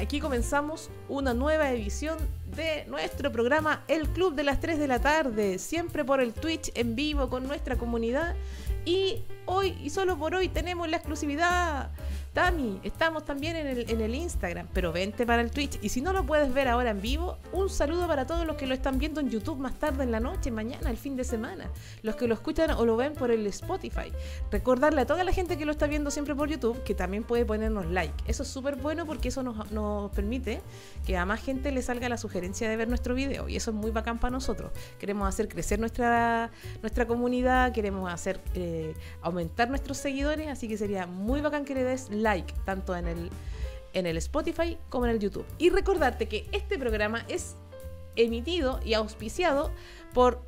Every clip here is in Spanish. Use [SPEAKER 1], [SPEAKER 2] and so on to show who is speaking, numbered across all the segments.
[SPEAKER 1] aquí comenzamos una nueva edición de nuestro programa El Club de las 3 de la tarde, siempre por el Twitch en vivo con nuestra comunidad. Y hoy, y solo por hoy, tenemos la exclusividad Tami, estamos también en el, Instagram, pero vente para el Twitch. Y si no lo puedes ver ahora en vivo, un saludo para todos los que lo están viendo en YouTube más tarde en la noche, mañana, el fin de semana. Los que lo escuchan o lo ven por el Spotify. Recordarle a toda la gente que lo está viendo siempre por YouTube que también puede ponernos like. Eso es súper bueno porque eso nos, permite que a más gente le salga la sugerencia de ver nuestro video. Y eso es muy bacán para nosotros. Queremos hacer crecer nuestra, nuestra comunidad, queremos hacer eh, aumentar nuestros seguidores, así que sería muy bacán que le des like like, tanto en el, en el Spotify como en el YouTube. Y recordarte que este programa es emitido y auspiciado por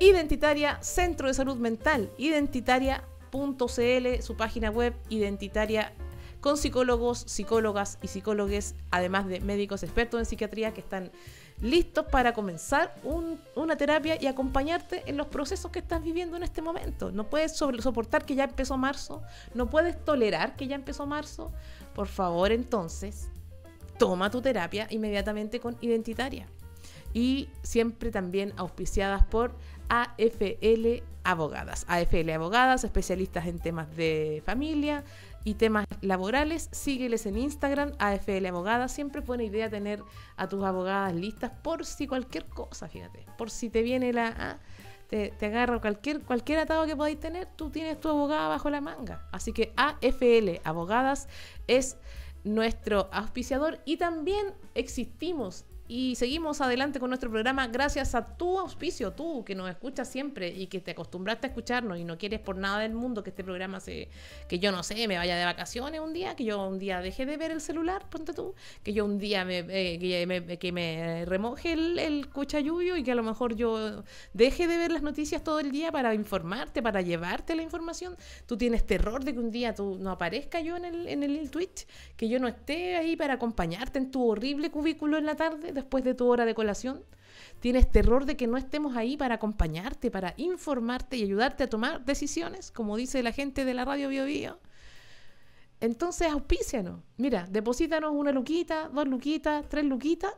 [SPEAKER 1] Identitaria Centro de Salud Mental, identitaria.cl, su página web, identitaria con psicólogos, psicólogas y psicólogues, además de médicos expertos en psiquiatría que están listos para comenzar una terapia y acompañarte en los procesos que estás viviendo en este momento. No puedes soportar que ya empezó marzo, no puedes tolerar que ya empezó marzo. Por favor, entonces, toma tu terapia inmediatamente con Identitaria. Y siempre también auspiciadas por AFL Abogadas. AFL Abogadas, especialistas en temas de familia, y temas laborales, sígueles en Instagram, AFL Abogadas. Siempre buena idea tener a tus abogadas listas por si cualquier cosa, fíjate, por si te viene la... ¿ah? te, te agarro cualquier, cualquier atado que podáis tener, tú tienes tu abogada bajo la manga. Así que AFL Abogadas es nuestro auspiciador y también existimos y seguimos adelante con nuestro programa gracias a tu auspicio, tú que nos escuchas siempre y que te acostumbraste a escucharnos y no quieres por nada del mundo que este programa se, que yo no sé, me vaya de vacaciones un día, que yo un día deje de ver el celular, ponte tú, que yo un día me, eh, que, me remoje el, el cuchayuyo y que a lo mejor yo deje de ver las noticias todo el día para informarte, para llevarte la información. Tú tienes terror de que un día tú no aparezca yo en el, en el Twitch, que yo no esté ahí para acompañarte en tu horrible cubículo en la tarde después de tu hora de colación? ¿Tienes terror de que no estemos ahí para acompañarte, para informarte y ayudarte a tomar decisiones, como dice la gente de la radio Bio Entonces auspícianos. Mira, deposítanos una luquita, dos luquitas, tres luquitas.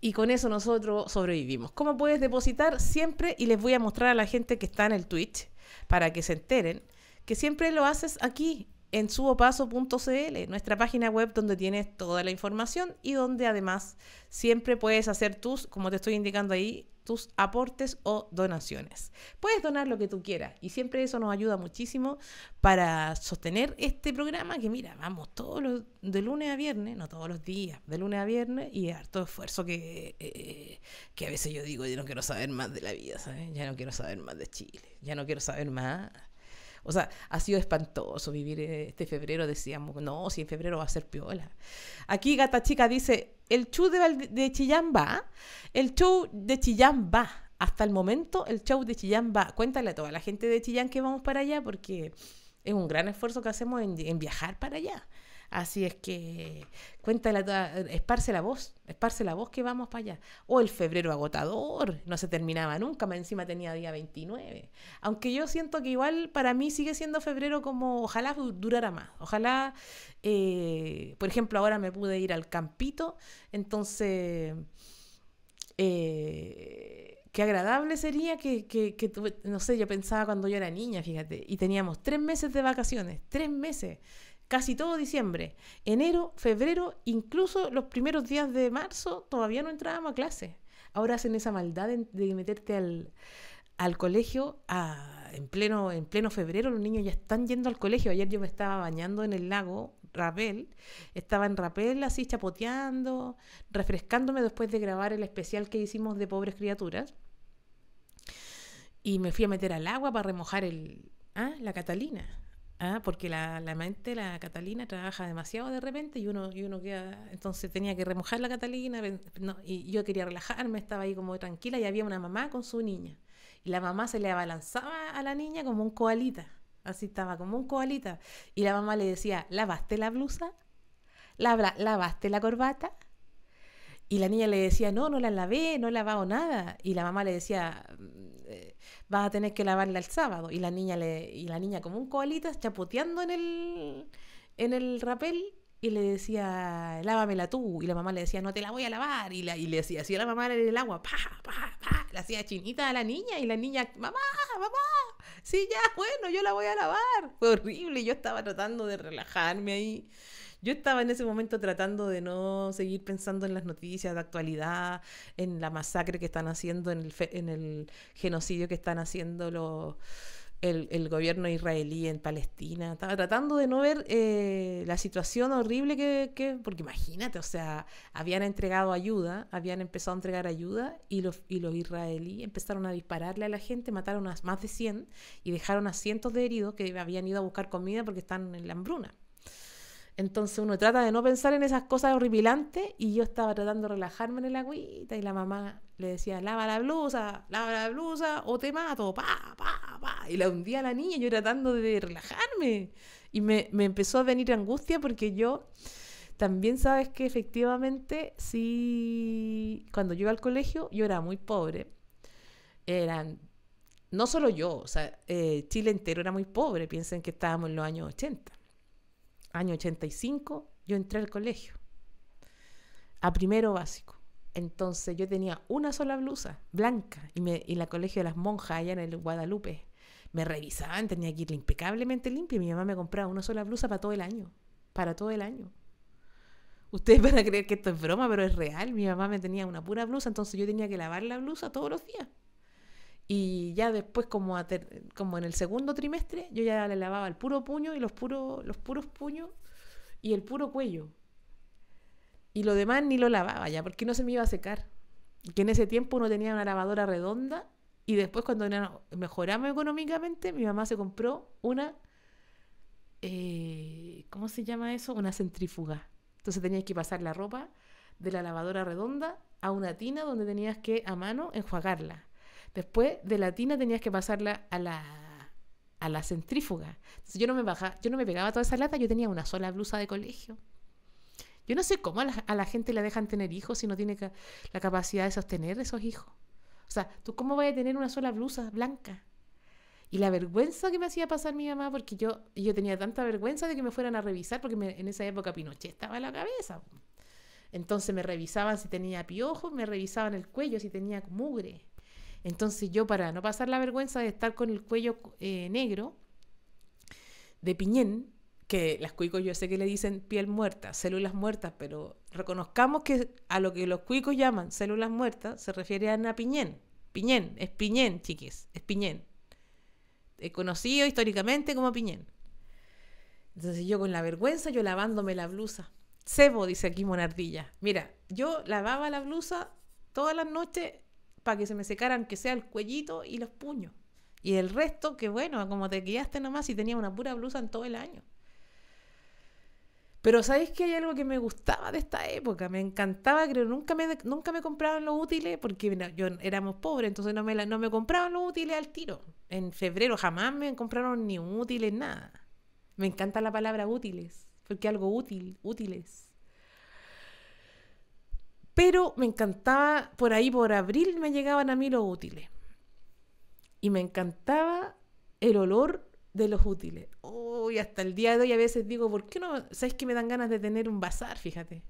[SPEAKER 1] Y con eso nosotros sobrevivimos. ¿Cómo puedes depositar? Siempre, y les voy a mostrar a la gente que está en el Twitch, para que se enteren, que siempre lo haces aquí, en subopaso.cl, nuestra página web donde tienes toda la información y donde además siempre puedes hacer tus, como te estoy indicando ahí, tus aportes o donaciones. Puedes donar lo que tú quieras y siempre eso nos ayuda muchísimo para sostener este programa que mira, vamos todos los de lunes a viernes, no todos los días, de lunes a viernes y harto esfuerzo que, eh, que a veces yo digo, yo no quiero saber más de la vida, ¿sabes? Ya no quiero saber más de Chile, ya no quiero saber más o sea, ha sido espantoso vivir eh, este febrero, decíamos, no, si en febrero va a ser piola. Aquí Gata Chica dice, el show de, de Chillán va, el show de Chillán va. Hasta el momento el show de Chillán va. Cuéntale a toda la gente de Chillán que vamos para allá porque es un gran esfuerzo que hacemos en viajar para allá. Así es que cuenta esparce la voz, esparce la voz que vamos para allá. O el febrero agotador, no se terminaba nunca, encima tenía día 29. Aunque yo siento que igual para mí sigue siendo febrero como ojalá durara más. Ojalá, eh, por ejemplo, ahora me pude ir al campito, entonces... Eh, qué agradable sería que, que no sé, yo pensaba cuando yo era niña, fíjate, y teníamos tres meses de vacaciones, tres meses casi todo diciembre, enero, febrero, incluso los primeros días de marzo todavía no entrábamos a clase. Ahora hacen esa maldad de, meterte al, colegio en, pleno, en pleno febrero. Los niños ya están yendo al colegio. Ayer yo me estaba bañando en el lago Rapel, estaba en Rapel así chapoteando, refrescándome después de grabar el especial que hicimos de Pobres Criaturas. Y me fui a meter al agua para remojar el, ah, la Catalina. Ah, porque la, mente, la Catalina, trabaja demasiado de repente y uno, y uno queda. Entonces tenía que remojar la Catalina y yo quería relajarme, estaba ahí como tranquila y había una mamá con su niña. Y la mamá se le abalanzaba a la niña como un coalita. Así estaba, como un coalita. Y la mamá le decía: ¿Lavaste la blusa? ¿La, ¿Lavaste la corbata? Y la niña le decía: No, no la lavé, no lavaba lavado nada. Y la mamá le decía: vas a tener que lavarla el sábado. Y la niña, le, y la niña como un coalita, chapoteando en el, en el rapel, y le decía, lávamela tú. Y la mamá le decía, no te la voy a lavar. Y, la, y le decía, así la mamá en el agua, pa, pa, pa. Le hacía chinita a la niña y la niña, mamá, mamá, sí, ya, bueno, yo la voy a lavar. Fue horrible. Yo estaba tratando de relajarme ahí. Yo estaba en ese momento tratando de no seguir pensando en las noticias de actualidad, en la masacre que están haciendo, en el, genocidio que están haciendo los... El, gobierno israelí en Palestina. Estaba tratando de no ver eh, la situación horrible que, Porque imagínate, o sea, habían entregado ayuda, habían empezado a entregar ayuda y los, y los israelíes empezaron a dispararle a la gente, mataron a más de 100 y dejaron a cientos de heridos que habían ido a buscar comida porque están en la hambruna. Entonces uno trata de no pensar en esas cosas horribilantes y yo estaba tratando de relajarme en el agüita y la mamá le decía, lava la blusa, lava la blusa o te mato, pa, pa, pa. Y la hundía a la niña yo tratando de relajarme. Y me, empezó a venir angustia porque yo también sabes que efectivamente sí, cuando yo iba al colegio yo era muy pobre. Eran, no solo yo, o sea, eh, Chile entero era muy pobre, piensen que estábamos en los años 80 año 85, yo entré al colegio, a primero básico. Entonces yo tenía una sola blusa blanca y, me, y la colegio de las monjas allá en el Guadalupe me revisaban, tenía que ir impecablemente limpia y mi mamá me compraba una sola blusa para todo el año, para todo el año. Ustedes van a creer que esto es broma, pero es real. Mi mamá me tenía una pura blusa, entonces yo tenía que lavar la blusa todos los días. Y ya después, como, en el segundo trimestre, yo ya le lavaba el puro puño y los, puros los puros puños y el puro cuello. Y lo demás ni lo lavaba ya, porque no se me iba a secar. Que en ese tiempo uno tenía una lavadora redonda y después cuando mejoramos económicamente, mi mamá se compró una, eh, ¿cómo se llama eso? Una centrífuga. Entonces tenías que pasar la ropa de la lavadora redonda a una tina donde tenías que a mano enjuagarla. Después de la tina tenías que pasarla a la, a la centrífuga. Entonces yo no me bajaba, yo no me pegaba toda esa lata, yo tenía una sola blusa de colegio. Yo no sé cómo a la, gente la dejan tener hijos si no tiene la capacidad de sostener esos hijos. O sea, ¿tú cómo vas a tener una sola blusa blanca? Y la vergüenza que me hacía pasar mi mamá, porque yo, yo tenía tanta vergüenza de que me fueran a revisar, porque en esa época Pinochet estaba en la cabeza. Entonces me revisaban si tenía piojos, me revisaban el cuello, si tenía mugre. Entonces yo para no pasar la vergüenza de estar con el cuello eh, negro de piñén, que las cuicos yo sé que le dicen piel muerta, células muertas, pero reconozcamos que a lo que los cuicos llaman células muertas se refiere a piñén. Piñén, es piñén, chiquis, es piñén. conocido históricamente como piñén. Entonces yo con la vergüenza, yo lavándome la blusa. Sebo, dice aquí Monardilla. Mira, yo lavaba la blusa todas las noches para que se me secaran que sea el cuellito y los puños. Y el resto, que bueno, como te guiaste nomás y tenía una pura blusa en todo el año. Pero ¿sabéis que hay algo que me gustaba de esta época? Me encantaba, creo, nunca me, nunca me compraban los útiles, porque yo éramos pobres, entonces no me, no me compraban los útiles al tiro. En febrero jamás me compraron ni útiles, nada. Me encanta la palabra útiles, porque algo útil, útiles. Pero me encantaba, por ahí por abril me llegaban a mí los útiles. Y me encantaba el olor de los útiles. Uy, hasta el día de hoy a veces digo, ¿por qué no? ¿Sabes que me dan ganas de tener un bazar? Fíjate.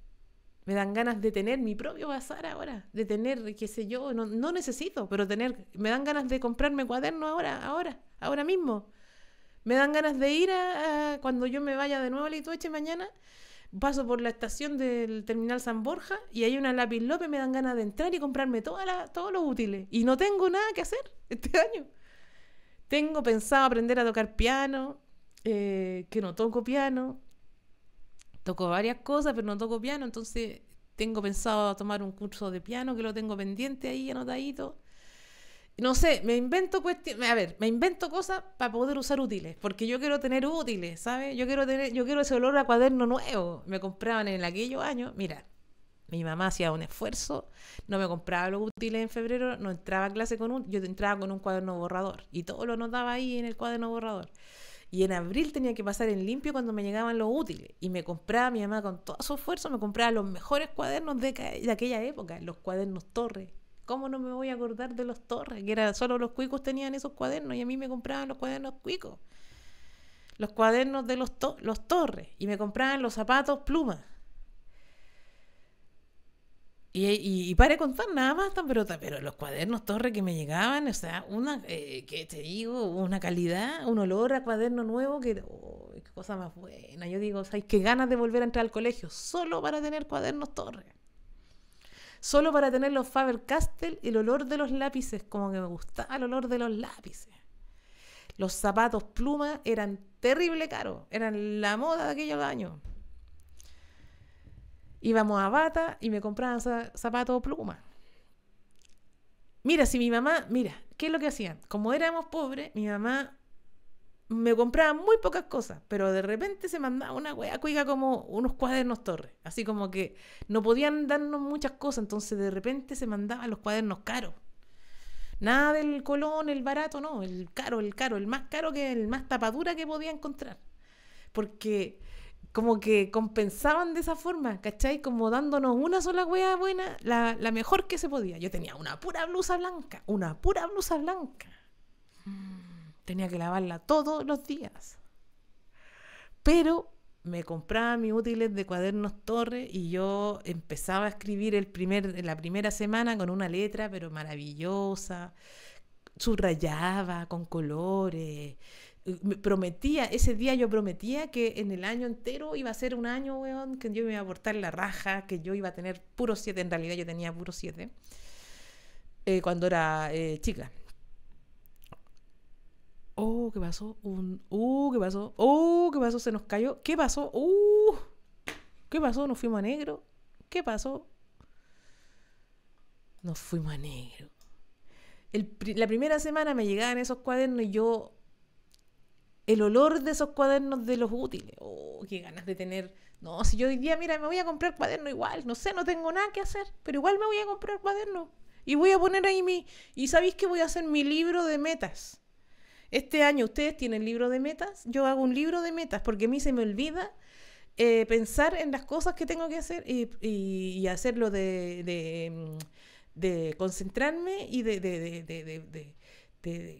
[SPEAKER 1] Me dan ganas de tener mi propio bazar ahora, de tener, qué sé yo, no, necesito, pero tener, me dan ganas de comprarme cuadernos ahora, ahora, ahora mismo. Me dan ganas de ir a, cuando yo me vaya de nuevo a Lituache mañana, paso por la estación del terminal San Borja y hay una lápiz López, me dan ganas de entrar y comprarme toda todos los útiles. Y no tengo nada que hacer este año. Tengo pensado aprender a tocar piano, eh, que no toco piano. Toco varias cosas, pero no toco piano, entonces tengo pensado tomar un curso de piano que lo tengo pendiente ahí, anotadito no sé, me invento a ver, me invento cosas para poder usar útiles, porque yo quiero tener útiles, ¿sabes? Yo quiero tener, yo quiero ese olor a cuaderno nuevo. Me compraban en aquellos años, mira, mi mamá hacía un esfuerzo, no me compraba los útiles en febrero, no entraba a clase con un, yo entraba con un cuaderno borrador y todo lo notaba ahí en el cuaderno borrador. Y en abril tenía que pasar en limpio cuando me llegaban los útiles. Y me compraba mi mamá con todo su esfuerzo, me compraba los mejores cuadernos de, de aquella época, los cuadernos Torres, ¿Cómo no me voy a acordar de los torres? Que era, solo los cuicos tenían esos cuadernos y a mí me compraban los cuadernos cuicos. Los cuadernos de los, los torres. Y me compraban los zapatos plumas. Y, y, para contar nada más, pero, pero los cuadernos torres que me llegaban, o sea, una, eh, que te digo, una calidad, un olor a cuaderno nuevo, que, oh, qué cosa más buena. Yo digo, o sea, qué ganas de volver a entrar al colegio, solo para tener cuadernos torres! solo para tener los Faber Castell y el olor de los lápices, como que me gustaba el olor de los lápices. Los zapatos pluma eran terrible caros, eran la moda de aquellos años. Íbamos a bata y me compraban zapatos pluma. Mira, si mi mamá, mira, ¿qué es lo que hacían? Como éramos pobres, mi mamá me compraba muy pocas cosas, pero de repente se mandaba una wea cuiga como unos cuadernos torres, así como que no podían darnos muchas cosas, entonces de repente se mandaban los cuadernos caros. Nada del colón, el barato, no, el caro, el caro, el más caro que el más tapadura que podía encontrar. Porque como que compensaban de esa forma, ¿cachai? Como dándonos una sola wea buena, la, mejor que se podía. Yo tenía una pura blusa blanca, una pura blusa blanca. Mm tenía que lavarla todos los días. Pero me compraba mis útiles de cuadernos Torres y yo empezaba a escribir el primer, la primera semana con una letra, pero maravillosa, subrayaba con colores, prometía, ese día yo prometía que en el año entero iba a ser un año, weón, que yo me iba a portar la raja, que yo iba a tener puro siete, en realidad yo tenía puro siete, eh, cuando era eh, chica oh, ¿qué pasó? Un, uh, ¿qué pasó? Oh, ¿qué pasó? Se nos cayó. ¿Qué pasó? Uh, ¿qué pasó? Nos fuimos a negro. ¿Qué pasó? Nos fuimos a negro. la primera semana me llegaban esos cuadernos y yo. El olor de esos cuadernos de los útiles. Oh, qué ganas de tener. No, si yo diría, mira, me voy a comprar cuaderno igual. No sé, no tengo nada que hacer, pero igual me voy a comprar cuaderno. Y voy a poner ahí mi. Y sabéis que voy a hacer mi libro de metas. Este año ustedes tienen libro de metas, yo hago un libro de metas porque a mí se me olvida eh, pensar en las cosas que tengo que hacer y, hacerlo mm, de, concentrarme y de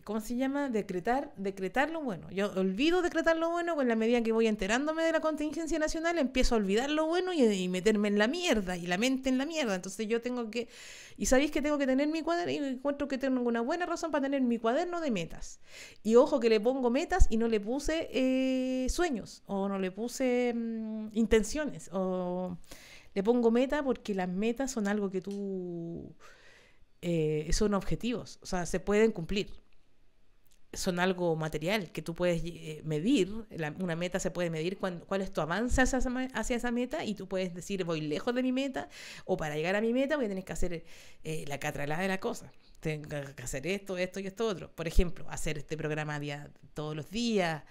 [SPEAKER 1] ¿cómo se llama? Decretar, decretar lo bueno. Yo olvido decretar lo bueno, con pues la medida que voy enterándome de la contingencia nacional, empiezo a olvidar lo bueno y, meterme en la mierda, y la mente en la mierda. Entonces yo tengo que, y sabéis que tengo que tener mi cuaderno, y encuentro que tengo una buena razón para tener mi cuaderno de metas. Y ojo que le pongo metas y no le puse eh, sueños, o no le puse mm, intenciones, o le pongo meta porque las metas son algo que tú eh, son objetivos, o sea, se pueden cumplir. Son algo material que tú puedes eh, medir, una meta se puede medir cuál es tu avance hacia esa, meta y tú puedes decir voy lejos de mi meta o para llegar a mi meta voy a tener que hacer eh, la catralada de la cosa. Tengo que hacer esto, esto y esto otro. Por ejemplo, hacer este programa día, todos los días.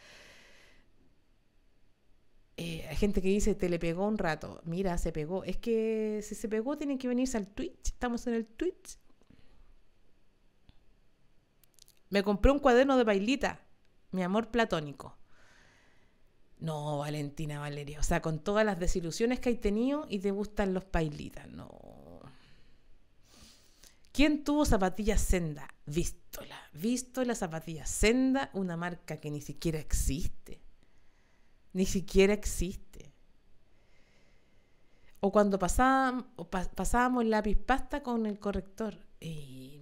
[SPEAKER 1] hay gente que dice, te le pegó un rato. Mira, se pegó. Es que si se pegó, tienen que venirse al Twitch. Estamos en el Twitch. Me compré un cuaderno de bailita, mi amor platónico. No, Valentina Valeria, o sea, con todas las desilusiones que hay tenido y te gustan los bailitas, no. ¿Quién tuvo zapatillas senda? Vístola, vístola zapatillas senda, una marca que ni siquiera existe. Ni siquiera existe. O cuando pasábamos, lápiz pasta con el corrector. Y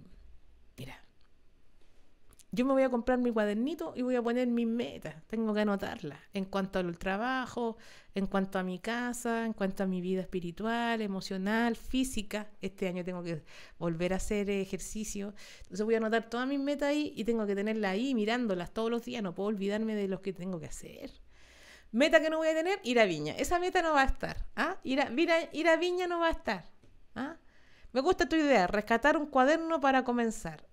[SPEAKER 1] yo me voy a comprar mi cuadernito y voy a poner mis metas, tengo que anotarlas en cuanto al trabajo, en cuanto a mi casa, en cuanto a mi vida espiritual, emocional, física. Este año tengo que volver a hacer ejercicio, entonces voy a anotar todas mis metas ahí y tengo que tenerlas ahí mirándolas todos los días, no puedo olvidarme de los que tengo que hacer. Meta que no voy a tener, ir a Viña. Esa meta no va a estar. ¿ah? Ir, a, Viña no va a estar. ¿ah? Me gusta tu idea, rescatar un cuaderno para comenzar.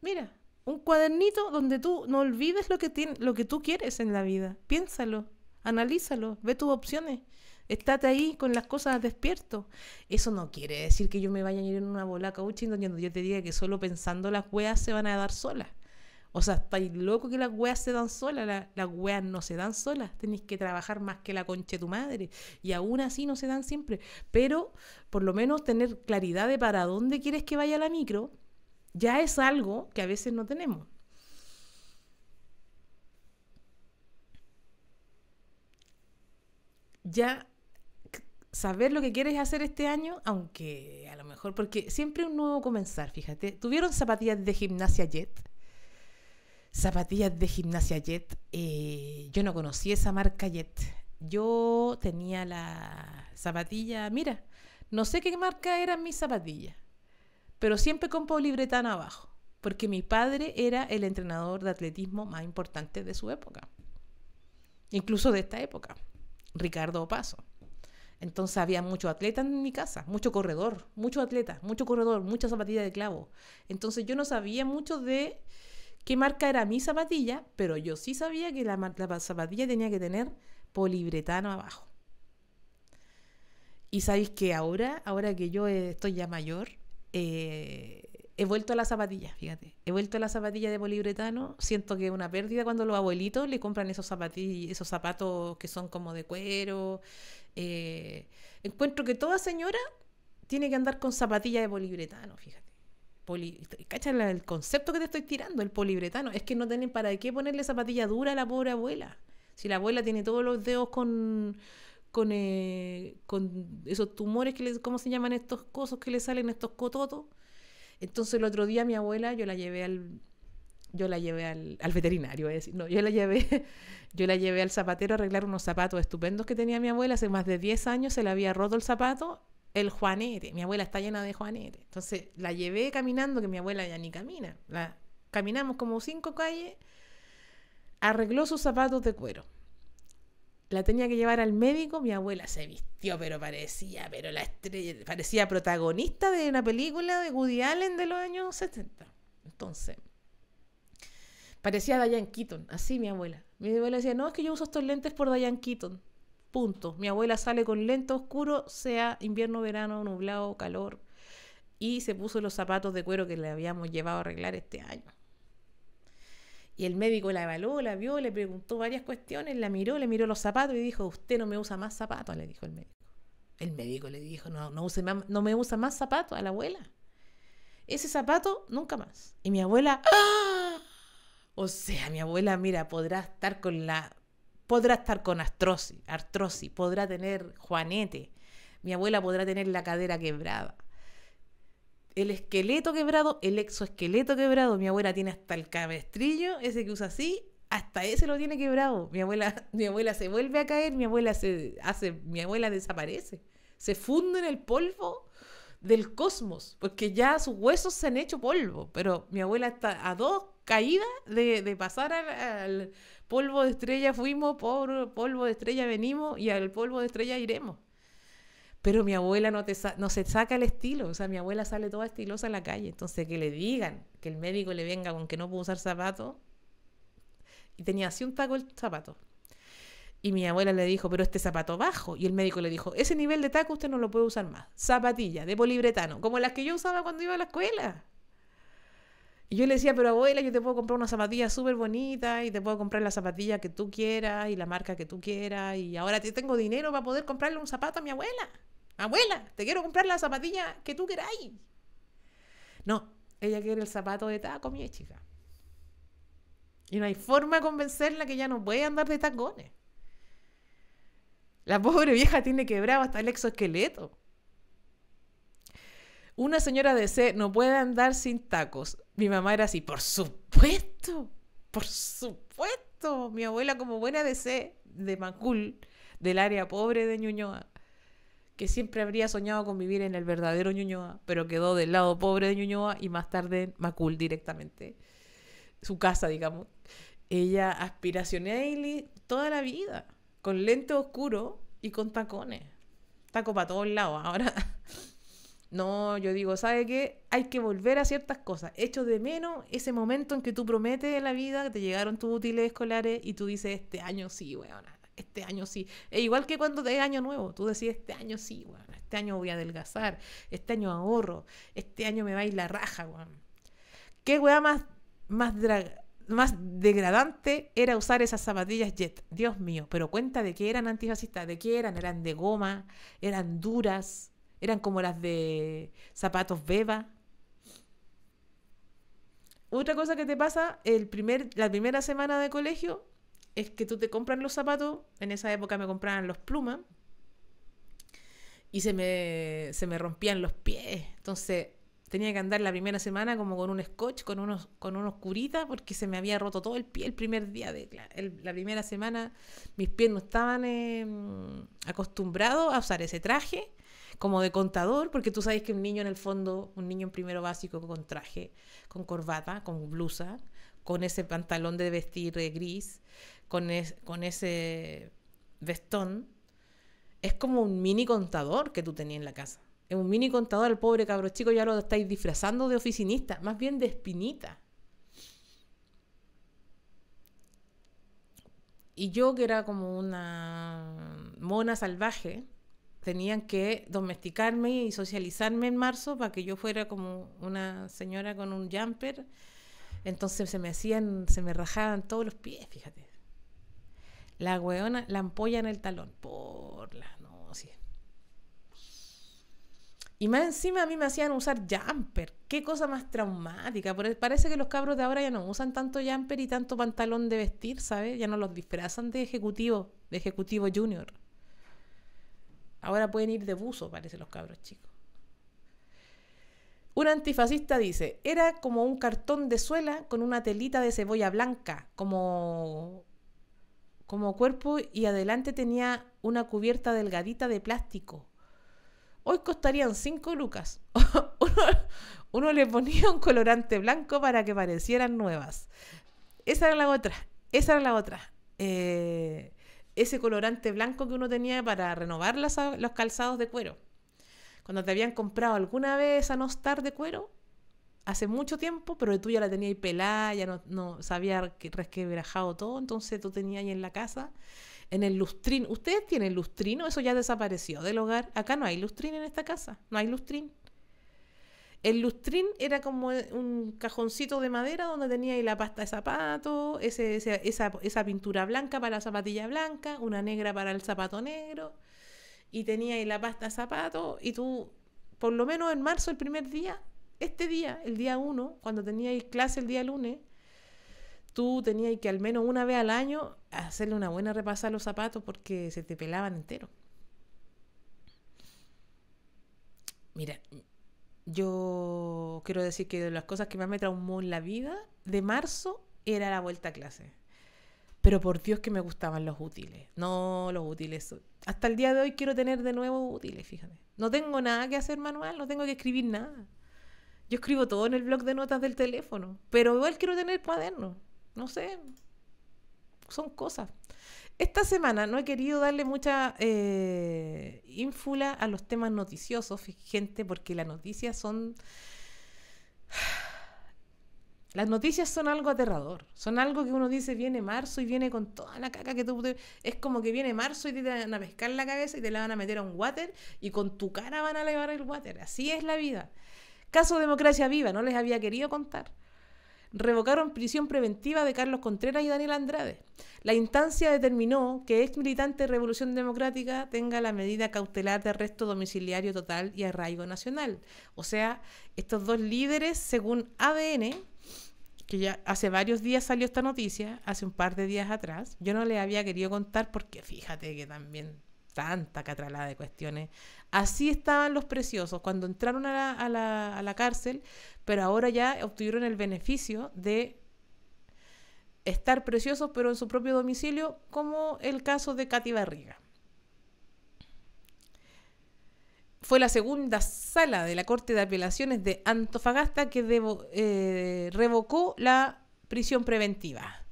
[SPEAKER 1] Mira, un cuadernito donde tú no olvides lo que, lo que tú quieres en la vida. Piénsalo, analízalo, ve tus opciones. Estate ahí con las cosas despierto. Eso no quiere decir que yo me vaya a ir en una bola coaching donde yo te diga que solo pensando las weas se van a dar solas. O sea, estáis loco que las weas se dan solas, las weas no se dan solas, tenéis que trabajar más que la concha de tu madre. Y aún así no se dan siempre. Pero por lo menos tener claridad de para dónde quieres que vaya la micro, ya es algo que a veces no tenemos. Ya saber lo que quieres hacer este año, aunque a lo mejor, porque siempre un nuevo comenzar, fíjate. ¿Tuvieron zapatillas de gimnasia jet? Zapatillas de gimnasia jet. Eh, yo no conocí esa marca jet. Yo tenía la zapatilla, mira, no sé qué marca eran mis zapatillas pero siempre con polibretano abajo, porque mi padre era el entrenador de atletismo más importante de su época, incluso de esta época, Ricardo Paso. Entonces había muchos atletas en mi casa, mucho corredor, mucho atleta, mucho corredor, muchas zapatillas de clavo. Entonces yo no sabía mucho de qué marca era mi zapatilla, pero yo sí sabía que la, la zapatilla tenía que tener polibretano abajo. Y sabéis que ahora, ahora que yo eh, estoy ya mayor, eh, he vuelto a las zapatillas, fíjate. He vuelto a las zapatillas de poliuretano. Siento que es una pérdida cuando los abuelitos le compran esos esos zapatos que son como de cuero. Eh, encuentro que toda señora tiene que andar con zapatillas de poliuretano, fíjate. Poli... Cacha el concepto que te estoy tirando, el poliuretano. Es que no tienen para qué ponerle zapatilla dura a la pobre abuela. Si la abuela tiene todos los dedos con con, eh, con esos tumores, que les, ¿cómo se llaman estos cosos que le salen, estos cototos? Entonces el otro día mi abuela yo la llevé al yo la llevé al, veterinario, decir, no, yo la llevé yo la llevé al zapatero a arreglar unos zapatos estupendos que tenía mi abuela hace más de 10 años, se le había roto el zapato, el juanete, mi abuela está llena de juanete. Entonces la llevé caminando que mi abuela ya ni camina. caminamos como cinco calles, arregló sus zapatos de cuero la tenía que llevar al médico, mi abuela se vistió, pero parecía, pero la estrella, parecía protagonista de una película de Woody Allen de los años 70. Entonces, parecía Diane Keaton, así mi abuela. Mi abuela decía, no, es que yo uso estos lentes por Diane Keaton. Punto. Mi abuela sale con lento oscuro, sea invierno, verano, nublado, calor. Y se puso los zapatos de cuero que le habíamos llevado a arreglar este año. Y el médico la evaluó, la vio, le preguntó varias cuestiones, la miró, le miró los zapatos y dijo, usted no me usa más zapatos, le dijo el médico. El médico le dijo, no, no, use más, no me usa más zapatos a la abuela. Ese zapato nunca más. Y mi abuela, ¡ah! O sea, mi abuela, mira, podrá estar con la... Podrá estar con astrosis, artrosis, podrá tener juanete, mi abuela podrá tener la cadera quebrada, el esqueleto quebrado, el exoesqueleto quebrado. Mi abuela tiene hasta el cabestrillo, ese que usa así, hasta ese lo tiene quebrado. Mi abuela, mi abuela se vuelve a caer, mi abuela se hace, mi abuela desaparece, se funde en el polvo del cosmos, porque ya sus huesos se han hecho polvo, pero mi abuela está a dos caídas de, pasar al, al polvo de estrella fuimos, por polvo de estrella venimos y al polvo de estrella iremos. Pero mi abuela no, no se saca el estilo, o sea, mi abuela sale toda estilosa a la calle. Entonces, que le digan, que el médico le venga con que no puede usar zapatos. Y tenía así un taco el zapato. Y mi abuela le dijo, pero este zapato bajo. Y el médico le dijo, ese nivel de taco usted no lo puede usar más. Zapatilla de polibretano, como las que yo usaba cuando iba a la escuela. Y yo le decía, pero abuela, yo te puedo comprar una zapatilla súper bonita y te puedo comprar la zapatilla que tú quieras y la marca que tú quieras. Y ahora te tengo dinero para poder comprarle un zapato a mi abuela. Abuela, te quiero comprar la zapatilla que tú queráis. No, ella quiere el zapato de taco, mi chica. Y no hay forma de convencerla que ya no puede andar de tacones. La pobre vieja tiene quebrado hasta el exoesqueleto. Una señora de C no puede andar sin tacos. Mi mamá era así, por supuesto, por supuesto. Mi abuela como buena de C de Macul, del área pobre de Ñuñoa, que siempre habría soñado con vivir en el verdadero Ñuñoa, pero quedó del lado pobre de Ñuñoa y más tarde en Macul directamente, su casa, digamos. Ella aspiracioné toda la vida, con lente oscuro y con tacones. Taco para todos lados. Ahora, no, yo digo, ¿sabe qué? Hay que volver a ciertas cosas. Echo de menos ese momento en que tú prometes en la vida, que te llegaron tus útiles escolares y tú dices, este año sí, weona, este año sí. E igual que cuando es año nuevo, tú decís, este año sí, bueno, este año voy a adelgazar, este año ahorro, este año me va a ir la raja, weón. ¿Qué weá más, más, más degradante era usar esas zapatillas jet? Dios mío, pero cuenta de que eran antifascistas, de que eran, eran de goma, eran duras, eran como las de zapatos beba. Otra cosa que te pasa el primer, la primera semana de colegio es que tú te compras los zapatos, en esa época me compraban los plumas, y se me, se me rompían los pies. Entonces tenía que andar la primera semana como con un scotch, con unos, con unos curitas, porque se me había roto todo el pie el primer día de la, primera semana. Mis pies no estaban em, acostumbrados a usar ese traje como de contador, porque tú sabes que un niño en el fondo, un niño en primero básico con traje, con corbata, con blusa, con ese pantalón de vestir eh, gris, con, ese vestón, es como un mini contador que tú tenías en la casa. Es un mini contador, el pobre cabro chico ya lo estáis disfrazando de oficinista, más bien de espinita. Y yo, que era como una mona salvaje, tenían que domesticarme y socializarme en marzo para que yo fuera como una señora con un jumper. Entonces se me hacían, se me rajaban todos los pies, fíjate. La hueona la ampolla en el talón. Por la noche. Y más encima a mí me hacían usar jumper. Qué cosa más traumática. Parece que los cabros de ahora ya no usan tanto jumper y tanto pantalón de vestir, ¿sabes? Ya no los disfrazan de ejecutivo, de ejecutivo junior. Ahora pueden ir de buzo, parece los cabros chicos. Un antifascista dice, era como un cartón de suela con una telita de cebolla blanca, como como cuerpo y adelante tenía una cubierta delgadita de plástico. Hoy costarían 5 lucas. uno, le ponía un colorante blanco para que parecieran nuevas. Esa era la otra, esa era la otra. Eh, ese colorante blanco que uno tenía para renovar los calzados de cuero. Cuando te habían comprado alguna vez a no estar de cuero, hace mucho tiempo, pero tú ya la tenías pelada, ya no, no sabía que resquebrajado todo, entonces tú tenías ahí en la casa, en el lustrín. ¿Ustedes tienen lustrín eso ya desapareció del hogar? Acá no hay lustrín en esta casa, no hay lustrín. El lustrín era como un cajoncito de madera donde tenía ahí la pasta de zapato, ese, esa, pintura blanca para la zapatilla blanca, una negra para el zapato negro, y tenía ahí la pasta de zapato, y tú, por lo menos en marzo, el primer día, este día, el día 1, cuando teníais clase el día lunes, tú tenías que al menos una vez al año hacerle una buena repasa a los zapatos porque se te pelaban entero. Mira, yo quiero decir que de las cosas que más me traumó en la vida, de marzo era la vuelta a clase. Pero por Dios que me gustaban los útiles. No, los útiles. Hasta el día de hoy quiero tener de nuevo útiles, fíjate. No tengo nada que hacer manual, no tengo que escribir nada. Yo escribo todo en el blog de notas del teléfono, pero igual quiero tener cuaderno. No sé, son cosas. Esta semana no he querido darle mucha eh, ínfula a los temas noticiosos, gente, porque las noticias son... Las noticias son algo aterrador, son algo que uno dice viene marzo y viene con toda la caca que tú... Es como que viene marzo y te van a pescar la cabeza y te la van a meter a un water y con tu cara van a lavar el water. Así es la vida. Caso Democracia Viva, no les había querido contar. Revocaron prisión preventiva de Carlos Contreras y Daniel Andrade. La instancia determinó que ex militante de Revolución Democrática tenga la medida cautelar de arresto domiciliario total y arraigo nacional. O sea, estos dos líderes, según ADN, que ya hace varios días salió esta noticia, hace un par de días atrás, yo no les había querido contar porque fíjate que también tanta catralada de cuestiones. Así estaban los preciosos cuando entraron a la, cárcel, pero ahora ya obtuvieron el beneficio de estar preciosos, pero en su propio domicilio, como el caso de Katy Barriga. Fue la segunda sala de la Corte de Apelaciones de Antofagasta que eh, revocó la prisión preventiva.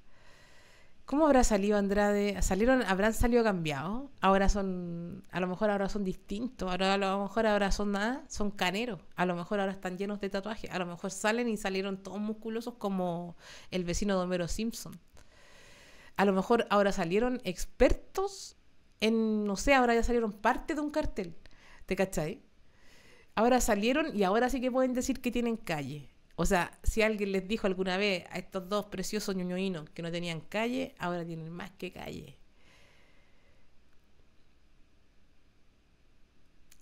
[SPEAKER 1] ¿Cómo habrá salido Andrade? ¿Salieron, ¿Habrán salido cambiados? Ahora son, a lo mejor ahora son distintos, ahora, a lo mejor ahora son nada, son caneros, a lo mejor ahora están llenos de tatuajes, a lo mejor salen y salieron todos musculosos como el vecino de Simpson. A lo mejor ahora salieron expertos en, no sé, ahora ya salieron parte de un cartel, ¿te cachai? Ahora salieron y ahora sí que pueden decir que tienen calle. O sea, si alguien les dijo alguna vez a estos dos preciosos ñoñoínos que no tenían calle, ahora tienen más que calle.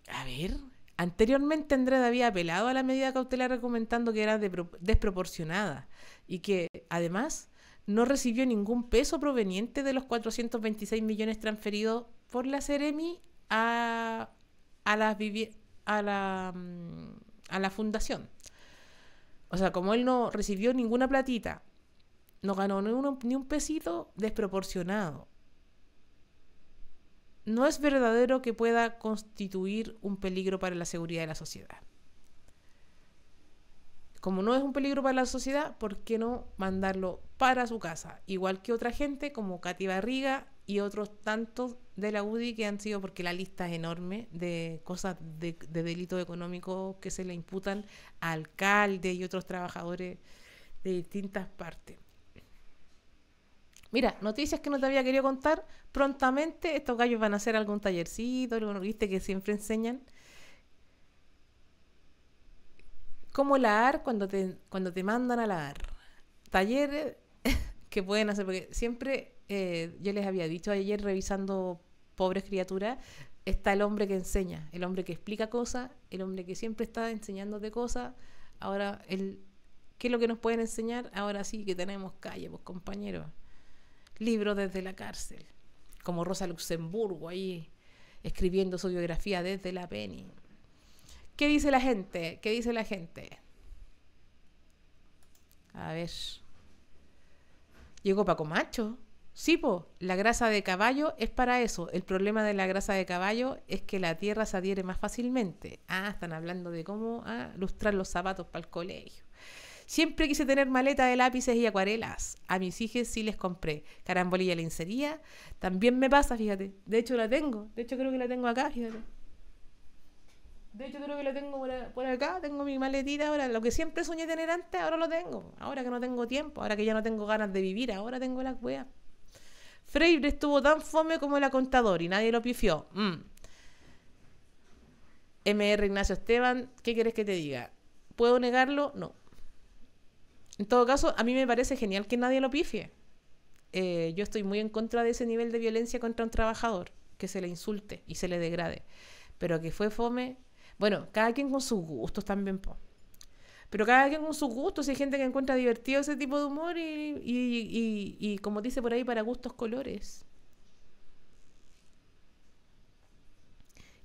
[SPEAKER 1] A ver, anteriormente Andrés había apelado a la medida cautelar argumentando que era desproporcionada y que, además, no recibió ningún peso proveniente de los 426 millones transferidos por la Ceremi a, a mm, la fundación. O sea, como él no recibió ninguna platita, no ganó ni, un pesito desproporcionado. No es verdadero que pueda constituir un peligro para la seguridad de la sociedad. Como no es un peligro para la sociedad, ¿por qué no mandarlo para su casa? Igual que otra gente como Katy Barriga y otros tantos de la UDI que han sido, porque la lista es enorme, de cosas de, delitos económicos que se le imputan a alcaldes y otros trabajadores de distintas partes. Mira, noticias que no te había querido contar. Prontamente estos gallos van a hacer algún tallercito, lo viste que siempre enseñan. Cómo lavar cuando te, cuando te mandan a lavar. Talleres que pueden hacer, porque siempre eh, yo les había dicho ayer revisando Pobres Criaturas, está el hombre que enseña, el hombre que explica cosas, el hombre que siempre está enseñándote cosas. Ahora, el, ¿qué es lo que nos pueden enseñar? Ahora sí que tenemos calle, pues compañeros. Libro desde la cárcel, como Rosa Luxemburgo ahí escribiendo su biografía desde la Penny. ¿Qué dice la gente? ¿Qué dice la gente? A ver. Llegó Paco Macho. Sí, po, la grasa de caballo es para eso. El problema de la grasa de caballo es que la tierra se adhiere más fácilmente. Ah, están hablando de cómo ah, lustrar los zapatos para el colegio. Siempre quise tener maleta de lápices y acuarelas. A mis hijos sí les compré. Carambolilla lencería. También me pasa, fíjate. De hecho la tengo. De hecho creo que la tengo acá, fíjate. De hecho, creo que la tengo por, acá, tengo mi maletita ahora. Lo que siempre soñé tener antes, ahora lo tengo. Ahora que no tengo tiempo, ahora que ya no tengo ganas de vivir, ahora tengo las weas. Freire estuvo tan fome como la contador y nadie lo pifió. MR mm. Ignacio Esteban, ¿qué quieres que te diga? ¿Puedo negarlo? No. En todo caso, a mí me parece genial que nadie lo pifie. Eh, yo estoy muy en contra de ese nivel de violencia contra un trabajador, que se le insulte y se le degrade. Pero que fue fome, bueno, cada quien con sus gustos también. Po. Pero cada quien con sus gustos, si hay gente que encuentra divertido ese tipo de humor y, y, como dice por ahí, para gustos colores.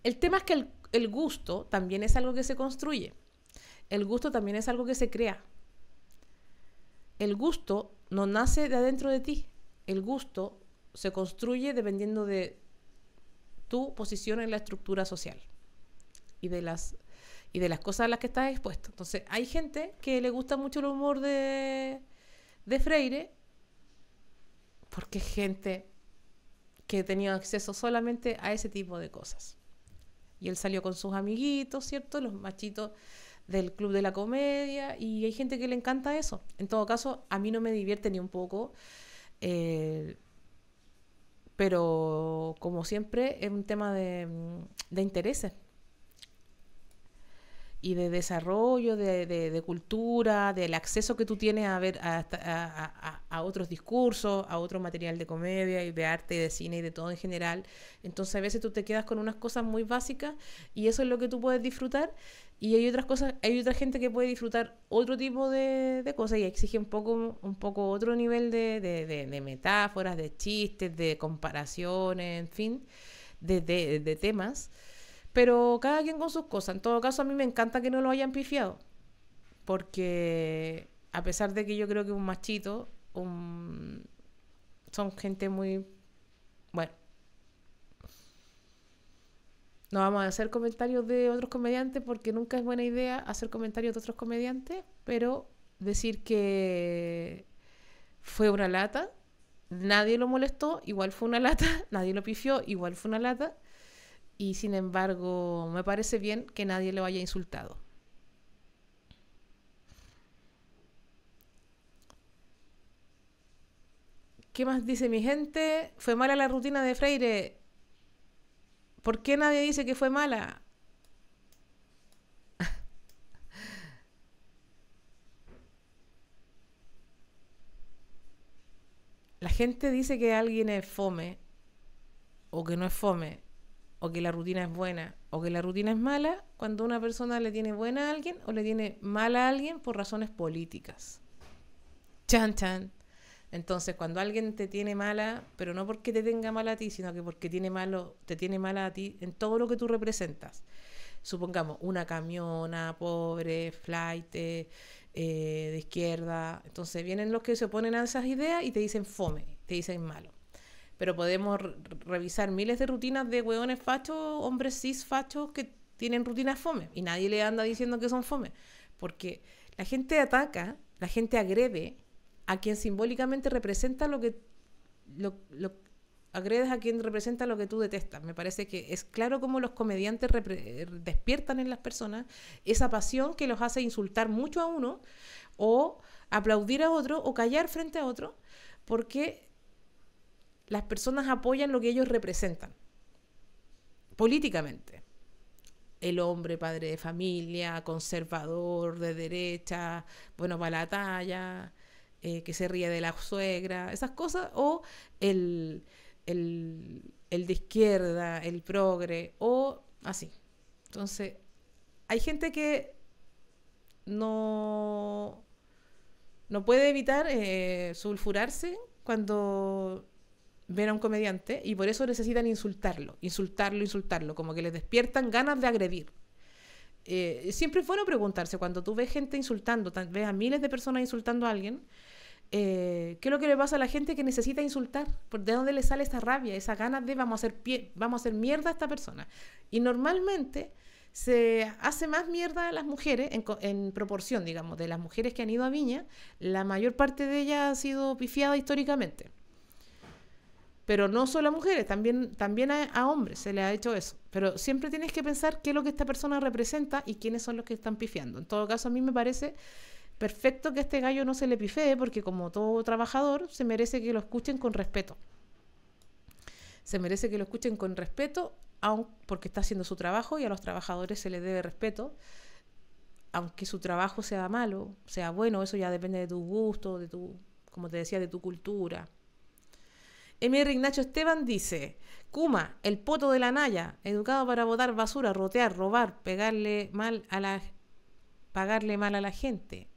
[SPEAKER 1] El tema es que el, el gusto también es algo que se construye. El gusto también es algo que se crea. El gusto no nace de adentro de ti. El gusto se construye dependiendo de tu posición en la estructura social y de las y de las cosas a las que está expuesto. Entonces, hay gente que le gusta mucho el humor de, de Freire porque es gente que tenía acceso solamente a ese tipo de cosas. Y él salió con sus amiguitos, ¿cierto? Los machitos del Club de la Comedia y hay gente que le encanta eso. En todo caso, a mí no me divierte ni un poco. Eh, pero como siempre es un tema de, de intereses y de desarrollo, de, de, cultura, del acceso que tú tienes a ver a, otros discursos, a otro material de comedia y de arte y de cine y de todo en general. Entonces a veces tú te quedas con unas cosas muy básicas y eso es lo que tú puedes disfrutar. Y hay otras cosas, hay otra gente que puede disfrutar otro tipo de, cosas y exige un poco, un poco otro nivel de, metáforas, de chistes, de comparaciones, en fin, de temas. Pero cada quien con sus cosas. En todo caso, a mí me encanta que no lo hayan pifiado. Porque a pesar de que yo creo que es un machito, son gente muy... Bueno. No vamos a hacer comentarios de otros comediantes porque nunca es buena idea hacer comentarios de otros comediantes, pero decir que fue una lata, nadie lo molestó, igual fue una lata, nadie lo pifió, igual fue una lata y sin embargo me parece bien que nadie lo haya insultado. ¿Qué más dice mi gente? Fue mala la rutina de Freire. ¿Por qué nadie dice que fue mala? La gente dice que alguien es fome o que no es fome o que la rutina es buena o que la rutina es mala cuando una persona le tiene buena a alguien o le tiene mala a alguien por razones políticas. Chan, chan. Entonces, cuando alguien te tiene mala, pero no porque te tenga mala a ti, sino que porque tiene malo, te tiene mala a ti en todo lo que tú representas. Supongamos, una camiona, pobre, flight, eh, de izquierda. Entonces vienen los que se oponen a esas ideas y te dicen fome, te dicen malo pero podemos revisar miles de rutinas de hueones fachos, hombres cis fachos que tienen rutinas fome y nadie le anda diciendo que son fome, porque la gente ataca, la gente agrede a quien simbólicamente representa lo que lo, agredes a quien representa lo que tú detestas. Me parece que es claro cómo los comediantes eh, despiertan en las personas esa pasión que los hace insultar mucho a uno o aplaudir a otro o callar frente a otro, porque las personas apoyan lo que ellos representan políticamente. El hombre, padre de familia, conservador, de derecha, bueno para la talla, eh, que se ríe de la suegra, esas cosas, o el, el, el de izquierda, el progre, o así. Entonces, hay gente que no, no puede evitar eh, sulfurarse cuando ver a un comediante y por eso necesitan insultarlo, insultarlo, insultarlo, como que les despiertan ganas de agredir. Eh, siempre es bueno preguntarse, cuando tú ves gente insultando, ves a miles de personas insultando a alguien, eh, ¿qué es lo que le pasa a la gente que necesita insultar? ¿De dónde le sale esa rabia, esa ganas de vamos a hacer, vamos a hacer mierda a esta persona? Y normalmente se hace más mierda a las mujeres en, en, proporción, digamos, de las mujeres que han ido a Viña, la mayor parte de ellas ha sido pifiada históricamente. Pero no solo a mujeres, también, también a, hombres se le ha hecho eso. Pero siempre tienes que pensar qué es lo que esta persona representa y quiénes son los que están pifiando. En todo caso, a mí me parece perfecto que este gallo no se le pifee, porque como todo trabajador, se merece que lo escuchen con respeto. Se merece que lo escuchen con respeto, aun porque está haciendo su trabajo y a los trabajadores se les debe respeto aunque su trabajo sea malo, sea bueno, eso ya depende de tu gusto, de tu, como te decía, de tu cultura, MR Ignacio Esteban dice, Kuma, el poto de la Naya, educado para botar basura, rotear, robar, pegarle mal a la, pagarle mal a la gente.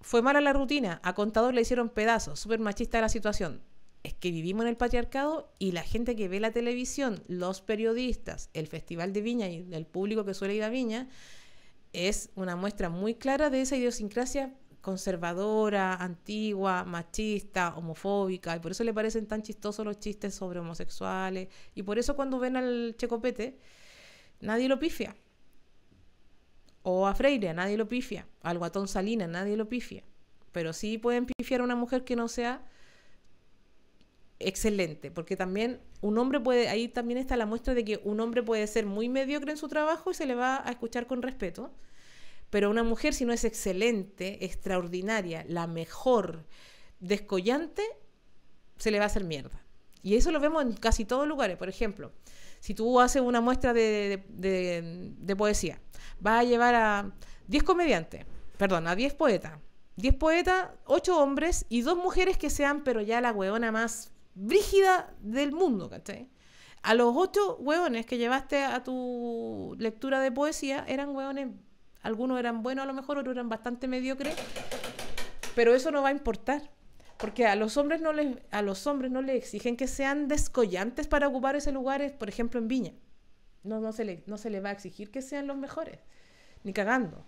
[SPEAKER 1] Fue mala la rutina, a contador le hicieron pedazos, súper machista la situación. Es que vivimos en el patriarcado y la gente que ve la televisión, los periodistas, el Festival de Viña y el público que suele ir a Viña, es una muestra muy clara de esa idiosincrasia conservadora, antigua, machista, homofóbica, y por eso le parecen tan chistosos los chistes sobre homosexuales, y por eso cuando ven al Checopete, nadie lo pifia. O a Freire, nadie lo pifia. Al Guatón Salina, nadie lo pifia. Pero sí pueden pifiar a una mujer que no sea excelente, porque también un hombre puede, ahí también está la muestra de que un hombre puede ser muy mediocre en su trabajo y se le va a escuchar con respeto, pero una mujer, si no es excelente, extraordinaria, la mejor, descollante, se le va a hacer mierda. Y eso lo vemos en casi todos lugares. Por ejemplo, si tú haces una muestra de, poesía, vas a llevar a 10 comediantes, perdón, a 10 poetas. 10 poetas, 8 hombres y dos mujeres que sean, pero ya la hueona más brígida del mundo, A los 8 hueones que llevaste a tu lectura de poesía eran hueones algunos eran buenos a lo mejor, otros eran bastante mediocres, pero eso no va a importar. Porque a los hombres no les, a los hombres no les exigen que sean descollantes para ocupar ese lugar, por ejemplo, en Viña. No, no, se le, no se les va a exigir que sean los mejores, ni cagando.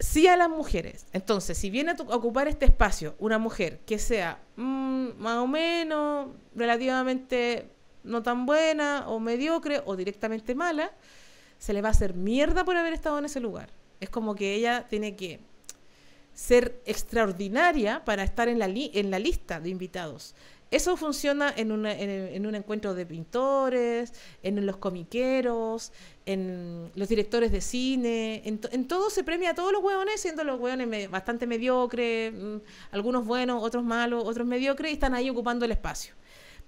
[SPEAKER 1] Sí a las mujeres. Entonces, si viene a, ocupar este espacio una mujer que sea mm, más o menos relativamente no tan buena o mediocre o directamente mala, se le va a hacer mierda por haber estado en ese lugar. Es como que ella tiene que ser extraordinaria para estar en la, en la lista de invitados. Eso funciona en, en, un encuentro de pintores, en los comiqueros, en los directores de cine, en, todo se premia a todos los hueones, siendo los hueones bastante mediocres, mm, algunos buenos, otros malos, otros mediocres, y están ahí ocupando el espacio.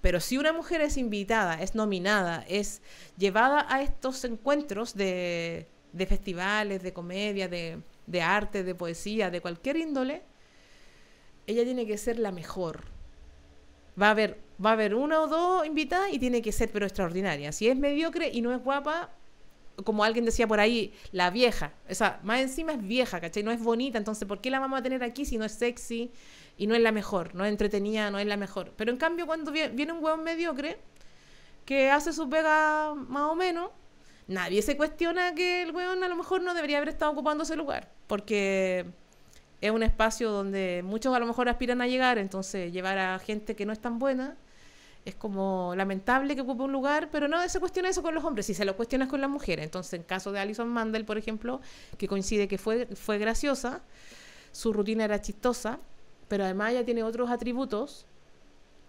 [SPEAKER 1] Pero si una mujer es invitada, es nominada, es llevada a estos encuentros de, festivales, de comedia, de, de arte, de poesía, de cualquier índole, ella tiene que ser la mejor. Va a haber, va a haber una o dos invitadas y tiene que ser pero extraordinaria. Si es mediocre y no es guapa, como alguien decía por ahí, la vieja. O sea, más encima es vieja, ¿cachai? No es bonita, entonces, ¿por qué la vamos a tener aquí si no es sexy y no es la mejor? No es entretenida, no es la mejor. Pero en cambio, cuando viene un hueón mediocre que hace su pega más o menos, nadie se cuestiona que el hueón a lo mejor no debería haber estado ocupando ese lugar, porque es un espacio donde muchos a lo mejor aspiran a llegar, entonces llevar a gente que no es tan buena es como lamentable que ocupe un lugar, pero no se cuestiona eso con los hombres, si se lo cuestionas con las mujeres. Entonces, en caso de Alison Mandel, por ejemplo, que coincide que fue, fue graciosa, su rutina era chistosa, pero además ella tiene otros atributos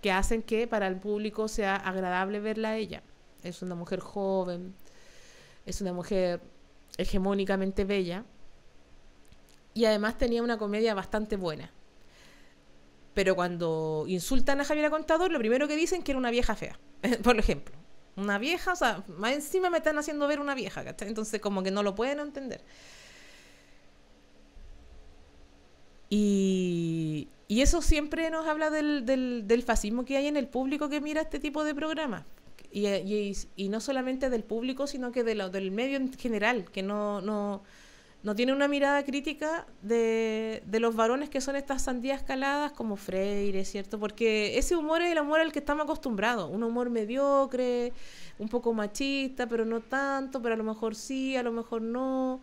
[SPEAKER 1] que hacen que para el público sea agradable verla a ella. Es una mujer joven, es una mujer hegemónicamente bella y además tenía una comedia bastante buena. Pero cuando insultan a Javier Contador, lo primero que dicen es que era una vieja fea, por ejemplo. Una vieja, o sea, más encima me están haciendo ver una vieja, ¿cachai? Entonces como que no lo pueden entender. Y, eso siempre nos habla del, fascismo que hay en el público que mira este tipo de programas. Y, y, no solamente del público, sino que de del medio en general, que no, no, no tiene una mirada crítica de, de, los varones que son estas sandías caladas como Freire, ¿cierto? Porque ese humor es el humor al que estamos acostumbrados, un humor mediocre, un poco machista, pero no tanto, pero a lo mejor sí, a lo mejor no,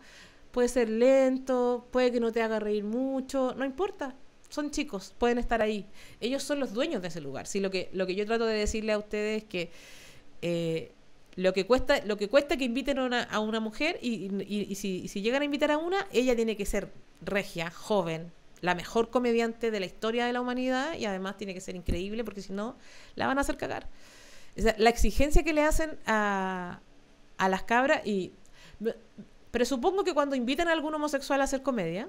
[SPEAKER 1] puede ser lento, puede que no te haga reír mucho, no importa. Son chicos, pueden estar ahí. Ellos son los dueños de ese lugar. Sí, lo que, lo que yo trato de decirle a ustedes es que eh, lo que cuesta, lo que cuesta que inviten a una, mujer y, y, si, llegan a invitar a una, ella tiene que ser regia, joven, la mejor comediante de la historia de la humanidad y además tiene que ser increíble porque si no, la van a hacer cagar. la exigencia que le hacen a, a las cabras y... Presupongo que cuando invitan a algún homosexual a hacer comedia,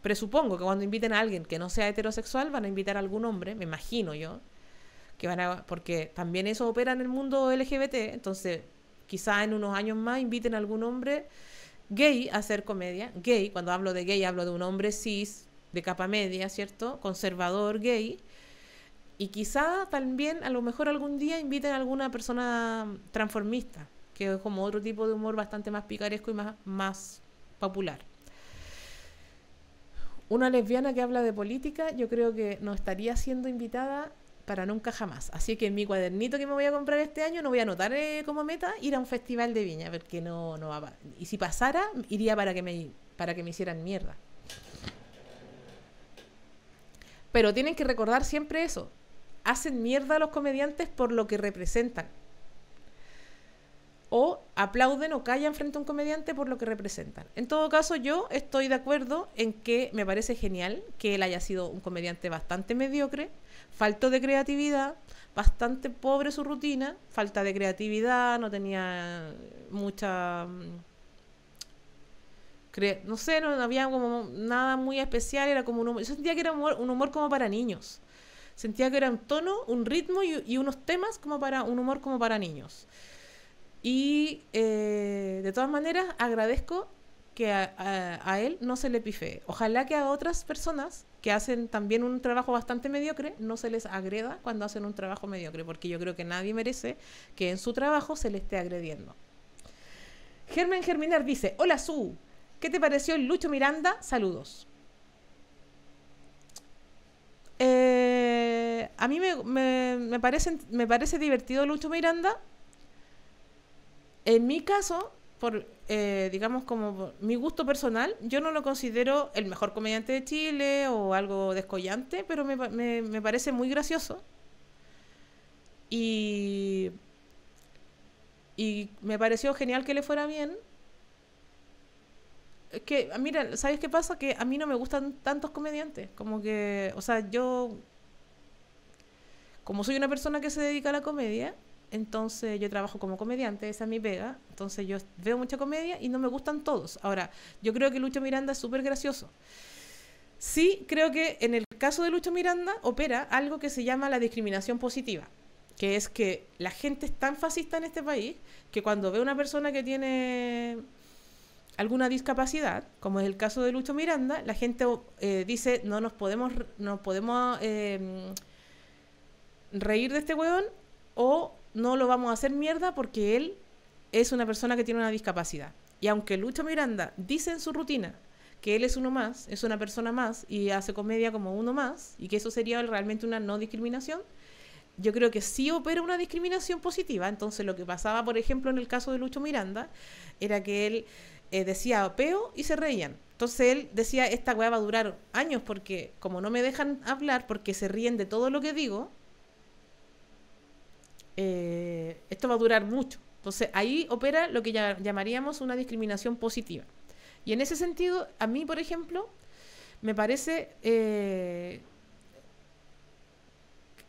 [SPEAKER 1] presupongo que cuando inviten a alguien que no sea heterosexual van a invitar a algún hombre, me imagino yo, que van a, porque también eso opera en el mundo LGBT, entonces quizá en unos años más inviten a algún hombre gay a hacer comedia, gay, cuando hablo de gay hablo de un hombre cis, de capa media, ¿cierto? Conservador gay, y quizá también a lo mejor algún día inviten a alguna persona transformista, que es como otro tipo de humor bastante más picaresco y más, más popular. Una lesbiana que habla de política, yo creo que no estaría siendo invitada para nunca jamás. Así que en mi cuadernito que me voy a comprar este año no voy a anotar eh, como meta ir a un festival de viña, porque no, no va Y si pasara, iría para que me, para que me hicieran mierda. Pero tienen que recordar siempre eso. Hacen mierda a los comediantes por lo que representan o aplauden o callan frente a un comediante por lo que representan. En todo caso, yo estoy de acuerdo en que me parece genial que él haya sido un comediante bastante mediocre, falto de creatividad, bastante pobre su rutina, falta de creatividad, no tenía mucha... Mm, no sé, no había como nada muy especial, era como un humor... Yo sentía que era un humor, un humor como para niños. Sentía que era un tono, un ritmo y, y unos temas como para un humor como para niños. Y eh, de todas maneras, agradezco que a, él no se le pifee. Ojalá que a otras personas que hacen también un trabajo bastante mediocre no se les agreda cuando hacen un trabajo mediocre, porque yo creo que nadie merece que en su trabajo se le esté agrediendo. Germen Germinar dice, hola Su, ¿qué te pareció el Lucho Miranda? Saludos. Eh, a mí me, parece, me parece divertido Lucho Miranda, en mi caso, por, eh, digamos, como mi gusto personal, yo no lo considero el mejor comediante de Chile o algo descollante, pero me, me, parece muy gracioso. Y, y me pareció genial que le fuera bien. Es que, mira, ¿sabes qué pasa? Que a mí no me gustan tantos comediantes. Como que, o sea, yo, como soy una persona que se dedica a la comedia, entonces yo trabajo como comediante, esa es mi pega, entonces yo veo mucha comedia y no me gustan todos. Ahora, yo creo que Lucho Miranda es súper gracioso. Sí, creo que en el caso de Lucho Miranda opera algo que se llama la discriminación positiva, que es que la gente es tan fascista en este país que cuando ve una persona que tiene alguna discapacidad, como es el caso de Lucho Miranda, la gente eh, dice, no nos podemos, no podemos eh, reír de este huevón o no lo vamos a hacer mierda porque él es una persona que tiene una discapacidad. Y aunque Lucho Miranda dice en su rutina que él es uno más, es una persona más y hace comedia como uno más, y que eso sería realmente una no discriminación, yo creo que sí opera una discriminación positiva. Entonces lo que pasaba, por ejemplo, en el caso de Lucho Miranda, era que él eh, decía peo y se reían. Entonces él decía, esta weá va a durar años porque como no me dejan hablar, porque se ríen de todo lo que digo, eh, esto va a durar mucho. Entonces ahí opera lo que ya, llamaríamos una discriminación positiva. Y en ese sentido, a mí, por ejemplo, me parece eh,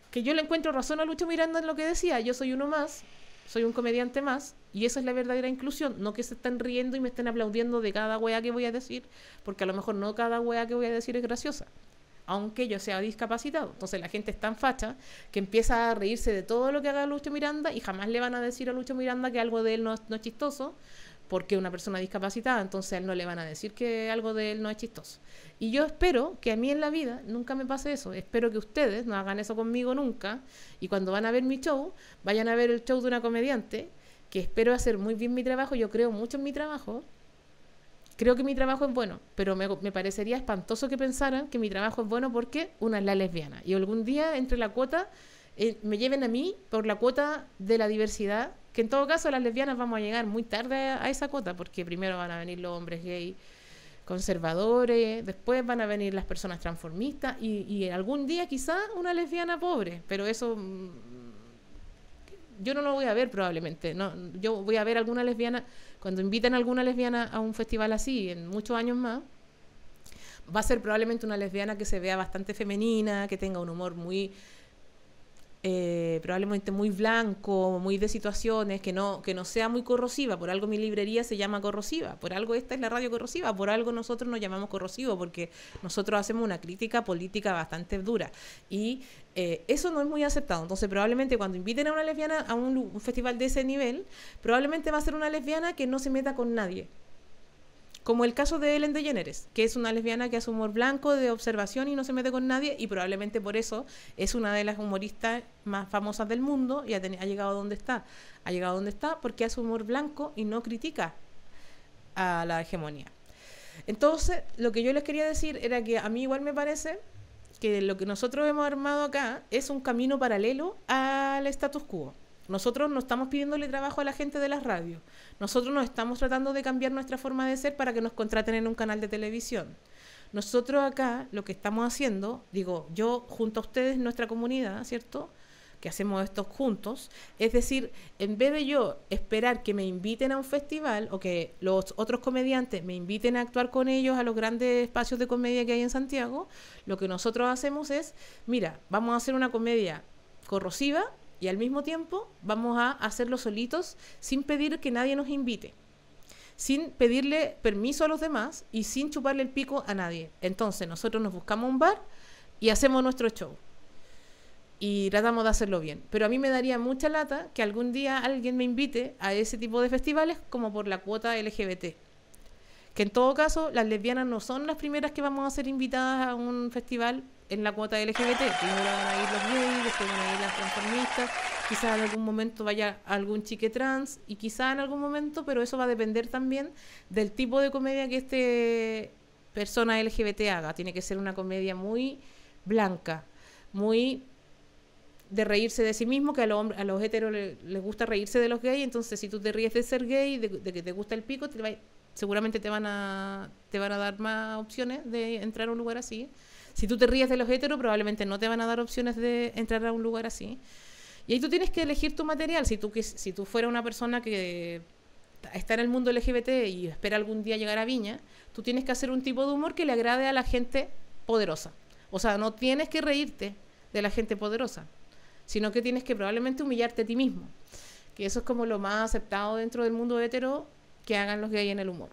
[SPEAKER 1] que yo le encuentro razón a Lucho Miranda en lo que decía, yo soy uno más, soy un comediante más, y esa es la verdadera inclusión, no que se estén riendo y me estén aplaudiendo de cada wea que voy a decir, porque a lo mejor no cada wea que voy a decir es graciosa aunque yo sea discapacitado. Entonces la gente es tan facha que empieza a reírse de todo lo que haga Lucho Miranda y jamás le van a decir a Lucho Miranda que algo de él no, es chistoso, porque una persona discapacitada, entonces él no le van a decir que algo de él no es chistoso. Y yo espero que a mí en la vida nunca me pase eso. Espero que ustedes no hagan eso conmigo nunca y cuando van a ver mi show, vayan a ver el show de una comediante, que espero hacer muy bien mi trabajo, yo creo mucho en mi trabajo creo que mi trabajo es bueno, pero me, parecería espantoso que pensaran que mi trabajo es bueno porque una es la lesbiana. Y algún día entre la cuota eh, me lleven a mí por la cuota de la diversidad, que en todo caso las lesbianas vamos a llegar muy tarde a, esa cuota, porque primero van a venir los hombres gays conservadores, después van a venir las personas transformistas y, y algún día quizá una lesbiana pobre, pero eso mm, yo no lo voy a ver probablemente. No, yo voy a ver alguna lesbiana, cuando inviten a alguna lesbiana a un festival así, en muchos años más, va a ser probablemente una lesbiana que se vea bastante femenina, que tenga un humor muy eh, probablemente muy blanco, muy de situaciones, que no, que no sea muy corrosiva. Por algo mi librería se llama corrosiva, por algo esta es la radio corrosiva, por algo nosotros nos llamamos corrosivo, porque nosotros hacemos una crítica política bastante dura. Y eh, eso no es muy aceptado. Entonces, probablemente cuando inviten a una lesbiana a un festival de ese nivel, probablemente va a ser una lesbiana que no se meta con nadie como el caso de Ellen DeGeneres, que es una lesbiana que hace humor blanco de observación y no se mete con nadie, y probablemente por eso es una de las humoristas más famosas del mundo y ha, llegado donde está. Ha llegado donde está porque hace humor blanco y no critica a la hegemonía. Entonces, lo que yo les quería decir era que a mí igual me parece que lo que nosotros hemos armado acá es un camino paralelo al status quo. Nosotros no estamos pidiéndole trabajo a la gente de las radios. Nosotros no estamos tratando de cambiar nuestra forma de ser para que nos contraten en un canal de televisión. Nosotros acá lo que estamos haciendo, digo, yo junto a ustedes, nuestra comunidad, ¿cierto? Que hacemos esto juntos. Es decir, en vez de yo esperar que me inviten a un festival o que los otros comediantes me inviten a actuar con ellos a los grandes espacios de comedia que hay en Santiago, lo que nosotros hacemos es, mira, vamos a hacer una comedia corrosiva y al mismo tiempo vamos a hacerlo solitos sin pedir que nadie nos invite, sin pedirle permiso a los demás y sin chuparle el pico a nadie. Entonces nosotros nos buscamos un bar y hacemos nuestro show y tratamos de hacerlo bien. Pero a mí me daría mucha lata que algún día alguien me invite a ese tipo de festivales como por la cuota LGBT. Que en todo caso las lesbianas no son las primeras que vamos a ser invitadas a un festival en la cuota LGBT. Primero van a ir los gays, después van a ir las transformistas, quizás en algún momento vaya algún chique trans y quizás en algún momento, pero eso va a depender también del tipo de comedia que este persona LGBT haga. Tiene que ser una comedia muy blanca, muy de reírse de sí mismo, que a los, a los heteros les, gusta reírse de los gays, entonces si tú te ríes de ser gay, de, que te gusta el pico, seguramente te van, a, te van a dar más opciones de entrar a un lugar así. Si tú te ríes de los héteros, probablemente no te van a dar opciones de entrar a un lugar así. Y ahí tú tienes que elegir tu material. Si tú, si tú fuera una persona que está en el mundo LGBT y espera algún día llegar a Viña, tú tienes que hacer un tipo de humor que le agrade a la gente poderosa. O sea, no tienes que reírte de la gente poderosa, sino que tienes que probablemente humillarte a ti mismo. Que eso es como lo más aceptado dentro del mundo hetero que hagan los gays en el humor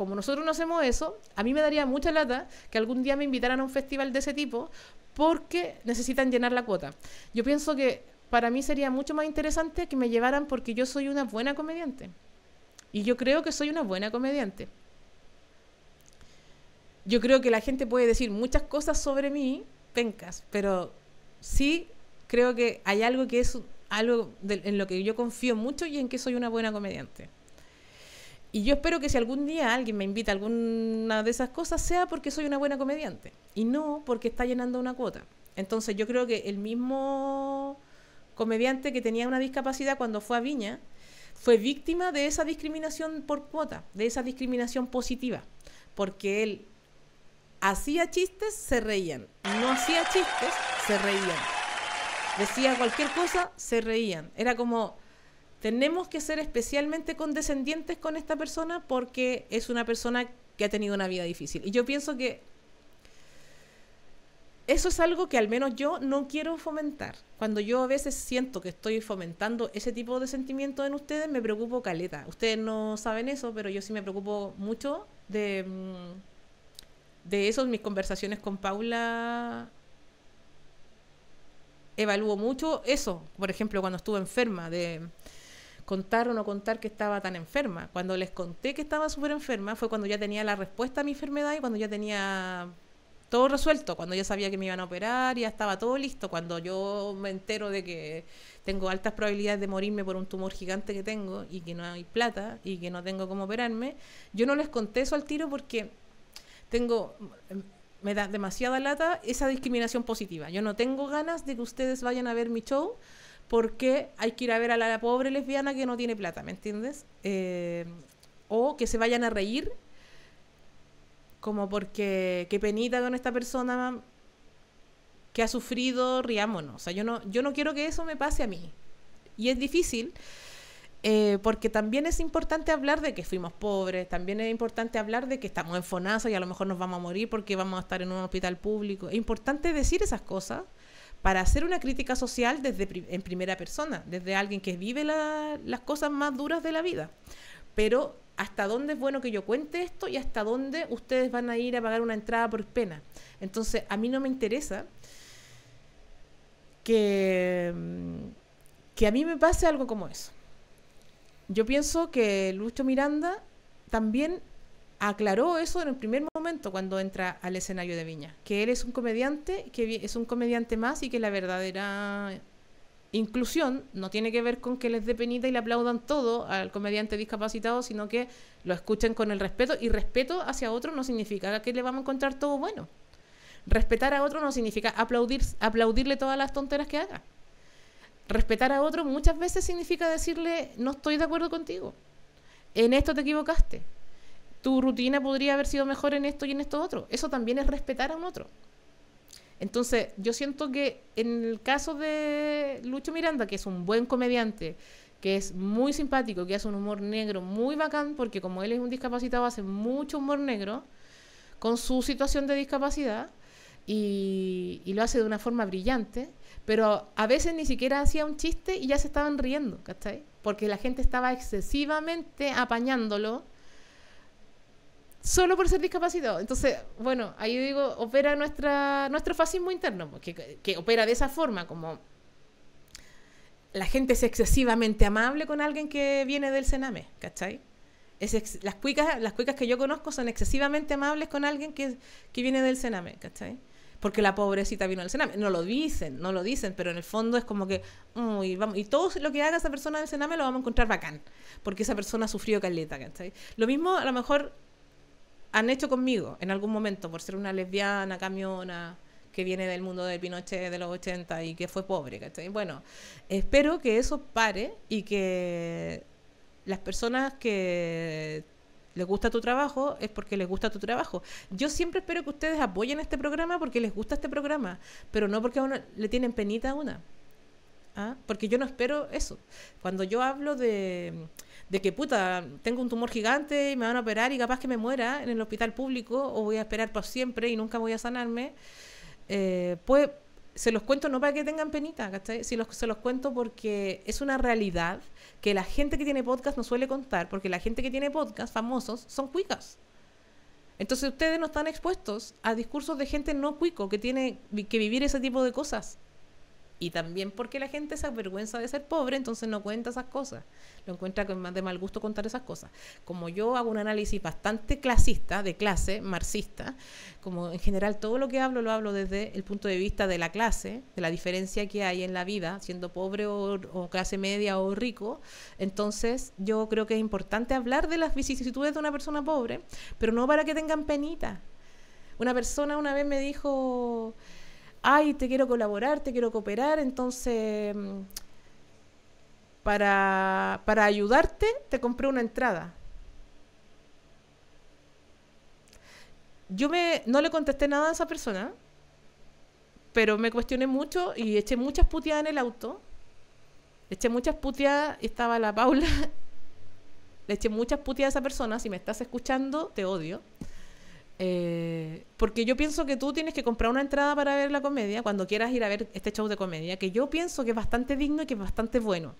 [SPEAKER 1] como nosotros no hacemos eso, a mí me daría mucha lata que algún día me invitaran a un festival de ese tipo porque necesitan llenar la cuota. Yo pienso que para mí sería mucho más interesante que me llevaran porque yo soy una buena comediante. Y yo creo que soy una buena comediante. Yo creo que la gente puede decir muchas cosas sobre mí, pencas, pero sí creo que hay algo que es algo en lo que yo confío mucho y en que soy una buena comediante. Y yo espero que si algún día alguien me invita a alguna de esas cosas, sea porque soy una buena comediante y no porque está llenando una cuota. Entonces yo creo que el mismo comediante que tenía una discapacidad cuando fue a Viña fue víctima de esa discriminación por cuota, de esa discriminación positiva, porque él hacía chistes, se reían, no hacía chistes, se reían, decía cualquier cosa, se reían. Era como tenemos que ser especialmente condescendientes con esta persona porque es una persona que ha tenido una vida difícil. Y yo pienso que eso es algo que al menos yo no quiero fomentar. Cuando yo a veces siento que estoy fomentando ese tipo de sentimientos en ustedes, me preocupo caleta. Ustedes no saben eso, pero yo sí me preocupo mucho de, mm, de En Mis conversaciones con Paula evalúo mucho eso. Por ejemplo, cuando estuve enferma, de contar o no contar que estaba tan enferma. Cuando les conté que estaba súper enferma fue cuando ya tenía la respuesta a mi enfermedad y cuando ya tenía todo resuelto, cuando ya sabía que me iban a operar, ya estaba todo listo. Cuando yo me entero de que tengo altas probabilidades de morirme por un tumor gigante que tengo y que no hay plata y que no tengo cómo operarme, yo no les conté eso al tiro porque tengo me da demasiada lata esa discriminación positiva. Yo no tengo ganas de que ustedes vayan a ver mi show ¿Por hay que ir a ver a la pobre lesbiana que no tiene plata? ¿Me entiendes? Eh, o que se vayan a reír, como porque qué penita con esta persona que ha sufrido, riámonos. O sea, yo no, yo no quiero que eso me pase a mí. Y es difícil. Eh, porque también es importante hablar de que fuimos pobres, también es importante hablar de que estamos en FONASA y a lo mejor nos vamos a morir porque vamos a estar en un hospital público. Es importante decir esas cosas para hacer una crítica social desde en primera persona, desde alguien que vive las cosas más duras de la vida. Pero hasta dónde es bueno que yo cuente esto y hasta dónde ustedes van a ir a pagar una entrada por pena. Entonces, a mí no me interesa que, que a mí me pase algo como eso. Yo pienso que Lucho Miranda también aclaró eso en el primer cuando entra al escenario de Viña, que él es un comediante, que es un comediante más y que la verdadera inclusión no tiene que ver con que les dé penita y le aplaudan todo al comediante discapacitado, sino que lo escuchen con el respeto. Y respeto hacia otro no significa que le vamos a encontrar todo bueno. Respetar a otro no significa aplaudir, aplaudirle todas las tonteras que haga. Respetar a otro muchas veces significa decirle, no estoy de acuerdo contigo. En esto te equivocaste tu rutina podría haber sido mejor en esto y en esto otro. Eso también es respetar a un otro. Entonces, yo siento que en el caso de Lucho Miranda, que es un buen comediante, que es muy simpático, que hace un humor negro muy bacán, porque como él es un discapacitado, hace mucho humor negro con su situación de discapacidad y, lo hace de una forma brillante, pero a veces ni siquiera hacía un chiste y ya se estaban riendo, ¿cachai? Porque la gente estaba excesivamente apañándolo solo por ser discapacitado. Entonces, bueno, ahí digo, opera nuestra, nuestro fascismo interno, pues, que, que opera de esa forma, como la gente es excesivamente amable con alguien que viene del Sename, ¿cachai? Es las, cuicas, las cuicas que yo conozco son excesivamente amables con alguien que, viene del Sename, ¿cachai? Porque la pobrecita vino del Sename. No lo dicen, no lo dicen, pero en el fondo es como que, uy, vamos, y todo lo que haga esa persona del Sename lo vamos a encontrar bacán, porque esa persona sufrió sufrido caleta, ¿cachai? Lo mismo, a lo mejor han hecho conmigo en algún momento por ser una lesbiana, camiona, que viene del mundo del Pinochet de los 80 y que fue pobre. Bueno, espero que eso pare y que las personas que les gusta tu trabajo es porque les gusta tu trabajo. Yo siempre espero que ustedes apoyen este programa porque les gusta este programa, pero no porque a uno le tienen penita a una. ¿ah? porque yo no espero eso. Cuando yo hablo de, que, puta, tengo un tumor gigante y me van a operar y capaz que me muera en el hospital público o voy a esperar para siempre y nunca voy a sanarme, eh, pues se los cuento no para que tengan penita, ¿cachai? Si se los cuento porque es una realidad que la gente que tiene podcast no suele contar, porque la gente que tiene podcast, famosos, son cuicas. Entonces ustedes no están expuestos a discursos de gente no cuico que tiene que vivir ese tipo de cosas. Y también porque la gente se avergüenza de ser pobre, entonces no cuenta esas cosas. Lo encuentra de mal gusto contar esas cosas. Como yo hago un análisis bastante clasista, de clase, marxista, como en general todo lo que hablo lo hablo desde el punto de vista de la clase, de la diferencia que hay en la vida, siendo pobre o, o clase media o rico. Entonces yo creo que es importante hablar de las vicisitudes de una persona pobre, pero no para que tengan penita. Una persona una vez me dijo ay, te quiero colaborar, te quiero cooperar, entonces mm, para, para ayudarte te compré una entrada. Yo me, no le contesté nada a esa persona, pero me cuestioné mucho y eché muchas puteadas en el auto. Eché muchas puteadas, estaba la Paula. le eché muchas puteadas a esa persona. Si me estás escuchando, te odio. Eh, porque yo pienso que tú tienes que comprar una entrada para ver la comedia cuando quieras ir a ver este show de comedia, que yo pienso que es bastante digno y que es bastante bueno.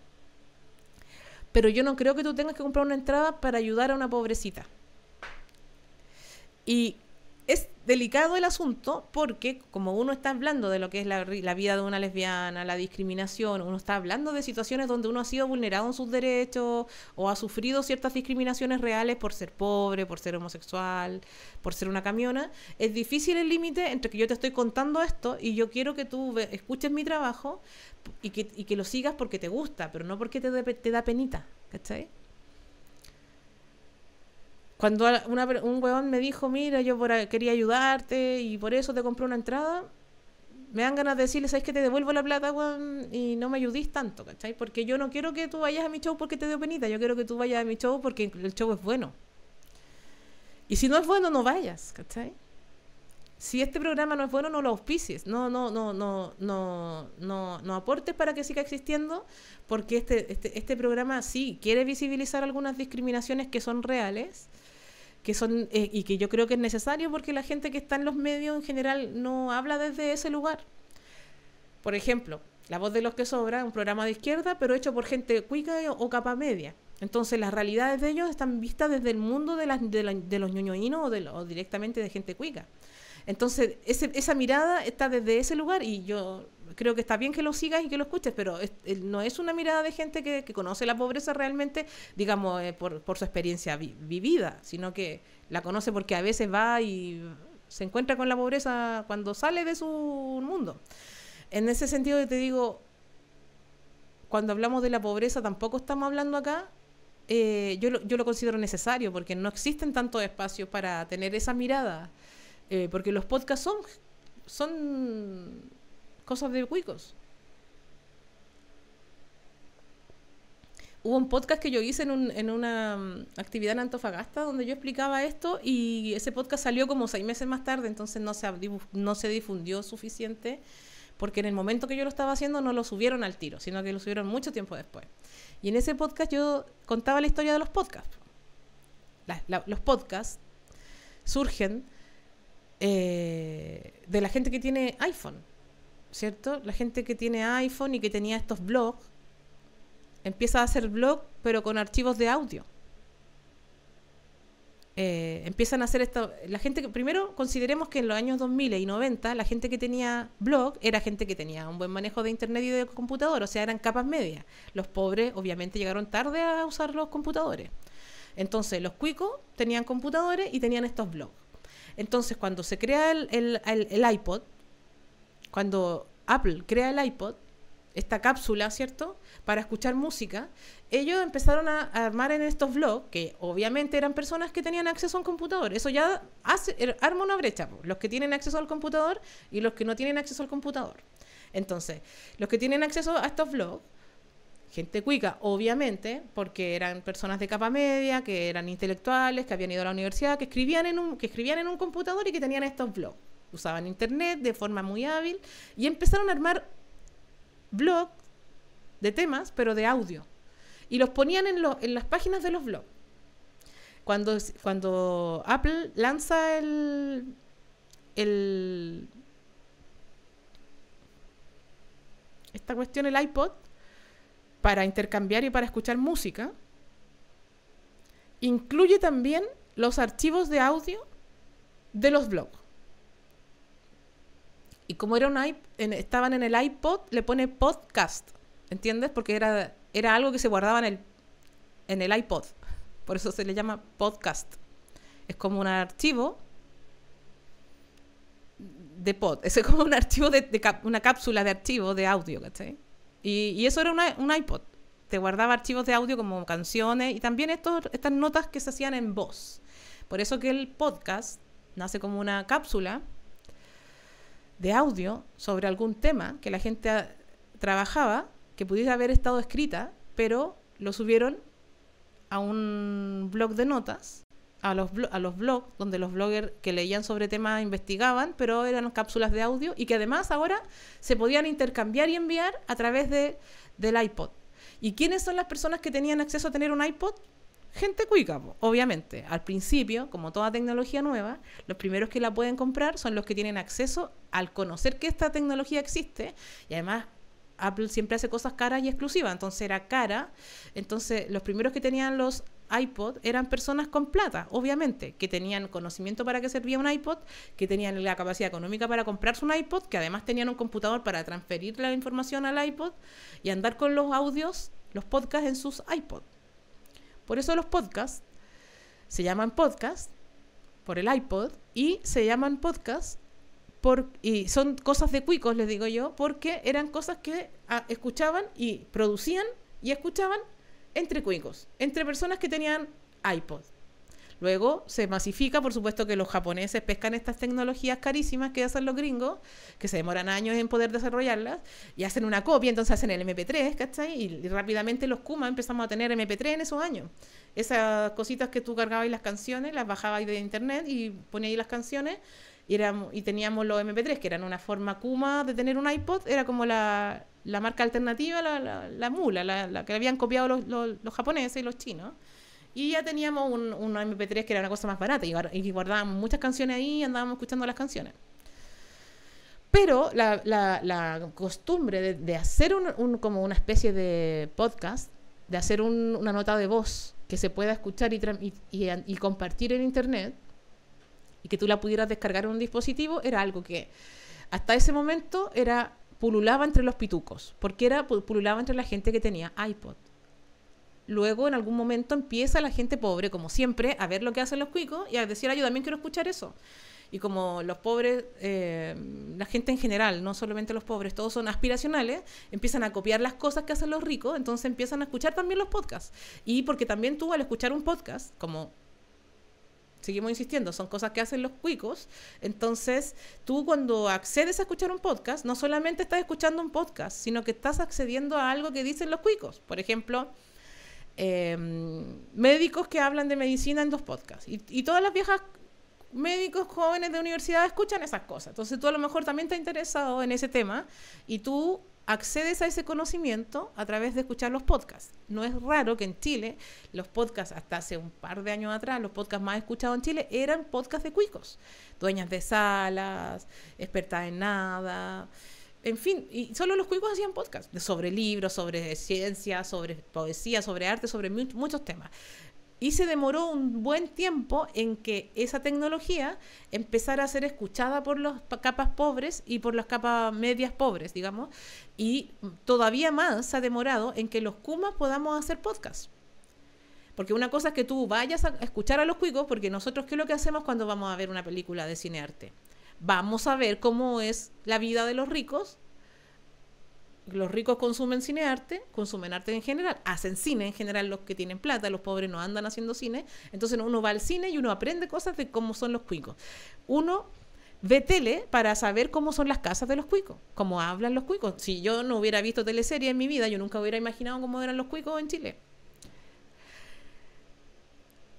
[SPEAKER 1] Pero yo no creo que tú tengas que comprar una entrada para ayudar a una pobrecita. Y delicado el asunto porque como uno está hablando de lo que es la, vida de una lesbiana, la discriminación, uno está hablando de situaciones donde uno ha sido vulnerado en sus derechos o ha sufrido ciertas discriminaciones reales por ser pobre, por ser homosexual, por ser una camiona, es difícil el límite entre que yo te estoy contando esto y yo quiero que tú escuches mi trabajo y que, lo sigas porque te gusta, pero no porque te, te da penita, ¿cachai? Cuando un weón me dijo, mira, yo quería ayudarte y por eso te compré una entrada, me dan ganas de decirle, ¿sabes que te devuelvo la plata, Y no me ayudís tanto, ¿cachai? Porque yo no quiero que tú vayas a mi show porque te dio penita, yo quiero que tú vayas a mi show porque el show es bueno. Y si no es bueno, no vayas, ¿cachai? Si este programa no es bueno, no lo auspices no, no, no, no, no, no, no aportes para que siga existiendo, porque este, este, este programa sí quiere visibilizar algunas discriminaciones que son reales, que son eh, y que yo creo que es necesario porque la gente que está en los medios en general no habla desde ese lugar. Por ejemplo, La Voz de los que Sobra, un programa de izquierda, pero hecho por gente cuica o capa media. Entonces las realidades de ellos están vistas desde el mundo de, las, de, los ñoñoínos o, de, directamente de gente cuica. Entonces ese, esa mirada está desde ese lugar y yo creo que está bien que lo sigas y que lo escuches, pero no es una mirada de gente que, conoce la pobreza realmente, digamos, eh, por, su experiencia vivida, sino que la conoce porque a veces va y se encuentra con la pobreza cuando sale de su mundo. En ese sentido te digo, cuando hablamos de la pobreza tampoco estamos hablando acá eh, yo, lo, considero necesario porque no existen tantos espacios para tener esa mirada, eh, porque los podcasts son, son cosas de cuicos. Hubo un podcast que yo hice en, una mm, actividad en Antofagasta donde yo explicaba esto y ese podcast salió como seis meses más tarde, entonces no se, no se difundió suficiente porque en el momento que yo lo estaba haciendo no lo subieron al tiro, sino que lo subieron mucho tiempo después. Y en ese podcast yo contaba la historia de los podcasts. los podcasts surgen eh, de la gente que tiene iPhone. ¿cierto? La gente que tiene iPhone y que tenía estos blogs, empieza a hacer blog, pero con archivos de audio. Eh, empiezan a hacer esto. La gente que, primero, consideremos que en los años 2000 y 90, la gente que tenía blog era gente que tenía un buen manejo de internet y de computador, o sea, eran capas medias. Los pobres, obviamente, llegaron tarde a usar los computadores. Entonces, los cuicos tenían computadores y tenían estos blogs. Entonces, cuando se crea el iPod, cuando Apple crea el iPod, esta cápsula, ¿cierto? Para escuchar música, ellos empezaron a armar en estos blogs, que obviamente eran personas que tenían acceso a un computador. Eso ya hace, er, arma una brecha, los que tienen acceso al computador y los que no tienen acceso al computador. Entonces, los que tienen acceso a estos blogs, gente cuica, obviamente, porque eran personas de capa media, que eran intelectuales, que habían ido a la universidad, que escribían en un, que escribían en un computador y que tenían estos blogs usaban internet de forma muy hábil y empezaron a armar blogs de temas, pero de audio. Y los ponían en, las páginas de los blogs. Cuando, cuando Apple lanza el, esta cuestión, el iPod, para intercambiar y para escuchar música, incluye también los archivos de audio de los blogs. Y como era un en, estaban en el iPod, le pone podcast, ¿entiendes? Porque era, era algo que se guardaba en el, en el iPod. Por eso se le llama podcast. Es como un archivo de pod. Es como un archivo de, una cápsula de archivo de audio, ¿cachai? Y, eso era un iPod. Te guardaba archivos de audio como canciones y también estos, estas notas que se hacían en voz. Por eso que el podcast nace como una cápsula de audio sobre algún tema que la gente trabajaba, que pudiera haber estado escrita, pero lo subieron a un blog de notas, a los, a los blogs, donde los bloggers que leían sobre temas investigaban, pero eran cápsulas de audio y que además ahora se podían intercambiar y enviar a través de, del iPod. ¿Y quiénes son las personas que tenían acceso a tener un iPod? gente cuica, obviamente. Al principio, como toda tecnología nueva, los primeros que la pueden comprar son los que tienen acceso al conocer que esta tecnología existe y además Apple siempre hace cosas caras y exclusivas, entonces era cara. Entonces, los primeros que tenían los iPod eran personas con plata, obviamente, que tenían conocimiento para qué servía un iPod, que tenían la capacidad económica para comprarse un iPod, que además tenían un computador para transferir la información al iPod y andar con los audios, los podcasts en sus iPods. Por eso los podcasts se llaman podcast por el iPod y se llaman podcast por, y son cosas de cuicos, les digo yo, porque eran cosas que ah, escuchaban y producían y escuchaban entre cuicos, entre personas que tenían iPod. Luego se masifica, por supuesto que los japoneses pescan estas tecnologías carísimas que hacen los gringos, que se demoran años en poder desarrollarlas, y hacen una copia, entonces hacen el MP3, ¿cachai? Y, rápidamente los Kuma empezamos a tener MP3 en esos años. Esas cositas que tú cargabas las canciones, las bajabas de internet y ponías ahí las canciones, y, teníamos los MP3, que eran una forma Kuma de tener un iPod, era como la, marca alternativa, la, mula, la, que habían copiado los japoneses y los chinos y ya teníamos un, MP3 que era una cosa más barata y, guardábamos muchas canciones ahí y andábamos escuchando las canciones. Pero la, costumbre de, hacer como una especie de podcast, de hacer una nota de voz que se pueda escuchar y, y compartir en Internet y que tú la pudieras descargar en un dispositivo, era algo que hasta ese momento era pululaba entre los pitucos, porque era pululaba entre la gente que tenía iPod. Luego, en algún momento, empieza la gente pobre, como siempre, a ver lo que hacen los cuicos y a decir, ay, ah, yo también quiero escuchar eso. Y como los pobres, eh, la gente en general, no solamente los pobres, todos son aspiracionales, empiezan a copiar las cosas que hacen los ricos, entonces empiezan a escuchar también los podcasts. Y porque también tú al escuchar un podcast, como seguimos insistiendo, son cosas que hacen los cuicos. Entonces, tú cuando accedes a escuchar un podcast, no solamente estás escuchando un podcast, sino que estás accediendo a algo que dicen los cuicos. Por ejemplo, Em, médicos que hablan de medicina en dos podcasts. Y, y, todas las viejas médicos jóvenes de universidad escuchan esas cosas. Entonces tú a lo mejor también te has interesado en ese tema y tú accedes a ese conocimiento a través de escuchar los podcasts. No es raro que en Chile los podcasts, hasta hace un par de años atrás, los podcasts más escuchados en Chile eran podcasts de cuicos, dueñas de salas, expertas en nada en fin, y solo los cuicos hacían podcast sobre libros, sobre ciencia, sobre poesía, sobre arte, sobre muchos temas. Y se demoró un buen tiempo en que esa tecnología empezara a ser escuchada por las capas pobres y por las capas medias pobres, digamos. Y todavía más se ha demorado en que los Kumas podamos hacer podcast. Porque una cosa es que tú vayas a escuchar a los cuicos, porque nosotros, ¿qué es lo que hacemos cuando vamos a ver una película de cinearte? vamos a ver cómo es la vida de los ricos. Los ricos consumen cinearte, consumen arte en general, hacen cine en general los que tienen plata, los pobres no andan haciendo cine. Entonces uno va al cine y uno aprende cosas de cómo son los cuicos. Uno ve tele para saber cómo son las casas de los cuicos, cómo hablan los cuicos. Si yo no hubiera visto teleserie en mi vida, yo nunca hubiera imaginado cómo eran los cuicos en Chile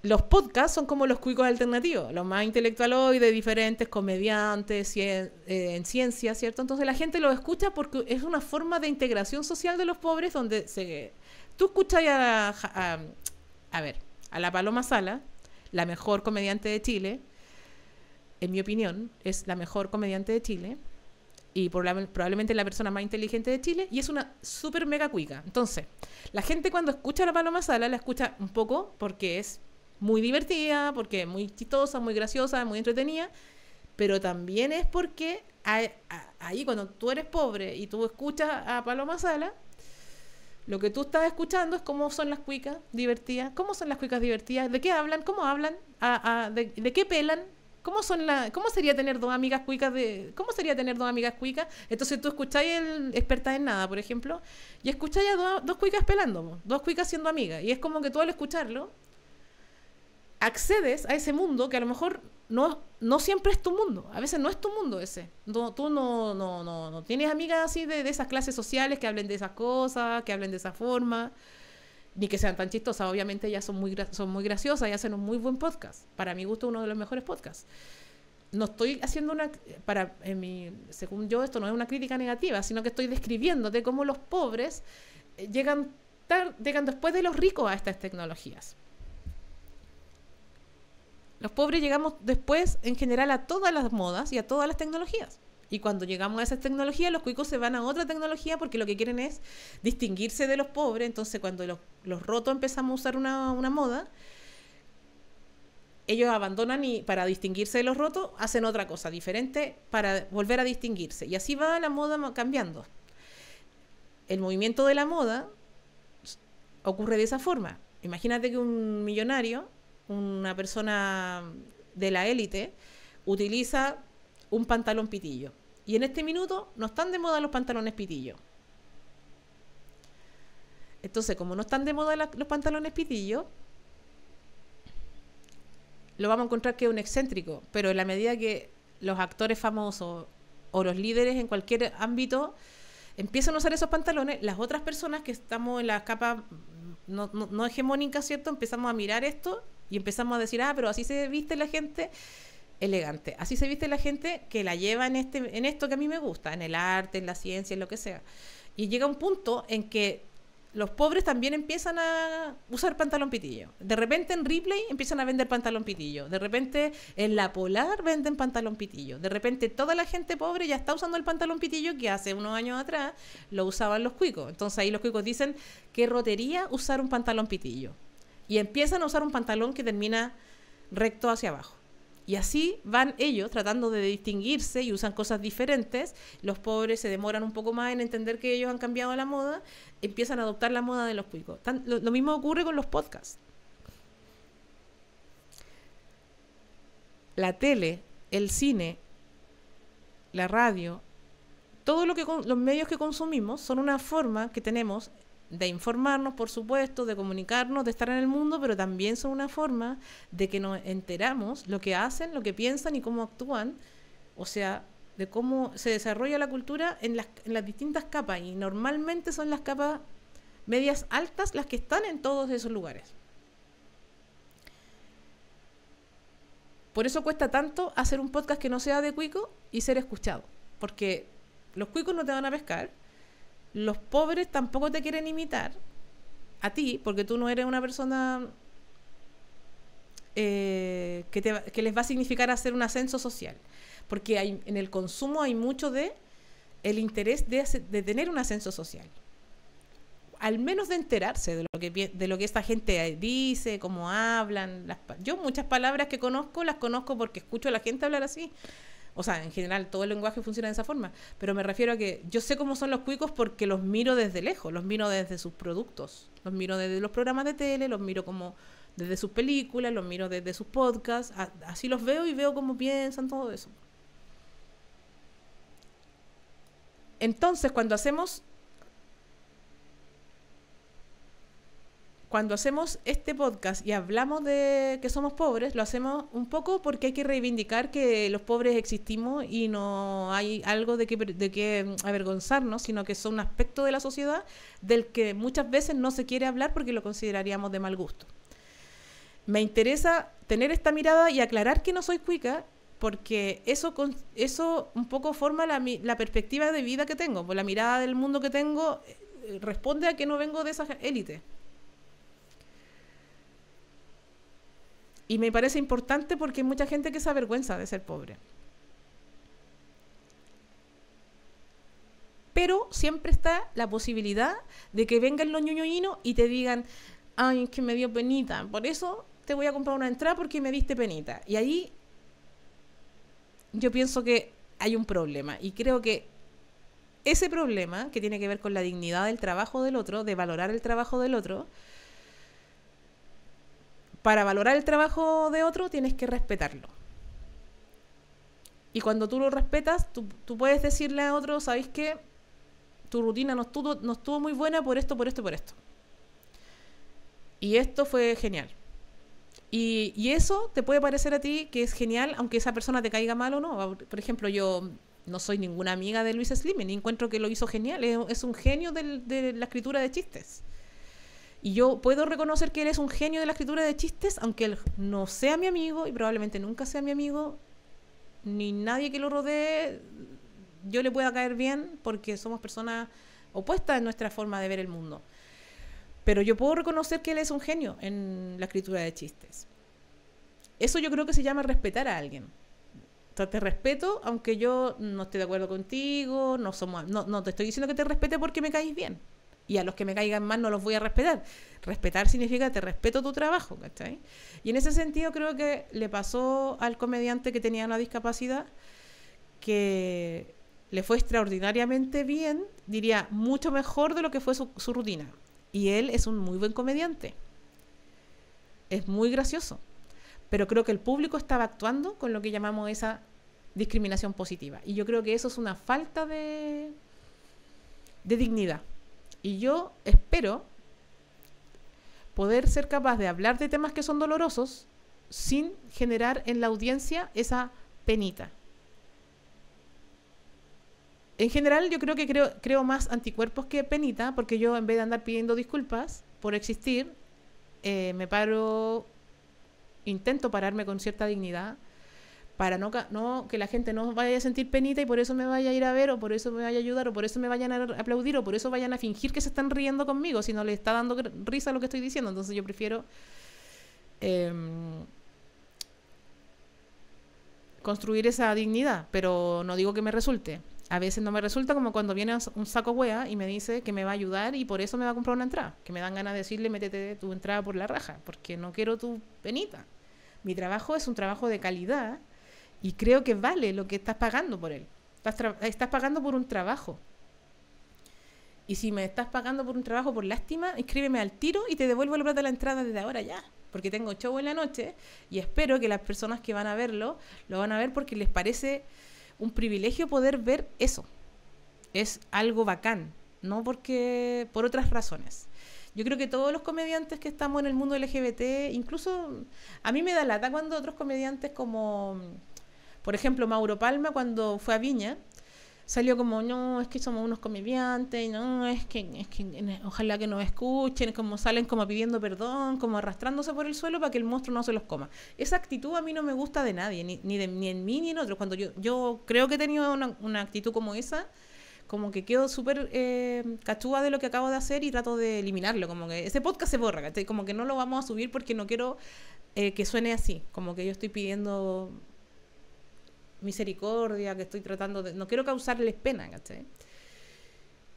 [SPEAKER 1] los podcasts son como los cuicos alternativos, los más intelectuales de diferentes comediantes eh, en ciencia, ¿cierto? Entonces la gente los escucha porque es una forma de integración social de los pobres donde se... Tú escuchas a, a, a ver, a la Paloma Sala, la mejor comediante de Chile, en mi opinión, es la mejor comediante de Chile y probablemente la persona más inteligente de Chile, y es una súper mega cuica. Entonces, la gente cuando escucha a la Paloma Sala la escucha un poco porque es muy divertida, porque muy chistosa, muy graciosa, muy entretenida, pero también es porque ahí cuando tú eres pobre y tú escuchas a Paloma Sala, lo que tú estás escuchando es cómo son las cuicas divertidas, cómo son las cuicas divertidas, de qué hablan, cómo hablan, a, de, qué pelan, cómo son la, cómo sería tener dos amigas cuicas de, cómo sería tener dos amigas cuicas. Entonces tú escucháis el experta en nada, por ejemplo, y escucháis a dos cuicas pelando, dos cuicas siendo amigas, y es como que tú al escucharlo accedes a ese mundo que a lo mejor no, no siempre es tu mundo, a veces no es tu mundo ese. tú no, no, no, no tienes amigas así de, esas clases sociales que hablen de esas cosas, que hablen de esa forma, ni que sean tan chistosas. Obviamente ellas son muy, son muy graciosas y hacen un muy buen podcast. Para mi gusto, uno de los mejores podcasts. No estoy haciendo una, para, en según yo, esto no es una crítica negativa, sino que estoy describiéndote cómo los pobres eh, llegan, llegan después de los ricos a estas tecnologías. Los pobres llegamos después, en general, a todas las modas y a todas las tecnologías. Y cuando llegamos a esas tecnologías, los cuicos se van a otra tecnología porque lo que quieren es distinguirse de los pobres. Entonces, cuando los, rotos empezamos a usar una, una moda, ellos abandonan y para distinguirse de los rotos hacen otra cosa diferente para volver a distinguirse. Y así va la moda cambiando. El movimiento de la moda ocurre de esa forma. Imagínate que un millonario una persona de la élite utiliza un pantalón pitillo. Y en este minuto no están de moda los pantalones pitillo. Entonces, como no están de moda los pantalones pitillo, lo vamos a encontrar que es un excéntrico. Pero en la medida que los actores famosos o los líderes en cualquier ámbito empiezan a usar esos pantalones, las otras personas que estamos en la capa no, no, no hegemónica, ¿cierto? Empezamos a mirar esto y empezamos a decir, ah, pero así se viste la gente elegante, así se viste la gente que la lleva en, este, en esto que a mí me gusta, en el arte, en la ciencia, en lo que sea. Y llega un punto en que los pobres también empiezan a usar pantalón pitillo. De repente en Ripley empiezan a vender pantalón pitillo. De repente en La Polar venden pantalón pitillo. De repente toda la gente pobre ya está usando el pantalón pitillo que hace unos años atrás lo usaban los cuicos. Entonces ahí los cuicos dicen que rotería usar un pantalón pitillo. Y empiezan a usar un pantalón que termina recto hacia abajo. Y así van ellos tratando de distinguirse y usan cosas diferentes. Los pobres se demoran un poco más en entender que ellos han cambiado la moda, empiezan a adoptar la moda de los cuicos. lo, mismo ocurre con los podcasts. La tele, el cine, la radio, todo lo los medios que consumimos son una forma que tenemos de informarnos, por supuesto, de comunicarnos, de estar en el mundo, pero también son una forma de que nos enteramos lo que hacen, lo que piensan y cómo actúan, o sea, de cómo se desarrolla la cultura en las, en las distintas capas, y normalmente son las capas medias altas las que están en todos esos lugares. Por eso cuesta tanto hacer un podcast que no sea de cuico y ser escuchado, porque los cuicos no te van a pescar, los pobres tampoco te quieren imitar a ti, porque tú no eres una persona eh, que, les va a significar hacer un ascenso social. Porque en el consumo hay mucho de el interés de, tener un ascenso social. Al menos de enterarse de lo que, de lo que esta gente dice, cómo hablan. yo muchas palabras que conozco las conozco porque escucho a la gente hablar así. O sea, en general, todo el lenguaje funciona de esa forma. Pero me refiero a que yo sé cómo son los cuicos porque los miro desde lejos, los miro desde sus productos, los miro desde los programas de tele, los miro como desde sus películas, los miro desde sus podcasts. así los veo y veo cómo piensan, todo eso. Entonces, cuando hacemos cuando hacemos este podcast y hablamos de que somos pobres, lo hacemos un poco porque hay que reivindicar que los pobres existimos y no hay algo de que, mm, avergonzarnos, sino que son un aspecto de la sociedad del que muchas veces no se quiere hablar porque lo consideraríamos de mal gusto. Me interesa tener esta mirada y aclarar que no soy cuica porque eso, eso un poco forma la, la perspectiva de vida que tengo, pues la mirada del mundo que tengo eh, responde a que no vengo de esa élite. Y me parece importante porque hay mucha gente que se avergüenza de ser pobre. Pero siempre está la posibilidad de que vengan los ñoñoñinos y te digan, ay, es que me dio penita, por eso te voy a comprar una entrada porque me diste penita. Y ahí yo pienso que hay un problema y creo que ese problema que tiene que ver con la dignidad del trabajo del otro, de valorar el trabajo del otro, para valorar el trabajo de otro tienes que respetarlo. Y cuando tú lo respetas, tú, puedes decirle a otro, ¿sabéis qué? Tu rutina no estuvo, no estuvo muy buena por esto, por esto, por esto. Y esto fue genial. Y, eso te puede parecer a ti que es genial, aunque esa persona te caiga mal o no. Por ejemplo, yo no soy ninguna amiga de Luis Slim y encuentro que lo hizo genial. Es, un genio de la escritura de chistes. Y yo puedo reconocer que él es un genio de la escritura de chistes, aunque él no sea mi amigo y probablemente nunca sea mi amigo, ni nadie que lo rodee, yo le pueda caer bien porque somos personas opuestas en nuestra forma de ver el mundo. Pero yo puedo reconocer que él es un genio en la escritura de chistes. Eso yo creo que se llama respetar a alguien. te respeto aunque yo no esté de acuerdo contigo, no, somos, no, no te estoy diciendo que te respete porque me caes bien y a los que me caigan mal no los voy a respetar. Respetar significa te respeto tu trabajo, ¿cachai? Y en ese sentido creo que le pasó al comediante que tenía una discapacidad que le fue extraordinariamente bien, diría, mucho mejor de lo que fue su, su rutina. Y él es un muy buen comediante. Es muy gracioso. Pero creo que el público estaba actuando con lo que llamamos esa discriminación positiva. Y yo creo que eso es una falta de, de dignidad. Y yo espero poder ser capaz de hablar de temas que son dolorosos sin generar en la audiencia esa penita. En general yo creo que creo, creo más anticuerpos que penita, porque yo en vez de andar pidiendo disculpas por existir, eh, me paro, intento pararme con cierta dignidad para no, no, que la gente no vaya a sentir penita y por eso me vaya a ir a ver o por eso me vaya a ayudar o por eso me vayan a aplaudir o por eso vayan a fingir que se están riendo conmigo si no le está dando risa lo que estoy diciendo. Entonces yo prefiero em, construir esa dignidad, pero no digo que me resulte. A veces no me resulta como cuando viene un saco wea y me dice que me va a ayudar y por eso me va a comprar una entrada, que me dan ganas de decirle métete tu entrada por la raja, porque no quiero tu penita. Mi trabajo es un trabajo de calidad y creo que vale lo que estás pagando por él. Estás, pagando por un trabajo. Y si me estás pagando por un trabajo por lástima, inscríbeme al tiro y te devuelvo el plata de la entrada desde ahora ya. Porque tengo show en la noche y espero que las personas que van a verlo lo van a ver porque les parece un privilegio poder ver eso. Es algo bacán, no porque por otras razones. Yo creo que todos los comediantes que estamos en el mundo LGBT, incluso a mí me da lata cuando otros comediantes como por ejemplo, Mauro Palma cuando fue a Viña, salió como, no, es que somos unos comediantes, no, es que, es que ojalá que nos escuchen, como salen como pidiendo perdón, como arrastrándose por el suelo para que el monstruo no se los coma. Esa actitud a mí no me gusta de nadie, ni, ni, en mí ni en otros. Cuando yo, yo creo que he tenido una, actitud como esa, como que quedo súper eh, cachúa de lo que acabo de hacer y trato de eliminarlo, como que ese podcast se borra, como que no lo vamos a subir porque no quiero eh, que suene así, como que yo estoy pidiendo misericordia, que estoy tratando de... No quiero causarles pena, ¿cachai?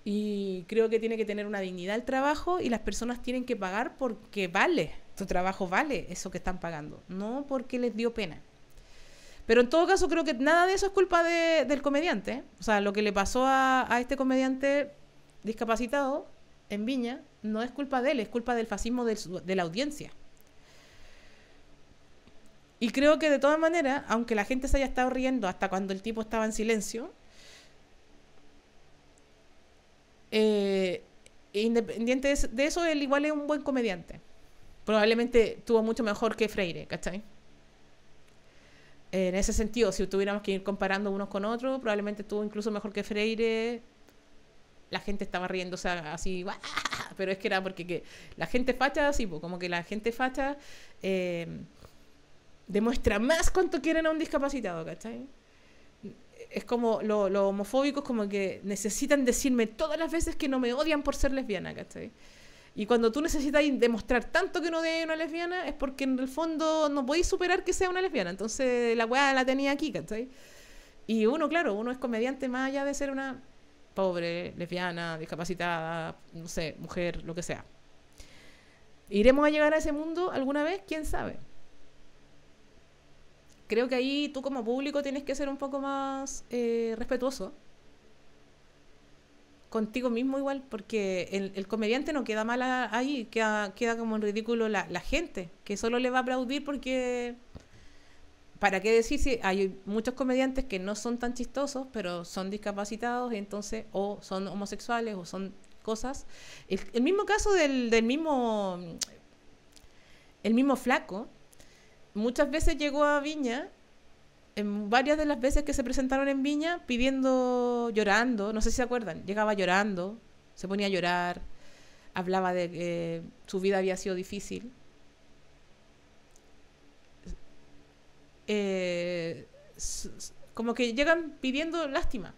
[SPEAKER 1] Y creo que tiene que tener una dignidad el trabajo y las personas tienen que pagar porque vale, tu trabajo vale eso que están pagando, no porque les dio pena. Pero en todo caso creo que nada de eso es culpa del comediante. O sea, lo que le pasó a, este comediante discapacitado en Viña no es culpa de él, es culpa del fascismo de la audiencia. Y creo que de todas maneras, aunque la gente se haya estado riendo hasta cuando el tipo estaba en silencio, eh, independiente de eso, él igual es un buen comediante. Probablemente tuvo mucho mejor que Freire, ¿cachai? En ese sentido, si tuviéramos que ir comparando unos con otros, probablemente tuvo incluso mejor que Freire. La gente estaba riéndose así, pero es que era porque que la gente facha, así como que la gente facha eh, demuestra más cuánto quieren a un discapacitado, ¿cachai? Es como los homofóbicos como que necesitan decirme todas las veces que no me odian por ser lesbiana, ¿cachai? Y cuando tú necesitas demostrar tanto que no de una lesbiana, es porque en el fondo no podéis superar que sea una lesbiana. Entonces la weá la tenía aquí, ¿cachai? Y uno, claro, uno es comediante más allá de ser una pobre, lesbiana, discapacitada, no sé, mujer, lo que sea. ¿Iremos a llegar a ese mundo alguna vez? ¿Quién sabe? creo que ahí tú como público tienes que ser un poco más eh, respetuoso contigo mismo igual, porque el, comediante no queda mal ahí, queda, queda como en ridículo la, gente, que solo le va a aplaudir porque... ¿Para qué decir si hay muchos comediantes que no son tan chistosos, pero son discapacitados, entonces, o son homosexuales, o son cosas? El, mismo caso del, del mismo... El mismo flaco, muchas veces llegó a Viña, en varias de las veces que se presentaron en Viña, pidiendo, llorando, no sé si se acuerdan, llegaba llorando, se ponía a llorar, hablaba de que su vida había sido difícil. Eh, como que llegan pidiendo lástima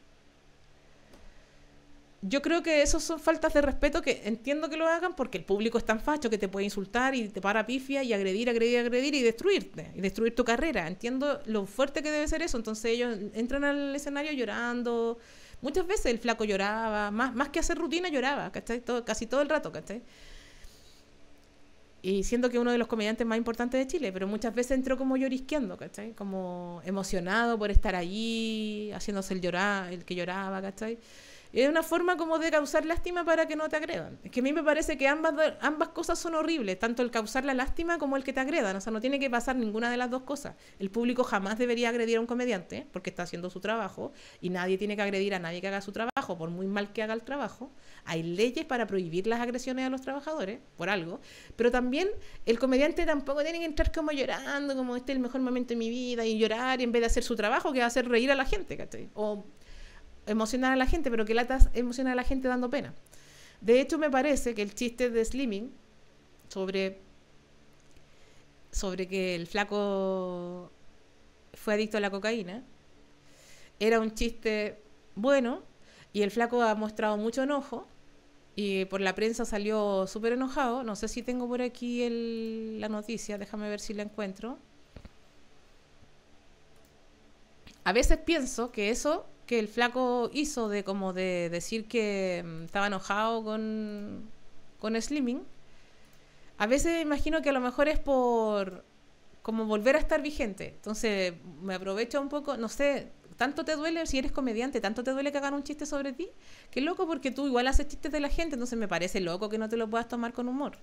[SPEAKER 1] yo creo que eso son faltas de respeto que entiendo que lo hagan porque el público es tan facho que te puede insultar y te para pifia y agredir, agredir, agredir y destruirte, y destruir tu carrera. Entiendo lo fuerte que debe ser eso. Entonces ellos entran al escenario llorando. Muchas veces el flaco lloraba, más, más que hacer rutina lloraba, ¿cachai? casi todo el rato, ¿cachai? Y siendo que uno de los comediantes más importantes de Chile, pero muchas veces entró como llorisqueando, ¿cachai? Como emocionado por estar allí, haciéndose el, llorar, el que lloraba, ¿cachai? Es una forma como de causar lástima para que no te agredan. Es que a mí me parece que ambas, ambas cosas son horribles, tanto el causar la lástima como el que te agredan. O sea, no tiene que pasar ninguna de las dos cosas. El público jamás debería agredir a un comediante porque está haciendo su trabajo y nadie tiene que agredir a nadie que haga su trabajo, por muy mal que haga el trabajo. Hay leyes para prohibir las agresiones a los trabajadores, por algo. Pero también el comediante tampoco tiene que entrar como llorando, como este es el mejor momento de mi vida y llorar en vez de hacer su trabajo que va a hacer reír a la gente, ¿cachai? O emocionar a la gente, pero que latas emocionar a la gente dando pena. De hecho, me parece que el chiste de Slimming sobre, sobre que el flaco fue adicto a la cocaína era un chiste bueno y el flaco ha mostrado mucho enojo y por la prensa salió súper enojado. No sé si tengo por aquí la noticia, déjame ver si la encuentro. A veces pienso que eso que el flaco hizo de como de decir que mm, estaba enojado con, con Slimming. A veces imagino que a lo mejor es por como volver a estar vigente. Entonces me aprovecho un poco, no sé, tanto te duele si eres comediante, tanto te duele que hagan un chiste sobre ti. Qué loco porque tú igual haces chistes de la gente, entonces me parece loco que no te lo puedas tomar con humor.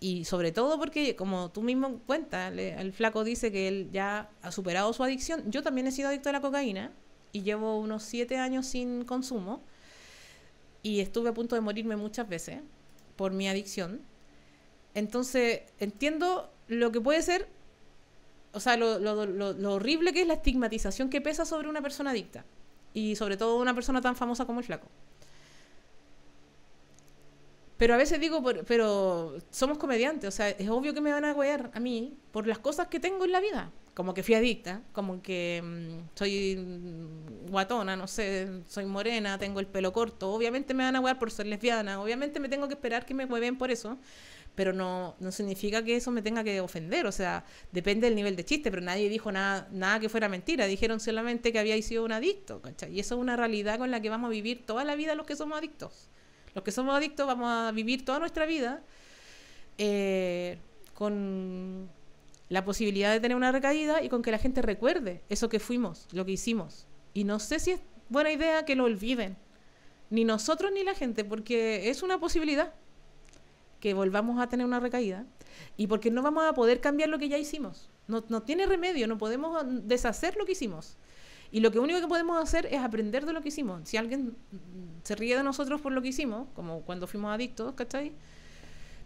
[SPEAKER 1] Y sobre todo porque, como tú mismo cuentas, el flaco dice que él ya ha superado su adicción. Yo también he sido adicto a la cocaína y llevo unos siete años sin consumo y estuve a punto de morirme muchas veces por mi adicción. Entonces, entiendo lo que puede ser, o sea, lo, lo horrible que es la estigmatización que pesa sobre una persona adicta y sobre todo una persona tan famosa como el flaco. Pero a veces digo, pero somos comediantes, o sea, es obvio que me van a huear a mí por las cosas que tengo en la vida. Como que fui adicta, como que mm, soy mm, guatona, no sé, soy morena, tengo el pelo corto. Obviamente me van a huear por ser lesbiana, obviamente me tengo que esperar que me mueven por eso. Pero no, no significa que eso me tenga que ofender, o sea, depende del nivel de chiste, pero nadie dijo nada, nada que fuera mentira, dijeron solamente que había sido un adicto, Y eso es una realidad con la que vamos a vivir toda la vida los que somos adictos los que somos adictos vamos a vivir toda nuestra vida eh, con la posibilidad de tener una recaída y con que la gente recuerde eso que fuimos, lo que hicimos. Y no sé si es buena idea que lo olviden, ni nosotros ni la gente, porque es una posibilidad que volvamos a tener una recaída y porque no vamos a poder cambiar lo que ya hicimos. no tiene remedio, no podemos deshacer lo que hicimos. Y lo que único que podemos hacer es aprender de lo que hicimos. Si alguien se ríe de nosotros por lo que hicimos, como cuando fuimos adictos, ¿cachai?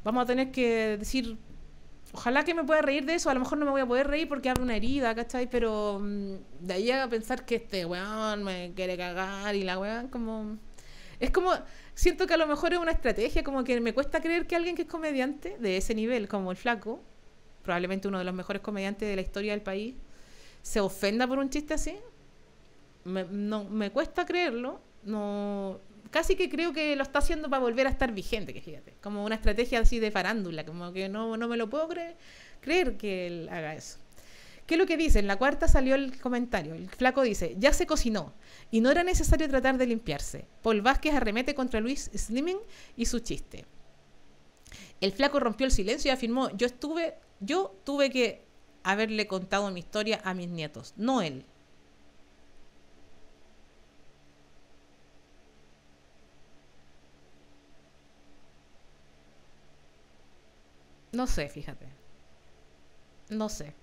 [SPEAKER 1] Vamos a tener que decir, ojalá que me pueda reír de eso, a lo mejor no me voy a poder reír porque abre una herida, ¿cachai? Pero mm, de ahí a pensar que este weón me quiere cagar y la weón como... Es como, siento que a lo mejor es una estrategia, como que me cuesta creer que alguien que es comediante de ese nivel, como el flaco, probablemente uno de los mejores comediantes de la historia del país, se ofenda por un chiste así me, no, me cuesta creerlo, no, casi que creo que lo está haciendo para volver a estar vigente, que fíjate, como una estrategia así de farándula, como que no, me lo puedo creer, que él haga eso. ¿Qué es lo que dice? En la cuarta salió el comentario. El flaco dice, ya se cocinó y no era necesario tratar de limpiarse. Paul Vázquez arremete contra Luis Slimming y su chiste. El flaco rompió el silencio y afirmó, yo estuve, yo tuve que haberle contado mi historia a mis nietos, no él. No sé, fíjate. No sé.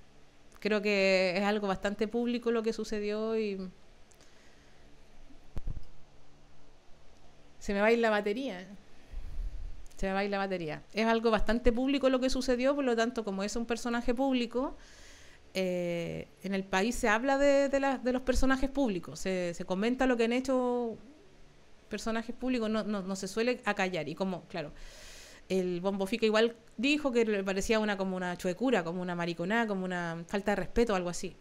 [SPEAKER 1] Creo que es algo bastante público lo que sucedió y... Se me va a ir la batería. Se me va a ir la batería. Es algo bastante público lo que sucedió, por lo tanto, como es un personaje público, eh, en el país se habla de, los personajes públicos, se, comenta lo que han hecho personajes públicos, no, no se suele acallar. Y como, claro, el bombo fica igual dijo que le parecía una como una chuecura, como una mariconada, como una falta de respeto o algo así.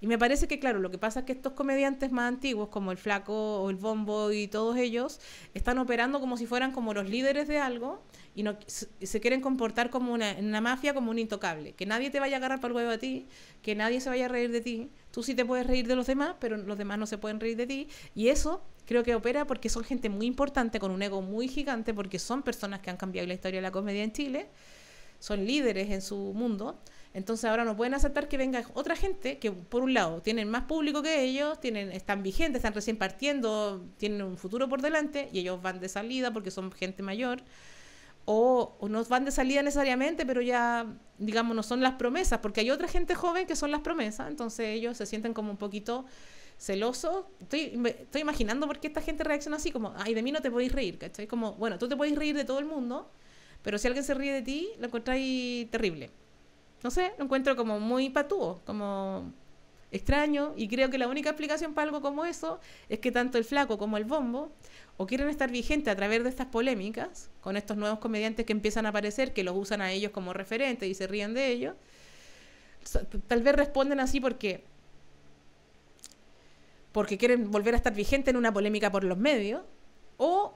[SPEAKER 1] Y me parece que, claro, lo que pasa es que estos comediantes más antiguos, como el Flaco o el Bombo y todos ellos, están operando como si fueran como los líderes de algo y no, se quieren comportar como una, una mafia, como un intocable. Que nadie te vaya a agarrar por huevo a ti, que nadie se vaya a reír de ti, Tú sí te puedes reír de los demás, pero los demás no se pueden reír de ti. Y eso creo que opera porque son gente muy importante, con un ego muy gigante, porque son personas que han cambiado la historia de la comedia en Chile, son líderes en su mundo. Entonces ahora no pueden aceptar que venga otra gente que, por un lado, tienen más público que ellos, tienen, están vigentes, están recién partiendo, tienen un futuro por delante y ellos van de salida porque son gente mayor o, no van de salida necesariamente, pero ya, digamos, no son las promesas, porque hay otra gente joven que son las promesas, entonces ellos se sienten como un poquito celosos. Estoy, imaginando por qué esta gente reacciona así, como, ay, de mí no te podéis reír, ¿cachai? Como, bueno, tú te podéis reír de todo el mundo, pero si alguien se ríe de ti, lo encontráis terrible. No sé, lo encuentro como muy patúo, como extraño, y creo que la única explicación para algo como eso es que tanto el flaco como el bombo o quieren estar vigentes a través de estas polémicas, con estos nuevos comediantes que empiezan a aparecer, que los usan a ellos como referentes y se ríen de ellos, tal vez responden así porque porque quieren volver a estar vigentes en una polémica por los medios, o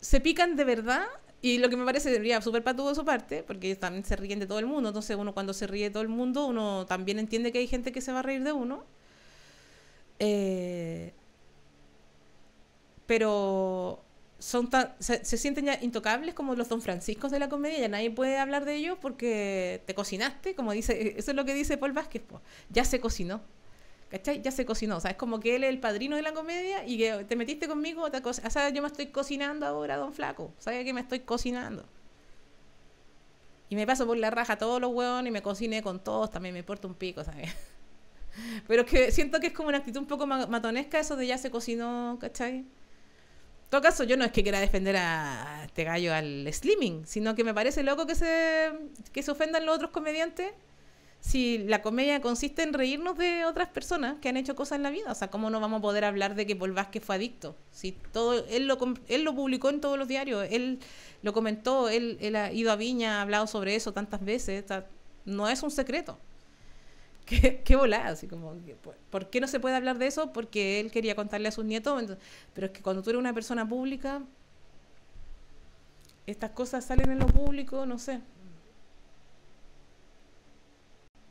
[SPEAKER 1] se pican de verdad, y lo que me parece sería súper patudo de su parte, porque ellos también se ríen de todo el mundo, entonces uno cuando se ríe de todo el mundo, uno también entiende que hay gente que se va a reír de uno. Eh, pero son se, sienten ya intocables como los don franciscos de la comedia, ya nadie puede hablar de ellos porque te cocinaste, como dice, eso es lo que dice Paul Vázquez, ya se cocinó. ¿Cachai? Ya se cocinó, o sea, es como que él es el padrino de la comedia y que te metiste conmigo, te o sea, yo me estoy cocinando ahora, don Flaco, ¿sabes que me estoy cocinando? Y me paso por la raja todos los hueones y me cociné con todos, también me porto un pico, ¿sabes? Pero es que siento que es como una actitud un poco matonesca eso de ya se cocinó, ¿cachai? En todo caso, yo no es que quiera defender a este gallo al slimming, sino que me parece loco que se, se ofendan los otros comediantes si la comedia consiste en reírnos de otras personas que han hecho cosas en la vida. O sea, ¿cómo no vamos a poder hablar de que Paul Vázquez fue adicto? Si todo, él lo, él lo publicó en todos los diarios, él lo comentó, él, ha ido a Viña, ha hablado sobre eso tantas veces. no es un secreto qué, volada, así como, ¿por qué no se puede hablar de eso? Porque él quería contarle a sus nietos, pero es que cuando tú eres una persona pública, estas cosas salen en lo público, no sé.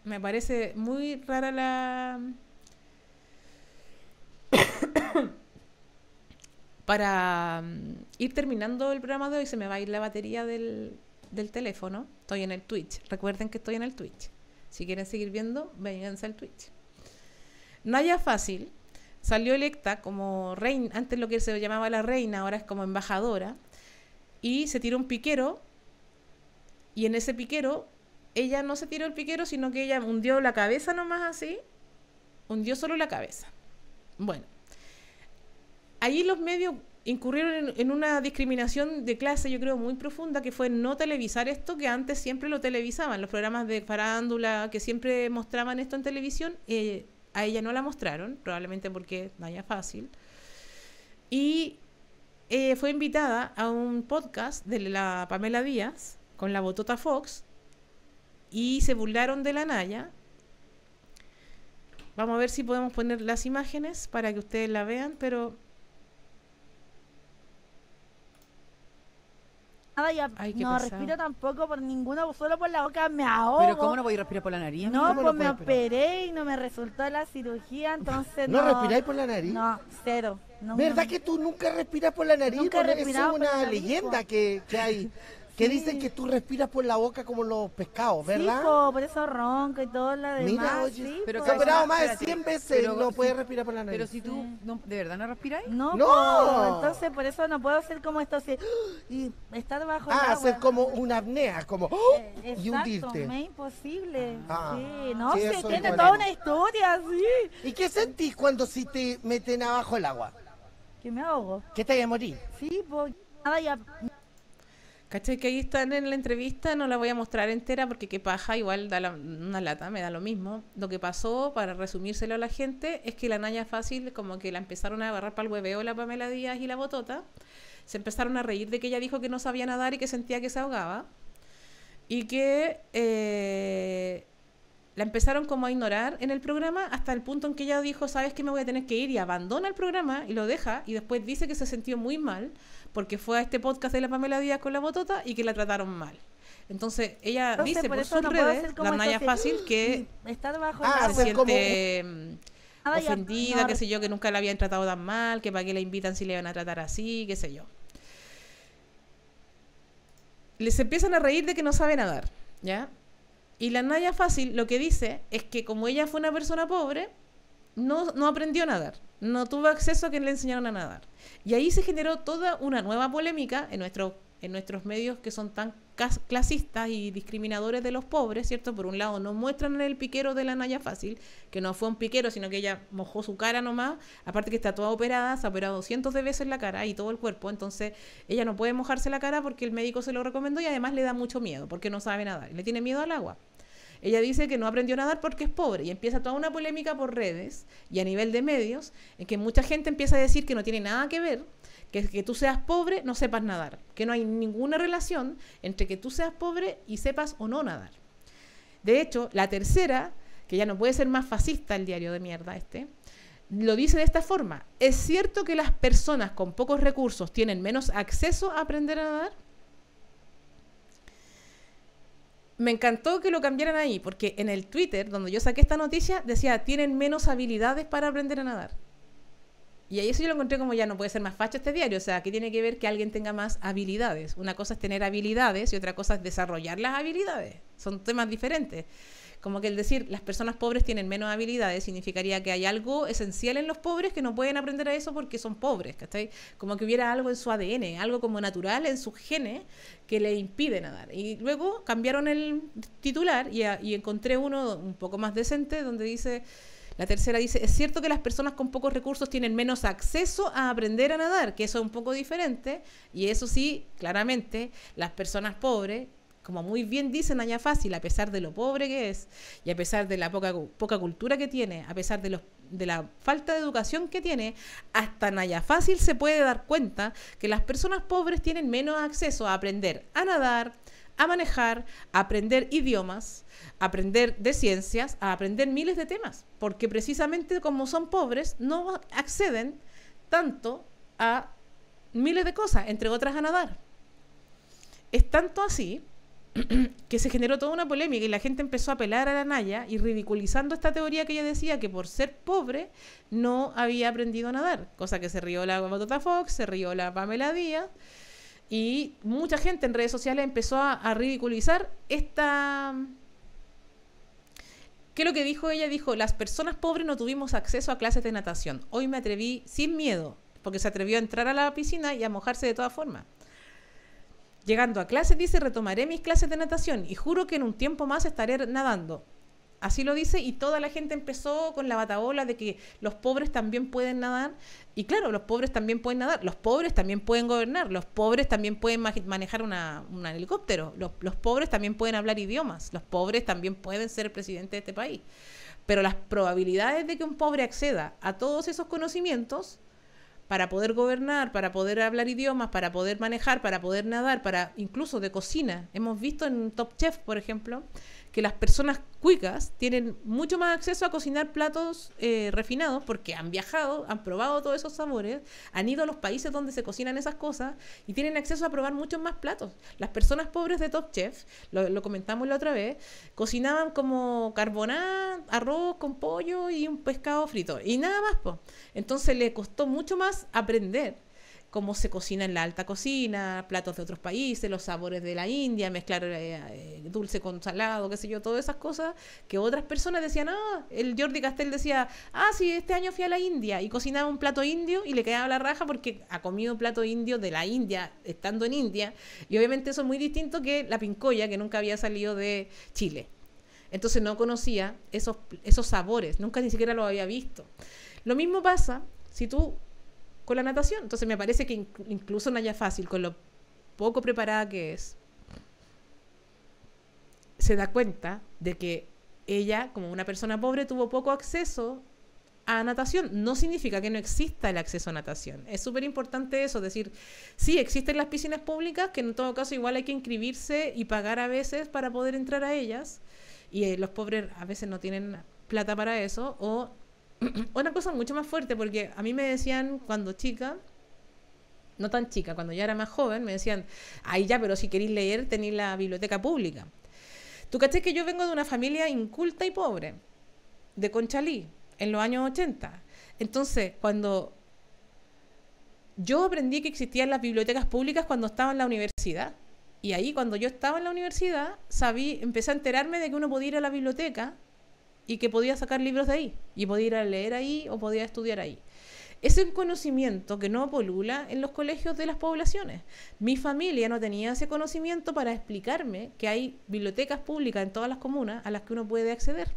[SPEAKER 1] Me parece muy rara la... Para mm, ir terminando el programa de hoy, se me va a ir la batería del, del teléfono. Estoy en el Twitch. Recuerden que estoy en el Twitch. Si quieren seguir viendo, vénganse al Twitch. Naya Fácil salió electa como reina, antes lo que se llamaba la reina, ahora es como embajadora, y se tiró un piquero, y en ese piquero, ella no se tiró el piquero, sino que ella hundió la cabeza nomás así, hundió solo la cabeza. Bueno, Ahí los medios incurrieron en, una discriminación de clase, yo creo, muy profunda, que fue no televisar esto, que antes siempre lo televisaban, los programas de farándula, que siempre mostraban esto en televisión, eh, a ella no la mostraron, probablemente porque vaya fácil. Y eh, fue invitada a un podcast de la Pamela Díaz con la Botota Fox y se burlaron de la Naya. Vamos a ver si podemos poner las imágenes para que ustedes la vean, pero nada no respiro tampoco por ninguno, solo por la boca me ahogo. Pero ¿cómo no voy a respirar por la nariz? No, pues me operé y no me resultó la cirugía, entonces no. respiráis por la nariz? No, cero. ¿Verdad que tú nunca respiras por la nariz? Nunca es una leyenda que, que hay. Que dicen que tú respiras por la boca como los pescados, ¿verdad? Sí, por eso ronco y todo la demás. Mira, oye, sí, pero que operado más de 100 veces no puedes respirar por la nariz. Pero si tú, ¿de verdad no respiras. No, no. entonces por eso no puedo hacer como esto así, y estar bajo el ah, agua. Ah, hacer como una apnea, como eh, ¡oh! y hundirte. es imposible. Ah, sí, no sé, tiene toda una historia, sí. ¿Y qué sentís cuando si te meten abajo el agua? Que me ahogo. ¿Que te voy a morir? Sí, pues nada ya ¿Cachai? Que ahí están en la entrevista, no la voy a mostrar entera porque qué paja, igual da una lata, me da lo mismo. Lo que pasó, para resumírselo a la gente, es que la Naya Fácil como que la empezaron a agarrar para el hueveo la Pamela Díaz y la Botota. Se empezaron a reír de que ella dijo que no sabía nadar y que sentía que se ahogaba. Y que eh, la empezaron como a ignorar en el programa hasta el punto en que ella dijo, sabes que me voy a tener que ir y abandona el programa y lo deja y después dice que se sintió muy mal porque fue a este podcast de la Pamela Díaz con la botota y que la trataron mal. Entonces, ella dice por, sus redes, la Naya Fácil, que está ah, pues, se siente mm, ah, ofendida, qué sé yo, que nunca la habían tratado tan mal, que para qué la invitan si le van a tratar así, qué sé yo. Les empiezan a reír de que no sabe nadar, ¿ya? Y la Naya Fácil lo que dice es que como ella fue una persona pobre, no, no aprendió a nadar, no tuvo acceso a que le enseñaron a nadar. Y ahí se generó toda una nueva polémica en, nuestro, en nuestros medios que son tan clasistas y discriminadores de los pobres, ¿cierto? Por un lado, no muestran el piquero de la Naya Fácil, que no fue un piquero, sino que ella mojó su cara nomás, aparte que está toda operada, se ha operado cientos de veces la cara y todo el cuerpo, entonces ella no puede mojarse la cara porque el médico se lo recomendó y además le da mucho miedo, porque no sabe nadar, le tiene miedo al agua. Ella dice que no aprendió a nadar porque es pobre y empieza toda una polémica por redes y a nivel de medios en que mucha gente empieza a decir que no tiene nada que ver, que, que tú seas pobre no sepas nadar, que no hay ninguna relación entre que tú seas pobre y sepas o no nadar. De hecho, la tercera, que ya no puede ser más fascista el diario de mierda este, lo dice de esta forma. ¿Es cierto que las personas con pocos recursos tienen menos acceso a aprender a nadar? me encantó que lo cambiaran ahí, porque en el Twitter, donde yo saqué esta noticia, decía, tienen menos habilidades para aprender a nadar. Y ahí eso yo lo encontré como ya no puede ser más facho este diario. O sea, aquí tiene que ver que alguien tenga más habilidades. Una cosa es tener habilidades y otra cosa es desarrollar las habilidades. Son temas diferentes. Como que el decir las personas pobres tienen menos habilidades significaría que hay algo esencial en los pobres que no pueden aprender a eso porque son pobres, ¿cachai? Como que hubiera algo en su ADN, algo como natural en sus genes que le impide nadar. Y luego cambiaron el titular y, y encontré uno un poco más decente donde dice... La tercera dice, es cierto que las personas con pocos recursos tienen menos acceso a aprender a nadar, que eso es un poco diferente, y eso sí, claramente, las personas pobres como muy bien dice Naya Fácil, a pesar de lo pobre que es y a pesar de la poca, poca cultura que tiene, a pesar de, los, de la falta de educación que tiene, hasta Naya Fácil se puede dar cuenta que las personas pobres tienen menos acceso a aprender a nadar, a manejar, a aprender idiomas, a aprender de ciencias, a aprender miles de temas, porque precisamente como son pobres no acceden tanto a miles de cosas, entre otras a nadar. Es tanto así que se generó toda una polémica y la gente empezó a pelar a la Naya y ridiculizando esta teoría que ella decía que por ser pobre no había aprendido a nadar, cosa que se rió la Batota Fox, se rió la Pamela Díaz y mucha gente en redes sociales empezó a, a ridiculizar esta... ¿Qué es lo que dijo ella? Dijo, las personas pobres no tuvimos acceso a clases de natación. Hoy me atreví sin miedo, porque se atrevió a entrar a la piscina y a mojarse de todas formas. Llegando a clase dice, retomaré mis clases de natación y juro que en un tiempo más estaré nadando. Así lo dice y toda la gente empezó con la batabola de que los pobres también pueden nadar. Y claro, los pobres también pueden nadar, los pobres también pueden gobernar, los pobres también pueden manejar un helicóptero, los, los pobres también pueden hablar idiomas, los pobres también pueden ser presidente de este país. Pero las probabilidades de que un pobre acceda a todos esos conocimientos para poder gobernar, para poder hablar idiomas, para poder manejar, para poder nadar, para incluso de cocina. Hemos visto en Top Chef, por ejemplo, que las personas cuicas tienen mucho más acceso a cocinar platos eh, refinados porque han viajado, han probado todos esos sabores, han ido a los países donde se cocinan esas cosas y tienen acceso a probar muchos más platos. Las personas pobres de Top Chef, lo, comentamos la otra vez, cocinaban como carboná, arroz con pollo y un pescado frito y nada más. Entonces le costó mucho más aprender cómo se cocina en la alta cocina, platos de otros países, los sabores de la India, mezclar eh, eh, dulce con salado, qué sé yo, todas esas cosas que otras personas decían, ah, el Jordi Castel decía, ah, sí, este año fui a la India y cocinaba un plato indio y le quedaba la raja porque ha comido un plato indio de la India, estando en India, y obviamente eso es muy distinto que la pincoya que nunca había salido de Chile. Entonces no conocía esos, esos sabores, nunca ni siquiera lo había visto. Lo mismo pasa si tú con la natación. Entonces me parece que incluso incluso Naya Fácil, con lo poco preparada que es, se da cuenta de que ella, como una persona pobre, tuvo poco acceso a natación. No significa que no exista el acceso a natación. Es súper importante eso, decir, sí, existen las piscinas públicas, que en todo caso igual hay que inscribirse y pagar a veces para poder entrar a ellas, y eh, los pobres a veces no tienen plata para eso, o Una cosa mucho más fuerte, porque a mí me decían cuando chica, no tan chica, cuando ya era más joven, me decían, ay ya, pero si queréis leer, tenéis la biblioteca pública. Tú caché que yo vengo de una familia inculta y pobre, de Conchalí, en los años 80. Entonces, cuando yo aprendí que existían las bibliotecas públicas cuando estaba en la universidad. Y ahí, cuando yo estaba en la universidad, sabí, empecé a enterarme de que uno podía ir a la biblioteca y que podía sacar libros de ahí y podía ir a leer ahí o podía estudiar ahí. Es un conocimiento que no polula en los colegios de las poblaciones. Mi familia no tenía ese conocimiento para explicarme que hay bibliotecas públicas en todas las comunas a las que uno puede acceder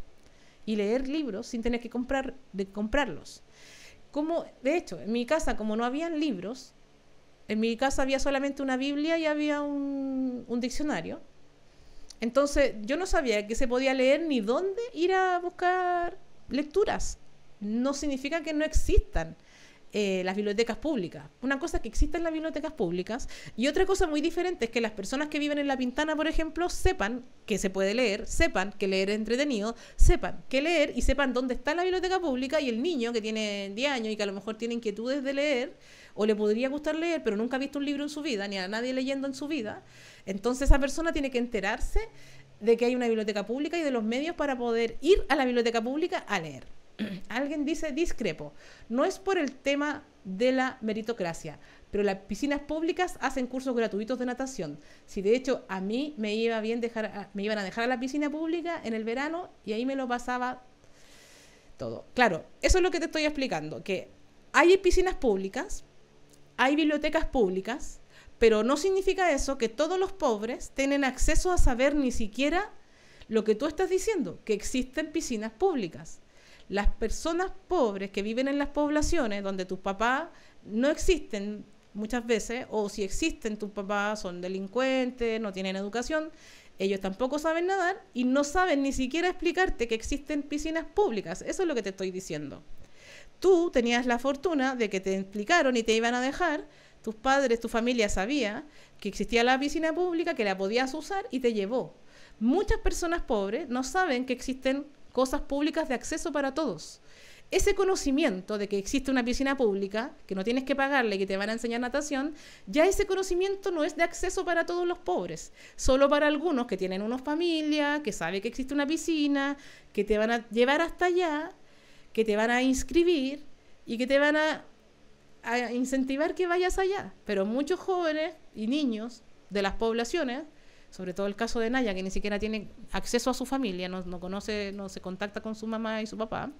[SPEAKER 1] y leer libros sin tener que comprar, comprarlos. Como, de hecho, en mi casa, como no habían libros, en mi casa había solamente una Biblia y había un diccionario. Entonces, yo no sabía que se podía leer ni dónde ir a buscar lecturas. No significa que no existan. Eh, las bibliotecas públicas. Una cosa es que existan las bibliotecas públicas y otra cosa muy diferente es que las personas que viven en La Pintana, por ejemplo, sepan que se puede leer, sepan que leer es entretenido, sepan que leer y sepan dónde está la biblioteca pública y el niño que tiene 10 años y que a lo mejor tiene inquietudes de leer, o le podría gustar leer, pero nunca ha visto un libro en su vida, ni a nadie leyendo en su vida, entonces esa persona tiene que enterarse de que hay una biblioteca pública y de los medios para poder ir a la biblioteca pública a leer. Alguien dice discrepo, no es por el tema de la meritocracia, pero las piscinas públicas hacen cursos gratuitos de natación. Si de hecho a mí me iba bien dejar, me iban a dejar a la piscina pública en el verano y ahí me lo pasaba todo. Claro, eso es lo que te estoy explicando, que hay piscinas públicas hay bibliotecas públicas, pero no significa eso que todos los pobres tienen acceso a saber ni siquiera lo que tú estás diciendo, que existen piscinas públicas. Las personas pobres que viven en las poblaciones donde tus papás no existen muchas veces, o si existen tus papás son delincuentes, no tienen educación, ellos tampoco saben nadar y no saben ni siquiera explicarte que existen piscinas públicas. Eso es lo que te estoy diciendo tú tenías la fortuna de que te explicaron y te iban a dejar, tus padres, tu familia sabía que existía la piscina pública, que la podías usar y te llevó. Muchas personas pobres no saben que existen cosas públicas de acceso para todos. Ese conocimiento de que existe una piscina pública, que no tienes que pagarle, que te van a enseñar natación, ya ese conocimiento no es de acceso para todos los pobres, solo para algunos que tienen una familia, que sabe que existe una piscina, que te van a llevar hasta allá que te van a inscribir y que te van a, incentivar que vayas allá. Pero muchos jóvenes y niños de las poblaciones sobre todo el caso de Naya, que ni siquiera tiene acceso a su familia, no, conoce, no se contacta con su mamá y su papá,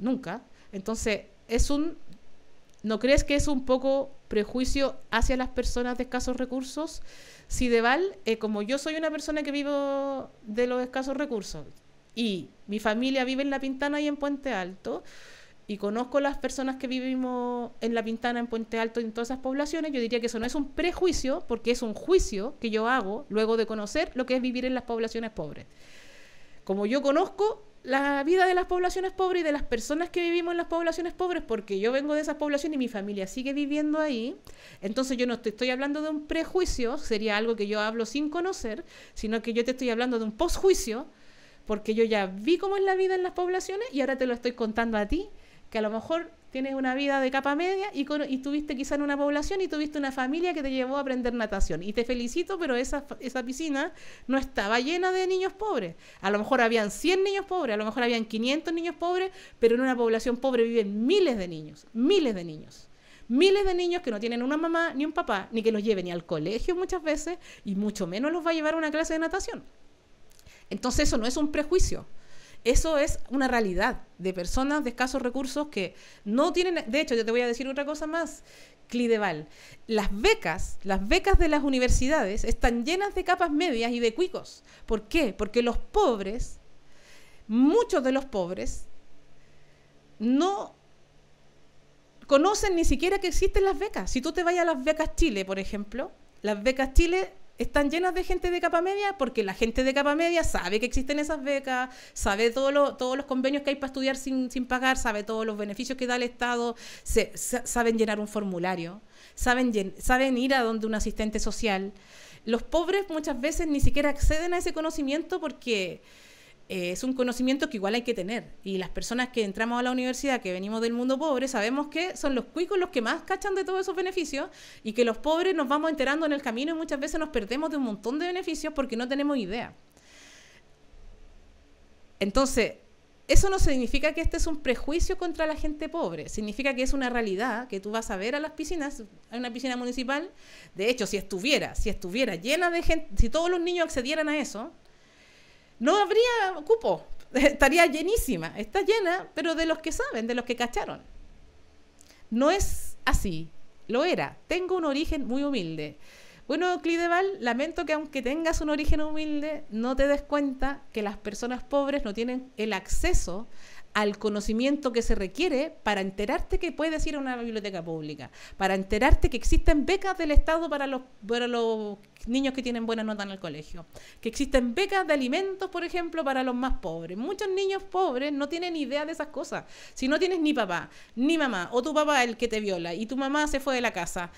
[SPEAKER 1] nunca. Entonces, es un, ¿no crees que es un poco prejuicio hacia las personas de escasos recursos? Si de Val, eh, como yo soy una persona que vivo de los escasos recursos, y mi familia vive en La Pintana y en Puente Alto. Y conozco las personas que vivimos en La Pintana, en Puente Alto en todas esas poblaciones. Yo diría que eso no es un prejuicio, porque es un juicio que yo hago luego de conocer lo que es vivir en las poblaciones pobres. Como yo conozco la vida de las poblaciones pobres y de las personas que vivimos en las poblaciones pobres, porque yo vengo de esa población y mi familia sigue viviendo ahí, entonces yo no te estoy hablando de un prejuicio, sería algo que yo hablo sin conocer, sino que yo te estoy hablando de un posjuicio porque yo ya vi cómo es la vida en las poblaciones y ahora te lo estoy contando a ti, que a lo mejor tienes una vida de capa media y, tuviste quizá en una población y tuviste una familia que te llevó a aprender natación. Y te felicito, pero esa, piscina no estaba llena de niños pobres. A lo mejor habían 100 niños pobres, a lo mejor habían 500 niños pobres, pero en una población pobre viven miles de niños, miles de niños. Miles de niños que no tienen una mamá ni un papá, ni que los lleven ni al colegio muchas veces, y mucho menos los va a llevar a una clase de natación. Entonces eso no es un prejuicio, eso es una realidad de personas de escasos recursos que no tienen, de hecho yo te voy a decir otra cosa más, Clideval, las becas, las becas de las universidades están llenas de capas medias y de cuicos. ¿Por qué? Porque los pobres, muchos de los pobres, no conocen ni siquiera que existen las becas. Si tú te vayas a las becas Chile, por ejemplo, las becas Chile están llenas de gente de capa media porque la gente de capa media sabe que existen esas becas, sabe todos los convenios que hay para estudiar sin, pagar, sabe todos los beneficios que da el Estado, saben llenar un formulario, saben, saben ir a donde un asistente social. Los pobres muchas veces ni siquiera acceden a ese conocimiento porque eh, es un conocimiento que igual hay que tener. Y las personas que entramos a la universidad, que venimos del mundo pobre, sabemos que son los cuicos los que más cachan de todos esos beneficios y que los pobres nos vamos enterando en el camino y muchas veces nos perdemos de un montón de beneficios porque no tenemos idea. Entonces, eso no significa que este es un prejuicio contra la gente pobre, significa que es una realidad que tú vas a ver a las piscinas, a una piscina municipal, de hecho, si estuviera, si estuviera llena de gente, si todos los niños accedieran a eso, no habría cupo, estaría llenísima, está llena, pero de los que saben, de los que cacharon. No es así, lo era, tengo un origen muy humilde. Bueno, Clideval, lamento que aunque tengas un origen humilde, no te des cuenta que las personas pobres no tienen el acceso al conocimiento que se requiere para enterarte que puedes ir a una biblioteca pública, para enterarte que existen becas del Estado para los, los niños que tienen buena nota en el colegio, que existen becas de alimentos, por ejemplo, para los más pobres. Muchos niños pobres no tienen idea de esas cosas. Si no tienes ni papá, ni mamá, o tu papá el que te viola y tu mamá se fue de la casa,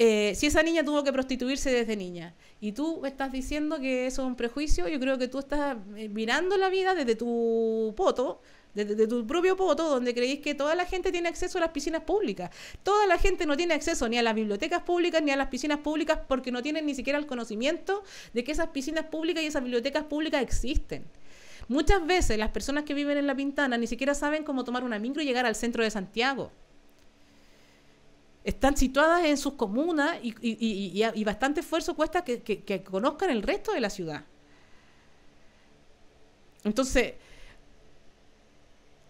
[SPEAKER 1] eh, si esa niña tuvo que prostituirse desde niña y tú estás diciendo que eso es un prejuicio, yo creo que tú estás eh, mirando la vida desde tu poto, desde tu propio poto, donde creéis que toda la gente tiene acceso a las piscinas públicas. Toda la gente no tiene acceso ni a las bibliotecas públicas ni a las piscinas públicas porque no tienen ni siquiera el conocimiento de que esas piscinas públicas y esas bibliotecas públicas existen. Muchas veces las personas que viven en La Pintana ni siquiera saben cómo tomar una micro y llegar al centro de Santiago están situadas en sus comunas y, bastante esfuerzo cuesta que, conozcan el resto de la ciudad. Entonces,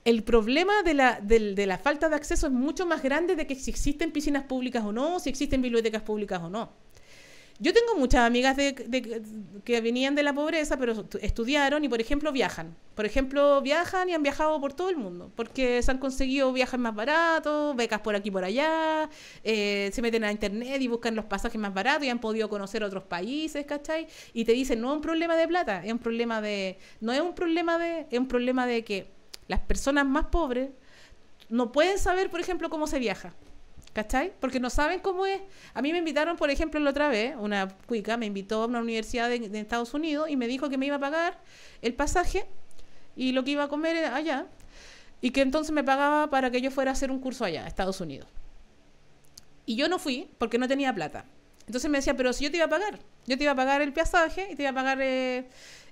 [SPEAKER 1] el problema de la, de la falta de acceso es mucho más grande de que si existen piscinas públicas o no, si existen bibliotecas públicas o no. Yo tengo muchas amigas que venían de la pobreza, pero estudiaron y, por ejemplo, viajan. Por ejemplo, viajan y han viajado por todo el mundo, porque se han conseguido viajes más baratos, becas por aquí y por allá, eh, se meten a internet y buscan los pasajes más baratos y han podido conocer otros países, ¿cachai? Y te dicen, no es un problema de plata, es un problema de... No es un problema de... Es un problema de que las personas más pobres no pueden saber, por ejemplo, cómo se viaja. ¿Cachai? Porque no saben cómo es. A mí me invitaron, por ejemplo, la otra vez, una cuica me invitó a una universidad de, Estados Unidos y me dijo que me iba a pagar el pasaje y lo que iba a comer allá. Y que entonces me pagaba para que yo fuera a hacer un curso allá, a Estados Unidos. Y yo no fui porque no tenía plata. Entonces me decía, pero si yo te iba a pagar, yo te iba a pagar el pasaje y te iba a pagar eh,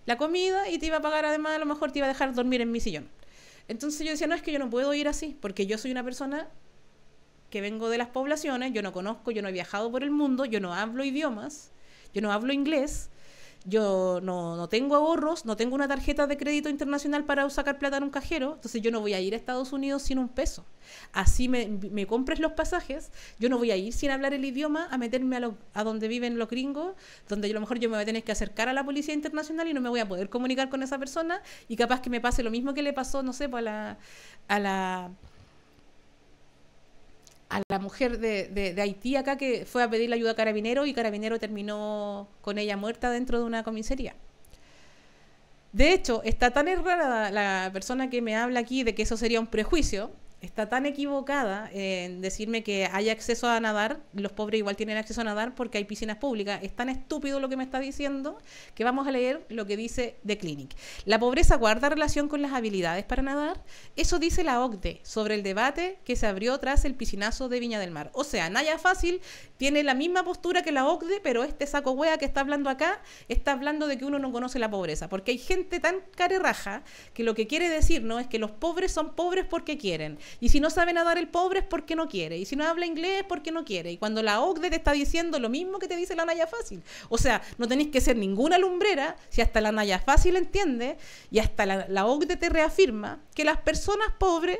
[SPEAKER 1] la comida y te iba a pagar además, a lo mejor te iba a dejar dormir en mi sillón. Entonces yo decía, no, es que yo no puedo ir así, porque yo soy una persona que vengo de las poblaciones, yo no conozco, yo no he viajado por el mundo, yo no hablo idiomas, yo no hablo inglés, yo no, tengo ahorros, no tengo una tarjeta de crédito internacional para sacar plata en un cajero, entonces yo no voy a ir a Estados Unidos sin un peso. Así me, compres los pasajes, yo no voy a ir sin hablar el idioma a meterme a, donde viven los gringos, donde a lo mejor yo me voy a tener que acercar a la policía internacional y no me voy a poder comunicar con esa persona y capaz que me pase lo mismo que le pasó, no sé, pues, a la a la mujer de, de, Haití acá que fue a pedirle ayuda a Carabinero y Carabinero terminó con ella muerta dentro de una comisaría. De hecho, está tan errada la persona que me habla aquí de que eso sería un prejuicio, está tan equivocada en decirme que hay acceso a nadar, los pobres igual tienen acceso a nadar porque hay piscinas públicas. Es tan estúpido lo que me está diciendo que vamos a leer lo que dice The Clinic. La pobreza guarda relación con las habilidades para nadar. Eso dice la OCDE sobre el debate que se abrió tras el piscinazo de Viña del Mar. O sea, Naya Fácil tiene la misma postura que la OCDE, pero este saco hueá que está hablando acá está hablando de que uno no conoce la pobreza. Porque hay gente tan carerraja que lo que quiere decir no es que los pobres son pobres porque quieren y si no sabe nadar el pobre es porque no quiere. Y si no habla inglés es porque no quiere. Y cuando la OCDE te está diciendo lo mismo que te dice la Naya Fácil. O sea, no tenéis que ser ninguna lumbrera si hasta la Naya Fácil entiende y hasta la, la OCDE te reafirma que las personas pobres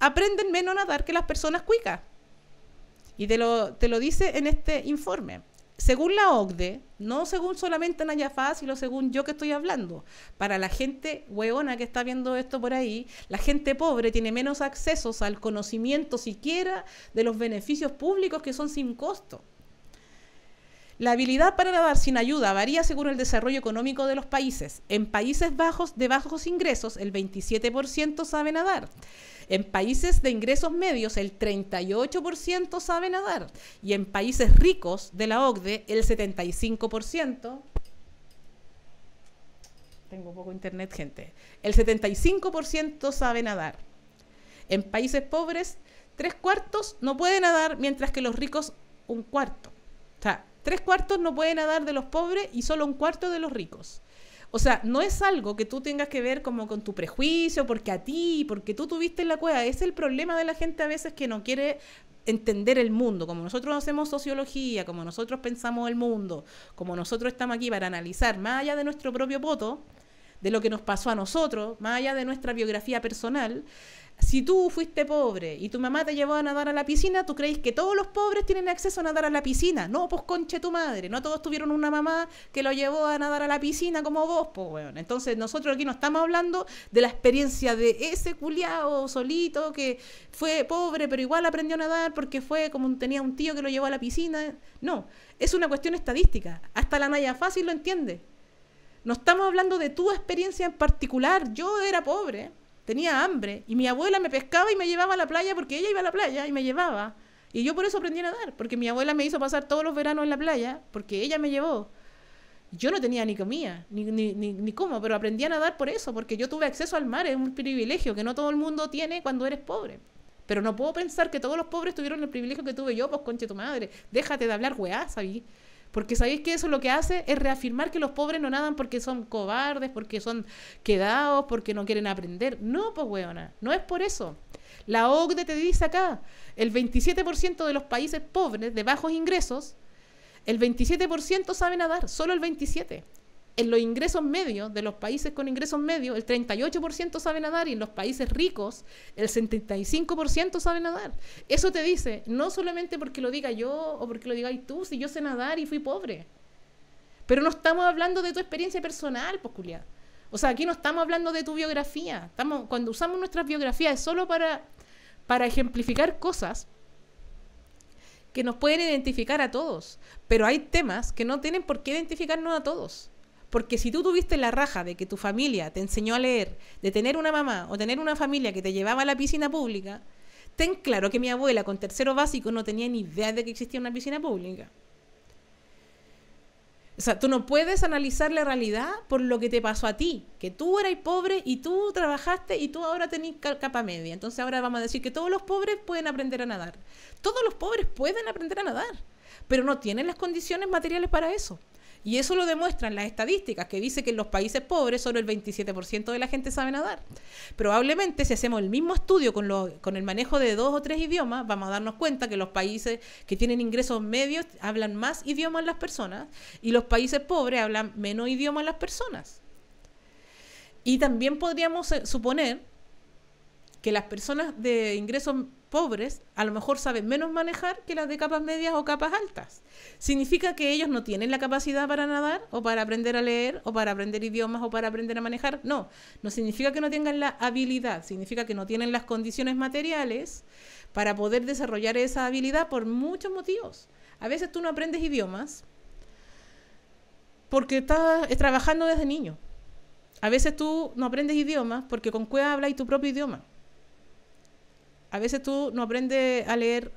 [SPEAKER 1] aprenden menos a nadar que las personas cuicas. Y te lo, te lo dice en este informe según la OCDE, no según solamente Naya Fá, sino según yo que estoy hablando, para la gente hueona que está viendo esto por ahí, la gente pobre tiene menos accesos al conocimiento siquiera de los beneficios públicos que son sin costo. La habilidad para nadar sin ayuda varía según el desarrollo económico de los países. En países bajos de bajos ingresos, el 27% sabe nadar. En países de ingresos medios, el 38% sabe nadar. Y en países ricos de la OCDE, el 75%. Tengo poco internet, gente. El 75% sabe nadar. En países pobres, tres cuartos no pueden nadar, mientras que los ricos, un cuarto. O sea, tres cuartos no pueden nadar de los pobres y solo un cuarto de los ricos. O sea, no es algo que tú tengas que ver como con tu prejuicio, porque a ti, porque tú tuviste en la cueva. Es el problema de la gente a veces que no quiere entender el mundo, como nosotros hacemos sociología, como nosotros pensamos el mundo, como nosotros estamos aquí para analizar más allá de nuestro propio voto, de lo que nos pasó a nosotros, más allá de nuestra biografía personal, si tú fuiste pobre y tu mamá te llevó a nadar a la piscina, tú crees que todos los pobres tienen acceso a nadar a la piscina. No, pues conche tu madre. No todos tuvieron una mamá que lo llevó a nadar a la piscina como vos, pues, weón. Entonces, nosotros aquí no estamos hablando de la experiencia de ese culiao solito que fue pobre, pero igual aprendió a nadar porque fue como tenía un tío que lo llevó a la piscina. No, es una cuestión estadística. Hasta la Naya Fácil lo entiende. No estamos hablando de tu experiencia en particular. Yo era pobre tenía hambre y mi abuela me pescaba y me llevaba a la playa porque ella iba a la playa y me llevaba. Y yo por eso aprendí a nadar, porque mi abuela me hizo pasar todos los veranos en la playa porque ella me llevó. Yo no tenía ni comida, ni, ni, ni, cómo, pero aprendí a nadar por eso, porque yo tuve acceso al mar, es un privilegio que no todo el mundo tiene cuando eres pobre. Pero no puedo pensar que todos los pobres tuvieron el privilegio que tuve yo, pues conche tu madre. Déjate de hablar weá, ¿sabí? Porque sabéis que eso lo que hace es reafirmar que los pobres no nadan porque son cobardes, porque son quedados, porque no quieren aprender. No, pues, weona, no es por eso. La OCDE te dice acá, el 27% de los países pobres de bajos ingresos, el 27% sabe nadar, solo el 27% en los ingresos medios, de los países con ingresos medios, el 38% sabe nadar y en los países ricos el 75% sabe nadar. Eso te dice, no solamente porque lo diga yo o porque lo digáis tú, si yo sé nadar y fui pobre. Pero no estamos hablando de tu experiencia personal, pues O sea, aquí no estamos hablando de tu biografía. Estamos, cuando usamos nuestras biografías es solo para, para ejemplificar cosas que nos pueden identificar a todos. Pero hay temas que no tienen por qué identificarnos a todos. Porque si tú tuviste la raja de que tu familia te enseñó a leer, de tener una mamá o tener una familia que te llevaba a la piscina pública, ten claro que mi abuela con tercero básico no tenía ni idea de que existía una piscina pública. O sea, tú no puedes analizar la realidad por lo que te pasó a ti, que tú eras pobre y tú trabajaste y tú ahora tenés capa media. Entonces ahora vamos a decir que todos los pobres pueden aprender a nadar. Todos los pobres pueden aprender a nadar, pero no tienen las condiciones materiales para eso. Y eso lo demuestran las estadísticas, que dice que en los países pobres solo el 27% de la gente sabe nadar. Probablemente si hacemos el mismo estudio con, con el manejo de dos o tres idiomas, vamos a darnos cuenta que los países que tienen ingresos medios hablan más idiomas las personas y los países pobres hablan menos idiomas las personas. Y también podríamos eh, suponer que las personas de ingresos pobres a lo mejor saben menos manejar que las de capas medias o capas altas. ¿Significa que ellos no tienen la capacidad para nadar o para aprender a leer o para aprender idiomas o para aprender a manejar? No, no significa que no tengan la habilidad, significa que no tienen las condiciones materiales para poder desarrollar esa habilidad por muchos motivos. A veces tú no aprendes idiomas porque estás trabajando desde niño. A veces tú no aprendes idiomas porque con cueva hablas tu propio idioma a veces tú no aprendes a leer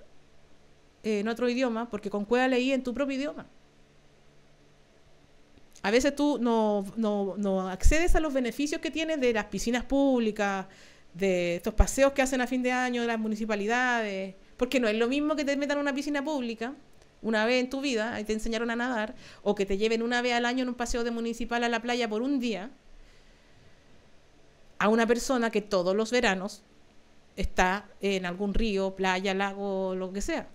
[SPEAKER 1] eh, en otro idioma porque con cueva leí en tu propio idioma. A veces tú no, accedes a los beneficios que tienes de las piscinas públicas, de estos paseos que hacen a fin de año de las municipalidades, porque no es lo mismo que te metan a una piscina pública una vez en tu vida, y te enseñaron a nadar, o que te lleven una vez al año en un paseo de municipal a la playa por un día, a una persona que todos los veranos está en algún río, playa, lago, lo que sea.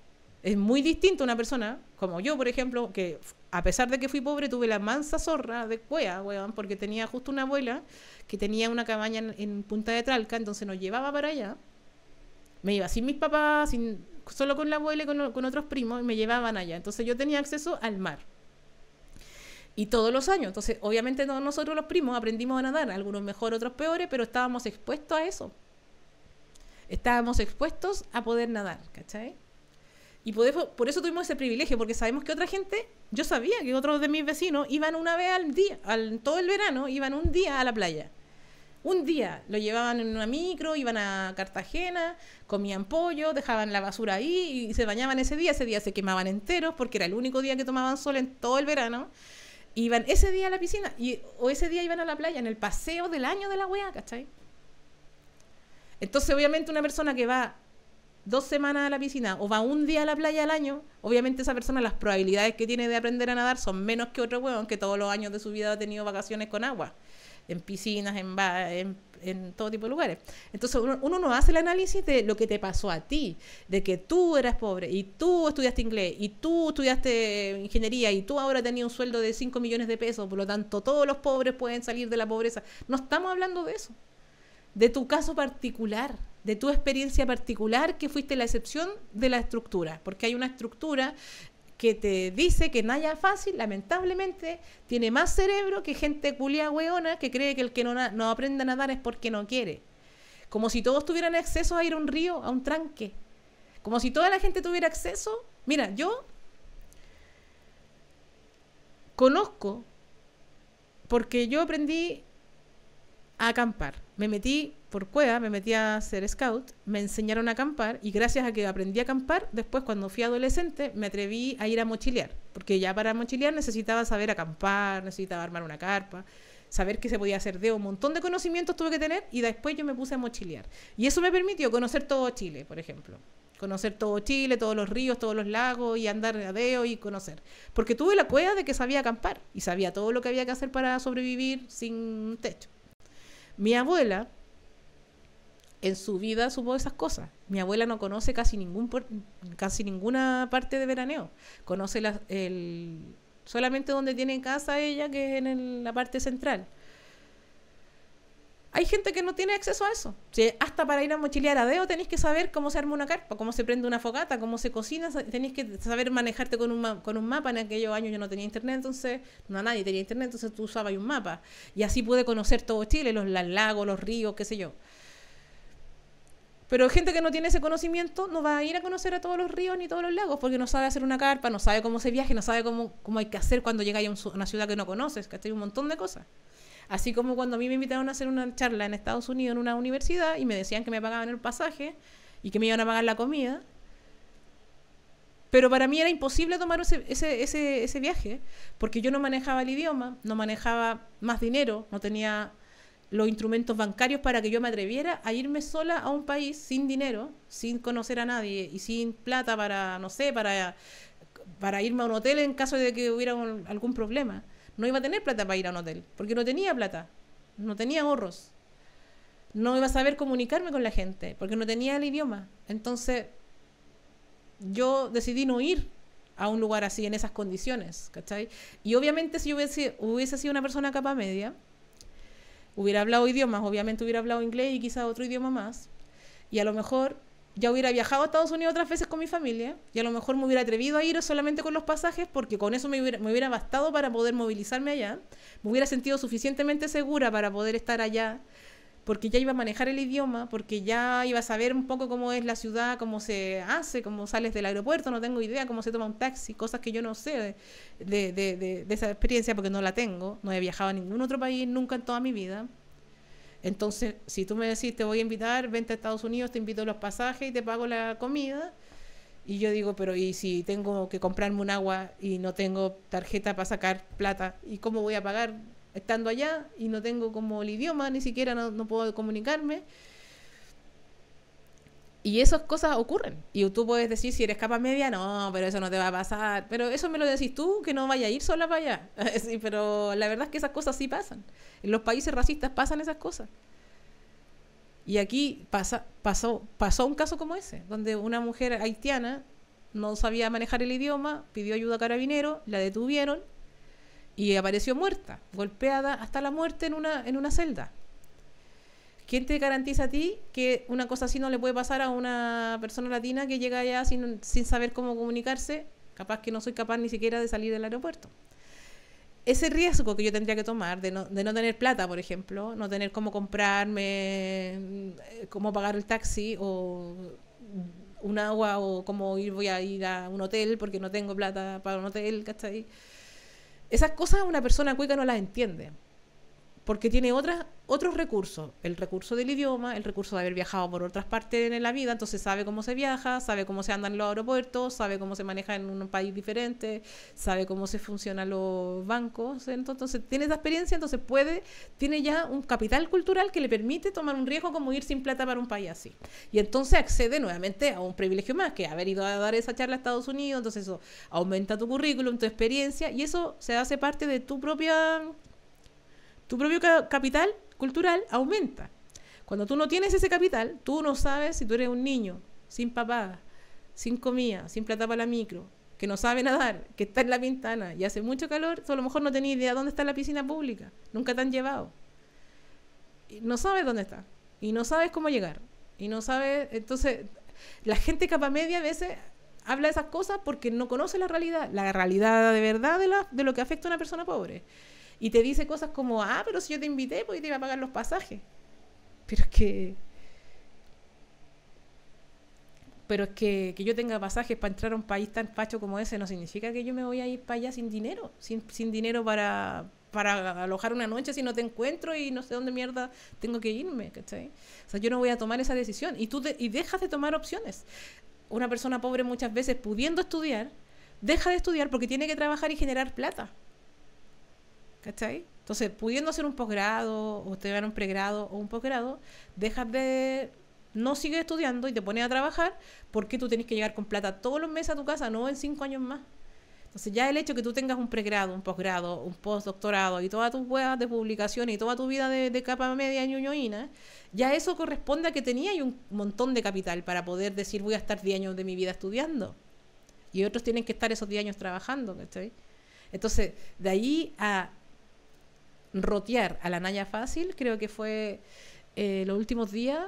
[SPEAKER 1] Es muy distinto una persona, como yo, por ejemplo, que a pesar de que fui pobre, tuve la mansa zorra de cuea, weón, porque tenía justo una abuela que tenía una cabaña en, Punta de Tralca, entonces nos llevaba para allá. Me iba sin mis papás, sin, solo con la abuela y con, con otros primos, y me llevaban allá. Entonces yo tenía acceso al mar. Y todos los años. Entonces, obviamente nosotros los primos aprendimos a nadar, algunos mejor, otros peores, pero estábamos expuestos a eso estábamos expuestos a poder nadar, ¿cachai? Y por, por eso tuvimos ese privilegio, porque sabemos que otra gente, yo sabía que otros de mis vecinos iban una vez al día, al, todo el verano, iban un día a la playa. Un día lo llevaban en una micro, iban a Cartagena, comían pollo, dejaban la basura ahí y se bañaban ese día. Ese día se quemaban enteros porque era el único día que tomaban sol en todo el verano. Iban ese día a la piscina y, o ese día iban a la playa en el paseo del año de la weá, ¿cachai? Entonces, obviamente, una persona que va dos semanas a la piscina o va un día a la playa al año, obviamente esa persona las probabilidades que tiene de aprender a nadar son menos que otro huevón que todos los años de su vida ha tenido vacaciones con agua, en piscinas, en, en, todo tipo de lugares. Entonces uno, uno, no hace el análisis de lo que te pasó a ti, de que tú eras pobre y tú estudiaste inglés y tú estudiaste ingeniería y tú ahora tenías un sueldo de 5 millones de pesos, por lo tanto todos los pobres pueden salir de la pobreza. No estamos hablando de eso de tu caso particular, de tu experiencia particular, que fuiste la excepción de la estructura, porque hay una estructura que te dice que Naya Fácil, lamentablemente, tiene más cerebro que gente culia hueona que cree que el que no, no aprende a nadar es porque no quiere. Como si todos tuvieran acceso a ir a un río, a un tranque. Como si toda la gente tuviera acceso. Mira, yo conozco porque yo aprendí a acampar me metí por cueva, me metí a ser scout, me enseñaron a acampar y gracias a que aprendí a acampar, después cuando fui adolescente me atreví a ir a mochilear, porque ya para mochilear necesitaba saber acampar, necesitaba armar una carpa, saber qué se podía hacer de un montón de conocimientos tuve que tener y después yo me puse a mochilear. Y eso me permitió conocer todo Chile, por ejemplo. Conocer todo Chile, todos los ríos, todos los lagos y andar a deo y conocer. Porque tuve la cueva de que sabía acampar y sabía todo lo que había que hacer para sobrevivir sin techo. Mi abuela en su vida supo esas cosas. Mi abuela no conoce casi, ningún, casi ninguna parte de veraneo. Conoce la, solamente donde tiene casa ella, que es en la parte central. Hay gente que no tiene acceso a eso. Si hasta para ir a mochilear a deo tenéis que saber cómo se arma una carpa, cómo se prende una fogata, cómo se cocina, tenéis que saber manejarte con un, con un mapa. En aquellos años yo no tenía internet, entonces no nadie tenía internet, entonces tú usabas un mapa. Y así pude conocer todo Chile, los lagos, los ríos, qué sé yo. Pero gente que no tiene ese conocimiento no va a ir a conocer a todos los ríos ni todos los lagos porque no sabe hacer una carpa, no sabe cómo se viaje, no sabe cómo, cómo hay que hacer cuando llega a una ciudad que no conoces, que hay un montón de cosas. Así como cuando a mí me invitaron a hacer una charla en Estados Unidos en una universidad y me decían que me pagaban el pasaje y que me iban a pagar la comida. Pero para mí era imposible tomar ese, ese, ese, viaje porque yo no manejaba el idioma, no manejaba más dinero, no tenía los instrumentos bancarios para que yo me atreviera a irme sola a un país sin dinero, sin conocer a nadie y sin plata para, no sé, para, para irme a un hotel en caso de que hubiera algún problema no iba a tener plata para ir a un hotel, porque no tenía plata, no tenía ahorros. No iba a saber comunicarme con la gente, porque no tenía el idioma. Entonces, yo decidí no ir a un lugar así, en esas condiciones, ¿cachai? Y obviamente si yo hubiese, hubiese sido una persona capa media, hubiera hablado idiomas, obviamente hubiera hablado inglés y quizá otro idioma más, y a lo mejor ya hubiera viajado a Estados Unidos otras veces con mi familia y a lo mejor me hubiera atrevido a ir solamente con los pasajes porque con eso me hubiera, bastado para poder movilizarme allá, me hubiera sentido suficientemente segura para poder estar allá, porque ya iba a manejar el idioma, porque ya iba a saber un poco cómo es la ciudad, cómo se hace, cómo sales del aeropuerto, no tengo idea, cómo se toma un taxi, cosas que yo no sé de esa experiencia porque no la tengo, no he viajado a ningún otro país nunca en toda mi vida. Entonces, si tú me decís, te voy a invitar, vente a Estados Unidos, te invito a los pasajes y te pago la comida. Y yo digo, pero ¿y si tengo que comprarme un agua y no tengo tarjeta para sacar plata? ¿Y cómo voy a pagar estando allá y no tengo como el idioma, ni siquiera no puedo comunicarme? Y esas cosas ocurren. Y tú puedes decir, si eres capa media, no, pero eso no te va a pasar. Pero eso me lo decís tú, que no vaya a ir sola para allá. sí, pero la verdad es que esas cosas sí pasan. En los países racistas pasan esas cosas. Y aquí pasa, pasó, pasó un caso como ese, donde una mujer haitiana no sabía manejar el idioma, pidió ayuda a carabinero, la detuvieron y apareció muerta, golpeada hasta la muerte en una, en una celda. ¿Quién te garantiza a ti que una cosa así no le puede pasar a una persona latina que llega allá sin, sin saber cómo comunicarse? Capaz que no soy capaz ni siquiera de salir del aeropuerto. Ese riesgo que yo tendría que tomar de no, tener plata, por ejemplo, no tener cómo comprarme, eh, cómo pagar el taxi o un agua o cómo ir, voy a ir a un hotel porque no tengo plata para un hotel, ¿cachai? Esas cosas una persona cuica no las entiende porque tiene otras, otros recursos, el recurso del idioma, el recurso de haber viajado por otras partes en la vida, entonces sabe cómo se viaja, sabe cómo se andan los aeropuertos, sabe cómo se maneja en un país diferente, sabe cómo se funcionan los bancos, entonces tiene esa experiencia, entonces puede, tiene ya un capital cultural que le permite tomar un riesgo como ir sin plata para un país así. Y entonces accede nuevamente a un privilegio más, que haber ido a dar esa charla a Estados Unidos, entonces eso aumenta tu currículum, tu experiencia, y eso se hace parte de tu propia tu propio capital cultural aumenta. Cuando tú no tienes ese capital, tú no sabes si tú eres un niño sin papá, sin comida, sin plata para la micro, que no sabe nadar, que está en la ventana y hace mucho calor, tú a lo mejor no tenías idea dónde está la piscina pública, nunca te han llevado. Y no sabes dónde está y no sabes cómo llegar y no sabes, entonces la gente capa media a veces habla de esas cosas porque no conoce la realidad, la realidad de verdad de lo que afecta a una persona pobre. Y te dice cosas como, ah, pero si yo te invité, pues te iba a pagar los pasajes. Pero es que... Pero es que, que yo tenga pasajes para entrar a un país tan facho como ese no significa que yo me voy a ir para allá sin dinero, sin, sin dinero para, para alojar una noche si no te encuentro y no sé dónde mierda tengo que irme, ¿cachai? O sea, yo no voy a tomar esa decisión. Y tú y dejas de tomar opciones. Una persona pobre muchas veces pudiendo estudiar, deja de estudiar porque tiene que trabajar y generar plata. ¿Cachai? Entonces, pudiendo hacer un posgrado, o tener un pregrado o un posgrado, dejas de. No sigues estudiando y te pones a trabajar porque tú tienes que llegar con plata todos los meses a tu casa, no en cinco años más. Entonces, ya el hecho que tú tengas un pregrado, un posgrado, un postdoctorado y todas tus huevas de publicación y toda tu vida de, capa media ñoñoína, ya eso corresponde a que tenías un montón de capital para poder decir voy a estar diez años de mi vida estudiando. Y otros tienen que estar esos 10 años trabajando, ¿cachai? Entonces, de ahí a rotear a la Naya Fácil, creo que fue eh, los últimos días.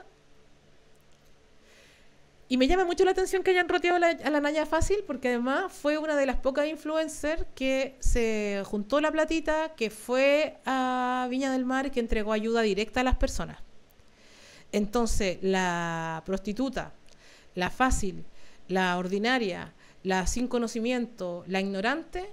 [SPEAKER 1] Y me llama mucho la atención que hayan roteado a la Naya Fácil, porque además fue una de las pocas influencers que se juntó la platita, que fue a Viña del Mar, y que entregó ayuda directa a las personas. Entonces, la prostituta, la fácil, la ordinaria, la sin conocimiento, la ignorante,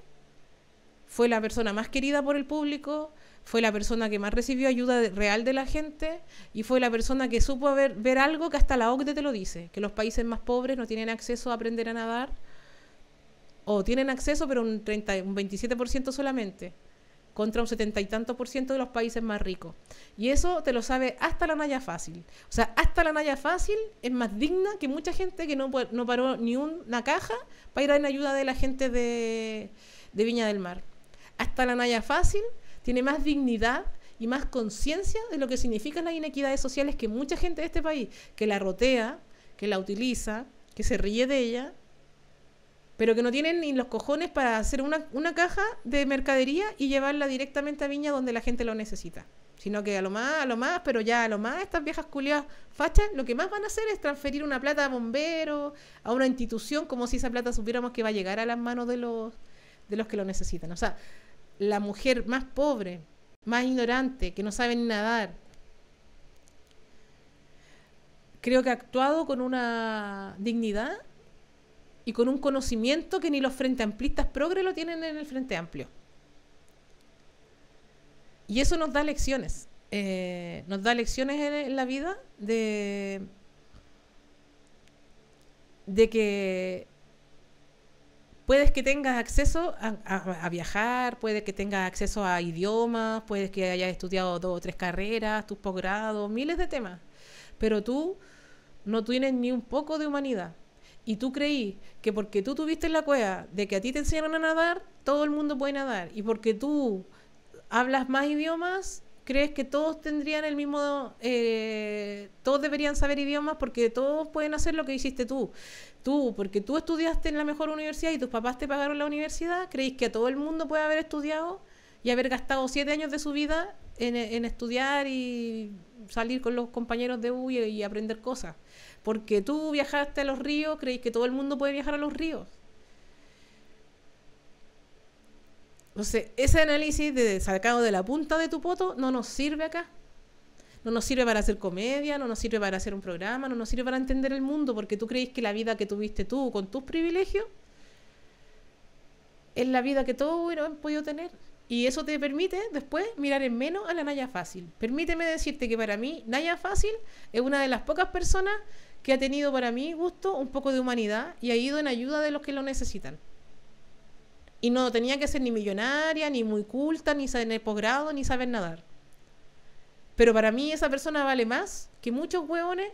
[SPEAKER 1] fue la persona más querida por el público, fue la persona que más recibió ayuda real de la gente y fue la persona que supo ver, algo que hasta la OCDE te lo dice, que los países más pobres no tienen acceso a aprender a nadar o tienen acceso pero un, 30, un 27% solamente contra un setenta y tantos por ciento de los países más ricos. Y eso te lo sabe hasta la Naya Fácil. O sea, hasta la Naya Fácil es más digna que mucha gente que no, no paró ni una caja para ir en ayuda de la gente de, de Viña del Mar. Hasta la Naya Fácil tiene más dignidad y más conciencia de lo que significan las inequidades sociales que mucha gente de este país, que la rotea, que la utiliza, que se ríe de ella, pero que no tienen ni los cojones para hacer una, caja de mercadería y llevarla directamente a Viña donde la gente lo necesita. Sino que a lo más, a lo más, pero ya a lo más, estas viejas culiadas fachas, lo que más van a hacer es transferir una plata a bomberos, a una institución, como si esa plata supiéramos que va a llegar a las manos de los, de los que lo necesitan. O sea, la mujer más pobre, más ignorante, que no sabe ni nadar. Creo que ha actuado con una dignidad y con un conocimiento que ni los frente amplistas progre lo tienen en el frente amplio. Y eso nos da lecciones. Eh, nos da lecciones en, la vida de, de que puedes que tengas acceso a, viajar, puedes que tengas acceso a idiomas, puedes que hayas estudiado dos o tres carreras, tus posgrados, miles de temas. Pero tú no tienes ni un poco de humanidad. Y tú creí que porque tú tuviste en la cueva de que a ti te enseñaron a nadar, todo el mundo puede nadar. Y porque tú hablas más idiomas, crees que todos tendrían el mismo, eh, todos deberían saber idiomas porque todos pueden hacer lo que hiciste tú. Tú, porque tú estudiaste en la mejor universidad y tus papás te pagaron la universidad, ¿creéis que a todo el mundo puede haber estudiado y haber gastado siete años de su vida en, estudiar y salir con los compañeros de U y, y aprender cosas? Porque tú viajaste a los ríos, ¿creéis que todo el mundo puede viajar a los ríos? Entonces, ese análisis de sacado de la punta de tu poto no nos sirve acá. No nos sirve para hacer comedia, no nos sirve para hacer un programa, no nos sirve para entender el mundo, porque tú crees que la vida que tuviste tú con tus privilegios es la vida que todos han podido tener. Y eso te permite después mirar en menos a la Naya Fácil. Permíteme decirte que para mí Naya Fácil es una de las pocas personas que ha tenido para mí gusto un poco de humanidad y ha ido en ayuda de los que lo necesitan. Y no tenía que ser ni millonaria, ni muy culta, ni el posgrado, ni saber nadar. Pero para mí esa persona vale más que muchos huevones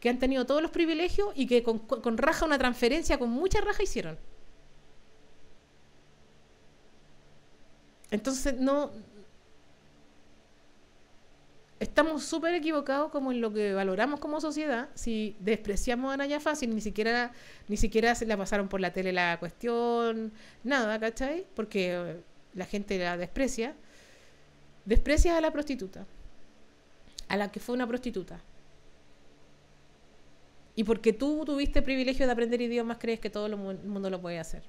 [SPEAKER 1] que han tenido todos los privilegios y que con raja una transferencia, con mucha raja hicieron. Entonces no, estamos súper equivocados como en lo que valoramos como sociedad si despreciamos a Naya Fácil, ni siquiera, ni siquiera se la pasaron por la tele la cuestión, nada, ¿cachai? Porque eh, la gente la desprecia. Desprecias a la prostituta, a la que fue una prostituta. Y porque tú tuviste privilegio de aprender idiomas, crees que todo el mundo lo puede hacer.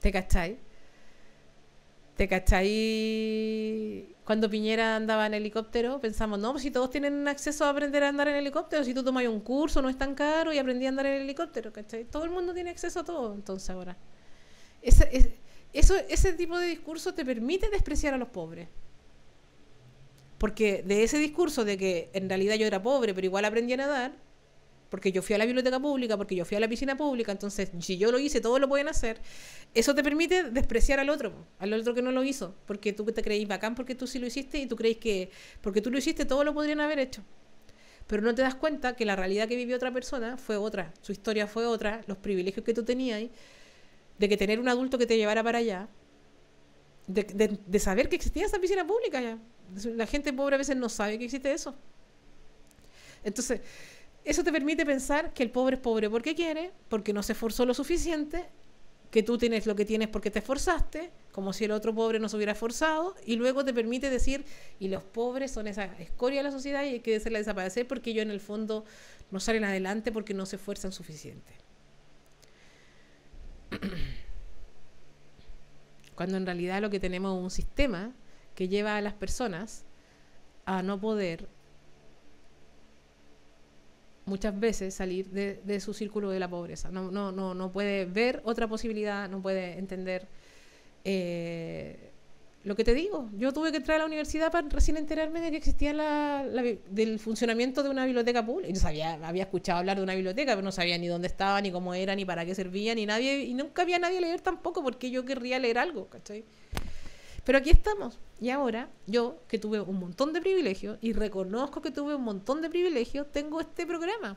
[SPEAKER 1] ¿Te cachai? ¿Te cachai? Cuando Piñera andaba en helicóptero, pensamos, no, pues si todos tienen acceso a aprender a andar en helicóptero, si tú tomas un curso, no es tan caro y aprendí a andar en helicóptero, ¿cachai? Todo el mundo tiene acceso a todo, entonces ahora. Ese, ese tipo de discurso te permite despreciar a los pobres. Porque de ese discurso de que en realidad yo era pobre, pero igual aprendí a nadar, porque yo fui a la biblioteca pública, porque yo fui a la piscina pública, entonces si yo lo hice, todos lo pueden hacer. Eso te permite despreciar al otro, al otro que no lo hizo, porque tú te creís bacán porque tú sí lo hiciste y tú crees que porque tú lo hiciste, todos lo podrían haber hecho. Pero no te das cuenta que la realidad que vivió otra persona fue otra, su historia fue otra, los privilegios que tú tenías, de que tener un adulto que te llevara para allá, de, saber que existía esa piscina pública allá. La gente pobre a veces no sabe que existe eso. Entonces, eso te permite pensar que el pobre es pobre porque quiere, porque no se esforzó lo suficiente, que tú tienes lo que tienes porque te esforzaste, como si el otro pobre no se hubiera esforzado, y luego te permite decir, y los pobres son esa escoria de la sociedad y hay que hacerla desaparecer porque ellos en el fondo no salen adelante porque no se esfuerzan suficiente. Cuando en realidad lo que tenemos es un sistema que lleva a las personas a no poder muchas veces salir de, su círculo de la pobreza. No, no, no, no puede ver otra posibilidad, no puede entender eh, lo que te digo. Yo tuve que entrar a la universidad para recién enterarme de que existía la, del funcionamiento de una biblioteca pública. Yo sabía, había escuchado hablar de una biblioteca, pero no sabía ni dónde estaba, ni cómo era, ni para qué servía, ni nadie, y nunca había nadie a leer tampoco, porque yo querría leer algo, ¿cachai? Pero aquí estamos. Y ahora yo, que tuve un montón de privilegios, y reconozco que tuve un montón de privilegios, tengo este programa.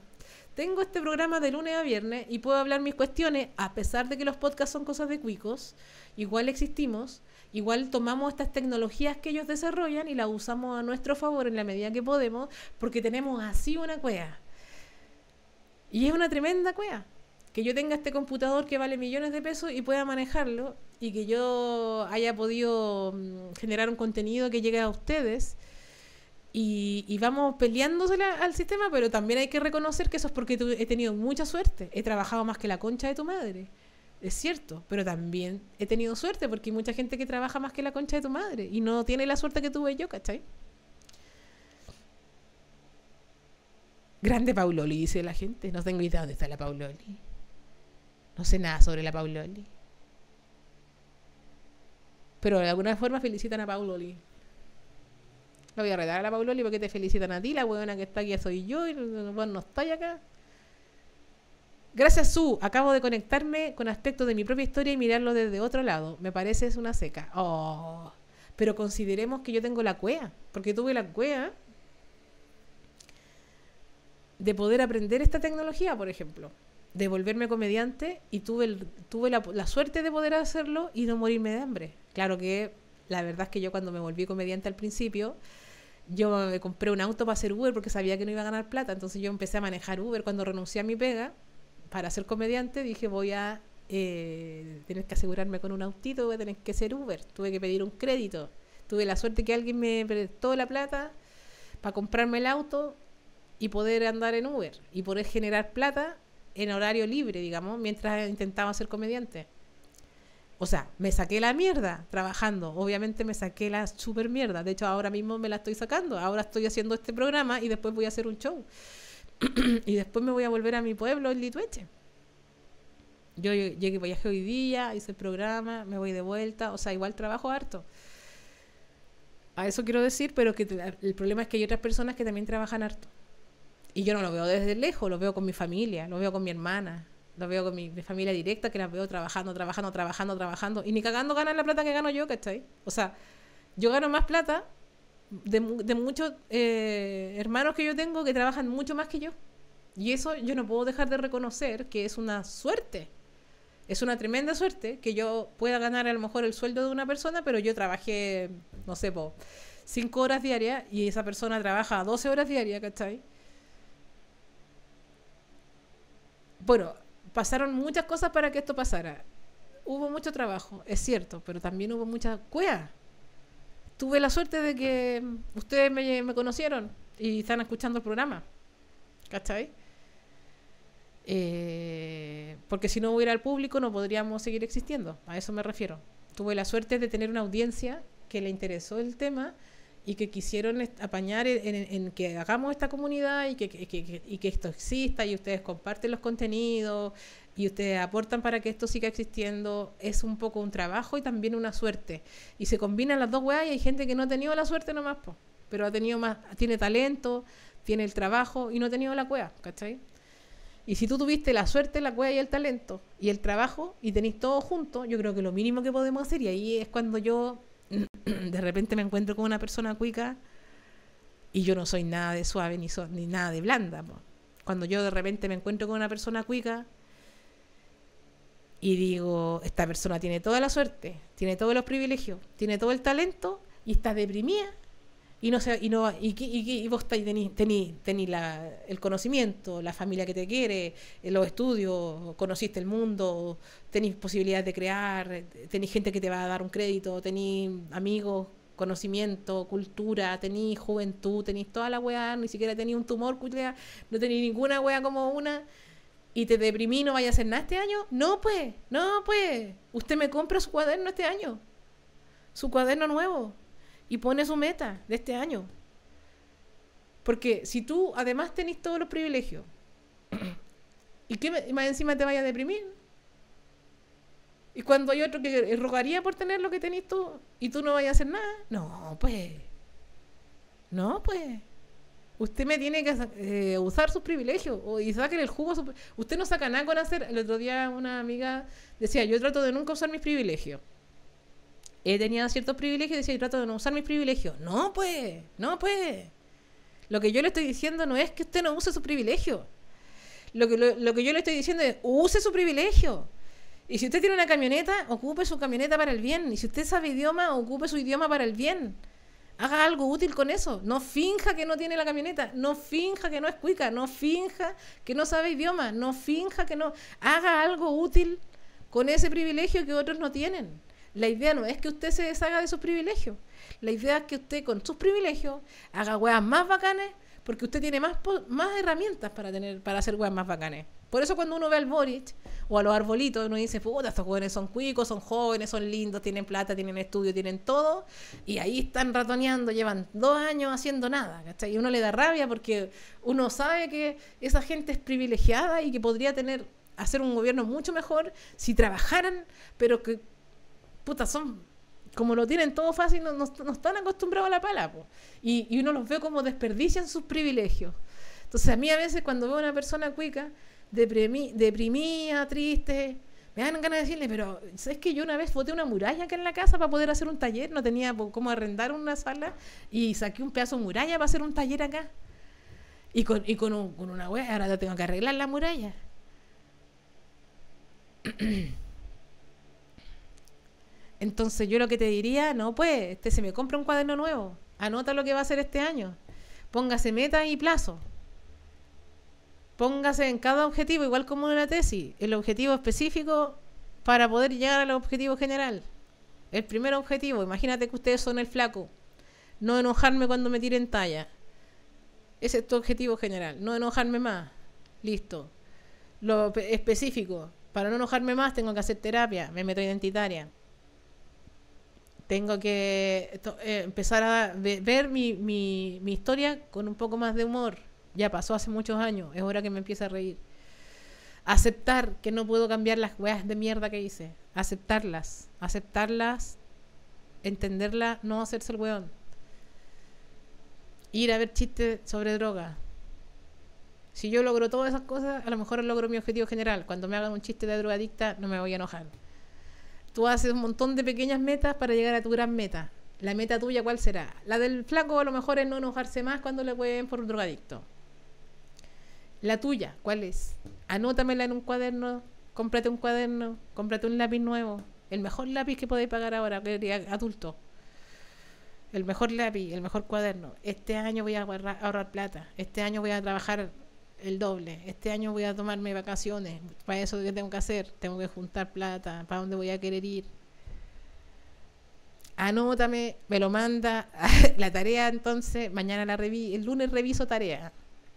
[SPEAKER 1] Tengo este programa de lunes a viernes y puedo hablar mis cuestiones, a pesar de que los podcasts son cosas de cuicos, igual existimos, igual tomamos estas tecnologías que ellos desarrollan y las usamos a nuestro favor en la medida que podemos, porque tenemos así una cueva. Y es una tremenda cueva. Que yo tenga este computador que vale millones de pesos y pueda manejarlo y que yo haya podido mm, generar un contenido que llegue a ustedes. Y, vamos peleándosela al sistema, pero también hay que reconocer que eso es porque he tenido mucha suerte. He trabajado más que la concha de tu madre. Es cierto, pero también he tenido suerte porque hay mucha gente que trabaja más que la concha de tu madre y no tiene la suerte que tuve yo, ¿cachai? Grande Pauloli, dice la gente. No tengo idea dónde está la Pauloli. No sé nada sobre la Pauloli. Pero de alguna forma felicitan a Pauloli. Lo voy a redar a Pauloli porque te felicitan a ti, la huevona que está aquí soy yo, y bueno, no estoy acá. Gracias, Su. Acabo de conectarme con aspectos de mi propia historia y mirarlo desde otro lado. Me parece es una seca. Oh. Pero consideremos que yo tengo la cuea. porque tuve la cuea de poder aprender esta tecnología, por ejemplo, de volverme comediante y tuve, tuve la suerte de poder hacerlo y no morirme de hambre. Claro que la verdad es que yo cuando me volví comediante al principio, yo me compré un auto para hacer Uber porque sabía que no iba a ganar plata, entonces yo empecé a manejar Uber cuando renuncié a mi pega para ser comediante, dije voy a eh, tener que asegurarme con un autito, voy a tener que ser Uber, tuve que pedir un crédito, tuve la suerte que alguien me prestó la plata para comprarme el auto y poder andar en Uber y poder generar plata en horario libre, digamos, mientras intentaba ser comediante. O sea, me saqué la mierda trabajando. Obviamente me saqué la super mierda. De hecho, ahora mismo me la estoy sacando. Ahora estoy haciendo este programa y después voy a hacer un show. y después me voy a volver a mi pueblo, en Litueche. Yo llegué viaje hoy día, hice el programa, me voy de vuelta. O sea, igual trabajo harto. A eso quiero decir, pero que el problema es que hay otras personas que también trabajan harto. Y yo no lo veo desde lejos, lo veo con mi familia, lo veo con mi hermana, las veo con mi, familia directa, que las veo trabajando, trabajando, trabajando, trabajando. Y ni cagando ganan la plata que gano yo, ¿cachai? O sea, yo gano más plata de, de muchos eh, hermanos que yo tengo que trabajan mucho más que yo. Y eso yo no puedo dejar de reconocer que es una suerte. Es una tremenda suerte que yo pueda ganar a lo mejor el sueldo de una persona, pero yo trabajé, no sé, po, cinco horas diarias y esa persona trabaja 12 horas diarias, ¿cachai? Bueno, pasaron muchas cosas para que esto pasara. Hubo mucho trabajo, es cierto, pero también hubo mucha cuea. Tuve la suerte de que ustedes me, conocieron y están escuchando el programa. ¿Cachai? Eh, porque si no hubiera el público no podríamos seguir existiendo, a eso me refiero. Tuve la suerte de tener una audiencia que le interesó el tema y que quisieron apañar e-, en, que hagamos esta comunidad y que, que, esto exista y ustedes comparten los contenidos y ustedes aportan para que esto siga existiendo, es un poco un trabajo y también una suerte. Y se combinan las dos weas y hay gente que no ha tenido la suerte nomás, pero ha tenido más, tiene talento, tiene el trabajo y no ha tenido la cueva, ¿cachai? Y si tú tuviste la suerte, la cueva y el talento y el trabajo y tenéis todo junto, yo creo que lo mínimo que podemos hacer, y ahí es cuando yo de repente me encuentro con una persona cuica y yo no soy nada de suave ni, ni nada de blanda. Cuando yo de repente me encuentro con una persona cuica y digo, esta persona tiene toda la suerte, tiene todos los privilegios, tiene todo el talento y está deprimida y no sé, y no, y, y, y vos tenís, tení, tení el conocimiento, la familia que te quiere, eh, los estudios, conociste el mundo, tenés posibilidades de crear, eh, tenés gente que te va a dar un crédito, tenés amigos, conocimiento, cultura, tenés juventud, tenés toda la weá, ni siquiera tenés un tumor, no tenés ninguna weá como una. Y te deprimí, no vaya a hacer nada este año. No, pues, no, pues. Usted me compra su cuaderno este año. Su cuaderno nuevo y pone su meta de este año. Porque si tú además tenés todos los privilegios y que más encima te vaya a deprimir, y cuando hay otro que eh, rogaría por tener lo que tenés tú y tú no vayas a hacer nada, no, pues. No, pues. Usted me tiene que eh, usar sus privilegios o, y sacar el jugo. usted no saca nada con hacer. El otro día una amiga decía, yo trato de nunca usar mis privilegios he tenido ciertos privilegios y decía, trato de no usar mis privilegios. No, pues, no, pues. Lo que yo le estoy diciendo no es que usted no use su privilegio. Lo que, lo que yo le estoy diciendo es, use su privilegio. Y si usted tiene una camioneta, ocupe su camioneta para el bien. Y si usted sabe idioma, ocupe su idioma para el bien. Haga algo útil con eso. No finja que no tiene la camioneta. No finja que no es cuica. No finja que no sabe idioma. No finja que no. Haga algo útil con ese privilegio que otros no tienen. La idea no es que usted se deshaga de sus privilegios. La idea es que usted con sus privilegios haga weas más bacanes porque usted tiene más, más herramientas para, tener, para hacer weas más bacanes. Por eso cuando uno ve al Boric o a los arbolitos, uno dice, puta, estos jóvenes son cuicos, son jóvenes, son lindos, tienen plata, tienen estudio, tienen todo, y ahí están ratoneando, llevan dos años haciendo nada, ¿cachai? Y uno le da rabia porque uno sabe que esa gente es privilegiada y que podría tener hacer un gobierno mucho mejor si trabajaran, pero que puta, son como lo tienen todo fácil, no, están acostumbrados a la pala. Y, uno los ve como desperdician sus privilegios. Entonces a mí a veces cuando veo a una persona cuica, deprimida, triste, me dan ganas de decirle, pero ¿sabes que yo una vez boté una muralla acá en la casa para poder hacer un taller? No tenía cómo arrendar una sala y saqué un pedazo de muralla para hacer un taller acá. Y con, y con, una wea, ahora tengo que arreglar la muralla. Entonces yo lo que te diría, no, pues, este se me compra un cuaderno nuevo, anota lo que va a hacer este año, póngase meta y plazo, póngase en cada objetivo, igual como en la tesis, el objetivo específico para poder llegar al objetivo general. El primer objetivo, imagínate que ustedes son el flaco, no enojarme cuando me tiren talla. Ese es tu objetivo general, no enojarme más. Listo. Lo específico, para no enojarme más tengo que hacer terapia, me meto identitaria. Tengo que eh, empezar a ver mi, historia con un poco más de humor. Ya pasó hace muchos años, es hora que me empiece a reír. Aceptar que no puedo cambiar las weas de mierda que hice. Aceptarlas. Aceptarlas, entenderla, no hacerse el weón. Ir a ver chistes sobre droga. Si yo logro todas esas cosas, a lo mejor logro mi objetivo general. Cuando me hagan un chiste de drogadicta, no me voy a enojar. Tú haces un montón de pequeñas metas para llegar a tu gran meta. La meta tuya, ¿cuál será? La del flaco a lo mejor es no enojarse más cuando le pueden por un drogadicto. La tuya, ¿cuál es? Anótamela en un cuaderno, cómprate un cuaderno, cómprate un lápiz nuevo, el mejor lápiz que podéis pagar ahora, que eres adulto. El mejor lápiz, el mejor cuaderno. Este año voy a ahorrar plata. Este año voy a trabajar el doble. Este año voy a tomarme vacaciones. Para eso, ¿qué tengo que hacer? Tengo que juntar plata. ¿Para dónde voy a querer ir? Anótame, me lo manda. la tarea, entonces, mañana la reviso. El lunes reviso tarea.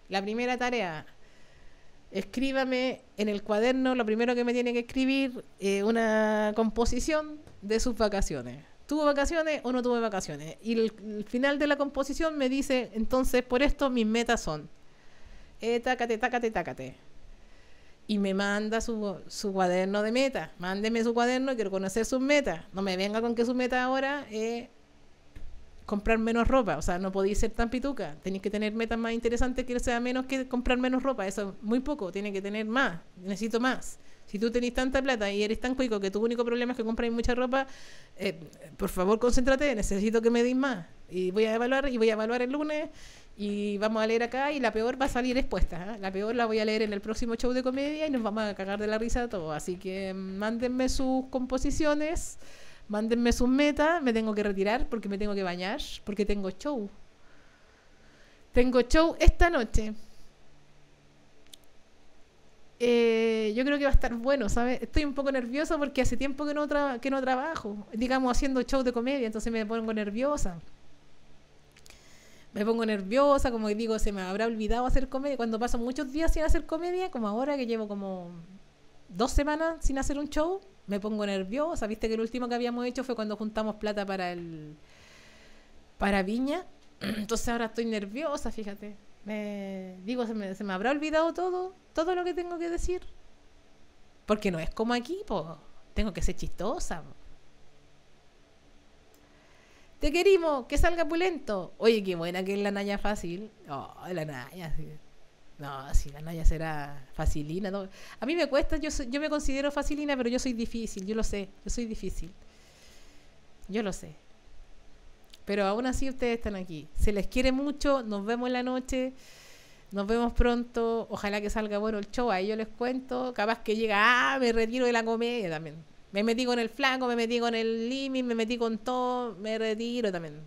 [SPEAKER 1] La primera tarea. Escríbame en el cuaderno, lo primero que me tiene que escribir, eh, una composición de sus vacaciones. ¿Tuvo vacaciones o no tuve vacaciones? Y el final de la composición me dice, entonces, por esto mis metas son eh, tácate, tácate, tácate. Y me manda su, cuaderno de metas. Mándeme su cuaderno, quiero conocer sus metas. No me venga con que su meta ahora es comprar menos ropa. O sea, no podéis ser tan pituca. Tenéis que tener metas más interesantes que sea menos que comprar menos ropa. Eso es muy poco. Tiene que tener más. Necesito más. Si tú tenéis tanta plata y eres tan cuico que tu único problema es que compráis mucha ropa, eh, por favor, concéntrate. Necesito que me digas más. Y voy a evaluar y voy a evaluar el lunes y vamos a leer acá y la peor va a salir expuesta. ¿eh? La peor la voy a leer en el próximo show de comedia y nos vamos a cagar de la risa todo. Así que mm, mándenme sus composiciones, mándenme sus metas. Me tengo que retirar porque me tengo que bañar, porque tengo show. Tengo show esta noche. Eh, yo creo que va a estar bueno, ¿sabes? Estoy un poco nerviosa porque hace tiempo que no, que no trabajo, digamos, haciendo show de comedia, entonces me pongo nerviosa me pongo nerviosa, como digo, se me habrá olvidado hacer comedia. Cuando paso muchos días sin hacer comedia, como ahora que llevo como dos semanas sin hacer un show, me pongo nerviosa. Viste que el último que habíamos hecho fue cuando juntamos plata para el para Viña. Entonces ahora estoy nerviosa, fíjate. Me, digo, se me, se me habrá olvidado todo, todo lo que tengo que decir. Porque no es como aquí, tengo que ser chistosa te querimos, que salga pulento. Oye, qué buena que es la Naya fácil. No, la Naya, sí. No, si la Naya será facilina. No. A mí me cuesta, yo, yo me considero facilina, pero yo soy difícil, yo lo sé, yo soy difícil. Yo lo sé. Pero aún así ustedes están aquí. Se les quiere mucho, nos vemos en la noche, nos vemos pronto. Ojalá que salga bueno el show, ahí yo les cuento. Capaz que llega, ah, me retiro de la comedia también. Me metí con el flanco, me metí con el límite, me metí con todo, me retiro también.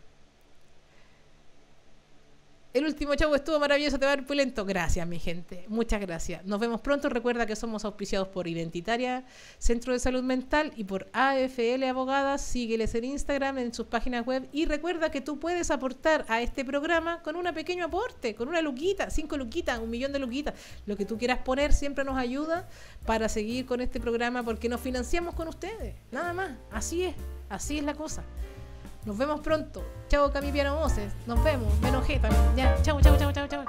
[SPEAKER 1] El último chavo estuvo maravilloso, te va a ver pulento. Gracias, mi gente. Muchas gracias. Nos vemos pronto. Recuerda que somos auspiciados por Identitaria, Centro de Salud Mental y por AFL Abogadas. Sígueles en Instagram, en sus páginas web. Y recuerda que tú puedes aportar a este programa con un pequeño aporte, con una luquita, cinco luquitas, un millón de luquitas. Lo que tú quieras poner siempre nos ayuda para seguir con este programa porque nos financiamos con ustedes. Nada más. Así es. Así es la cosa. Nos vemos pronto. Chao, Cami Piano Nos vemos. Me enojé también. Ya, chao, chao, chao, chao, chao.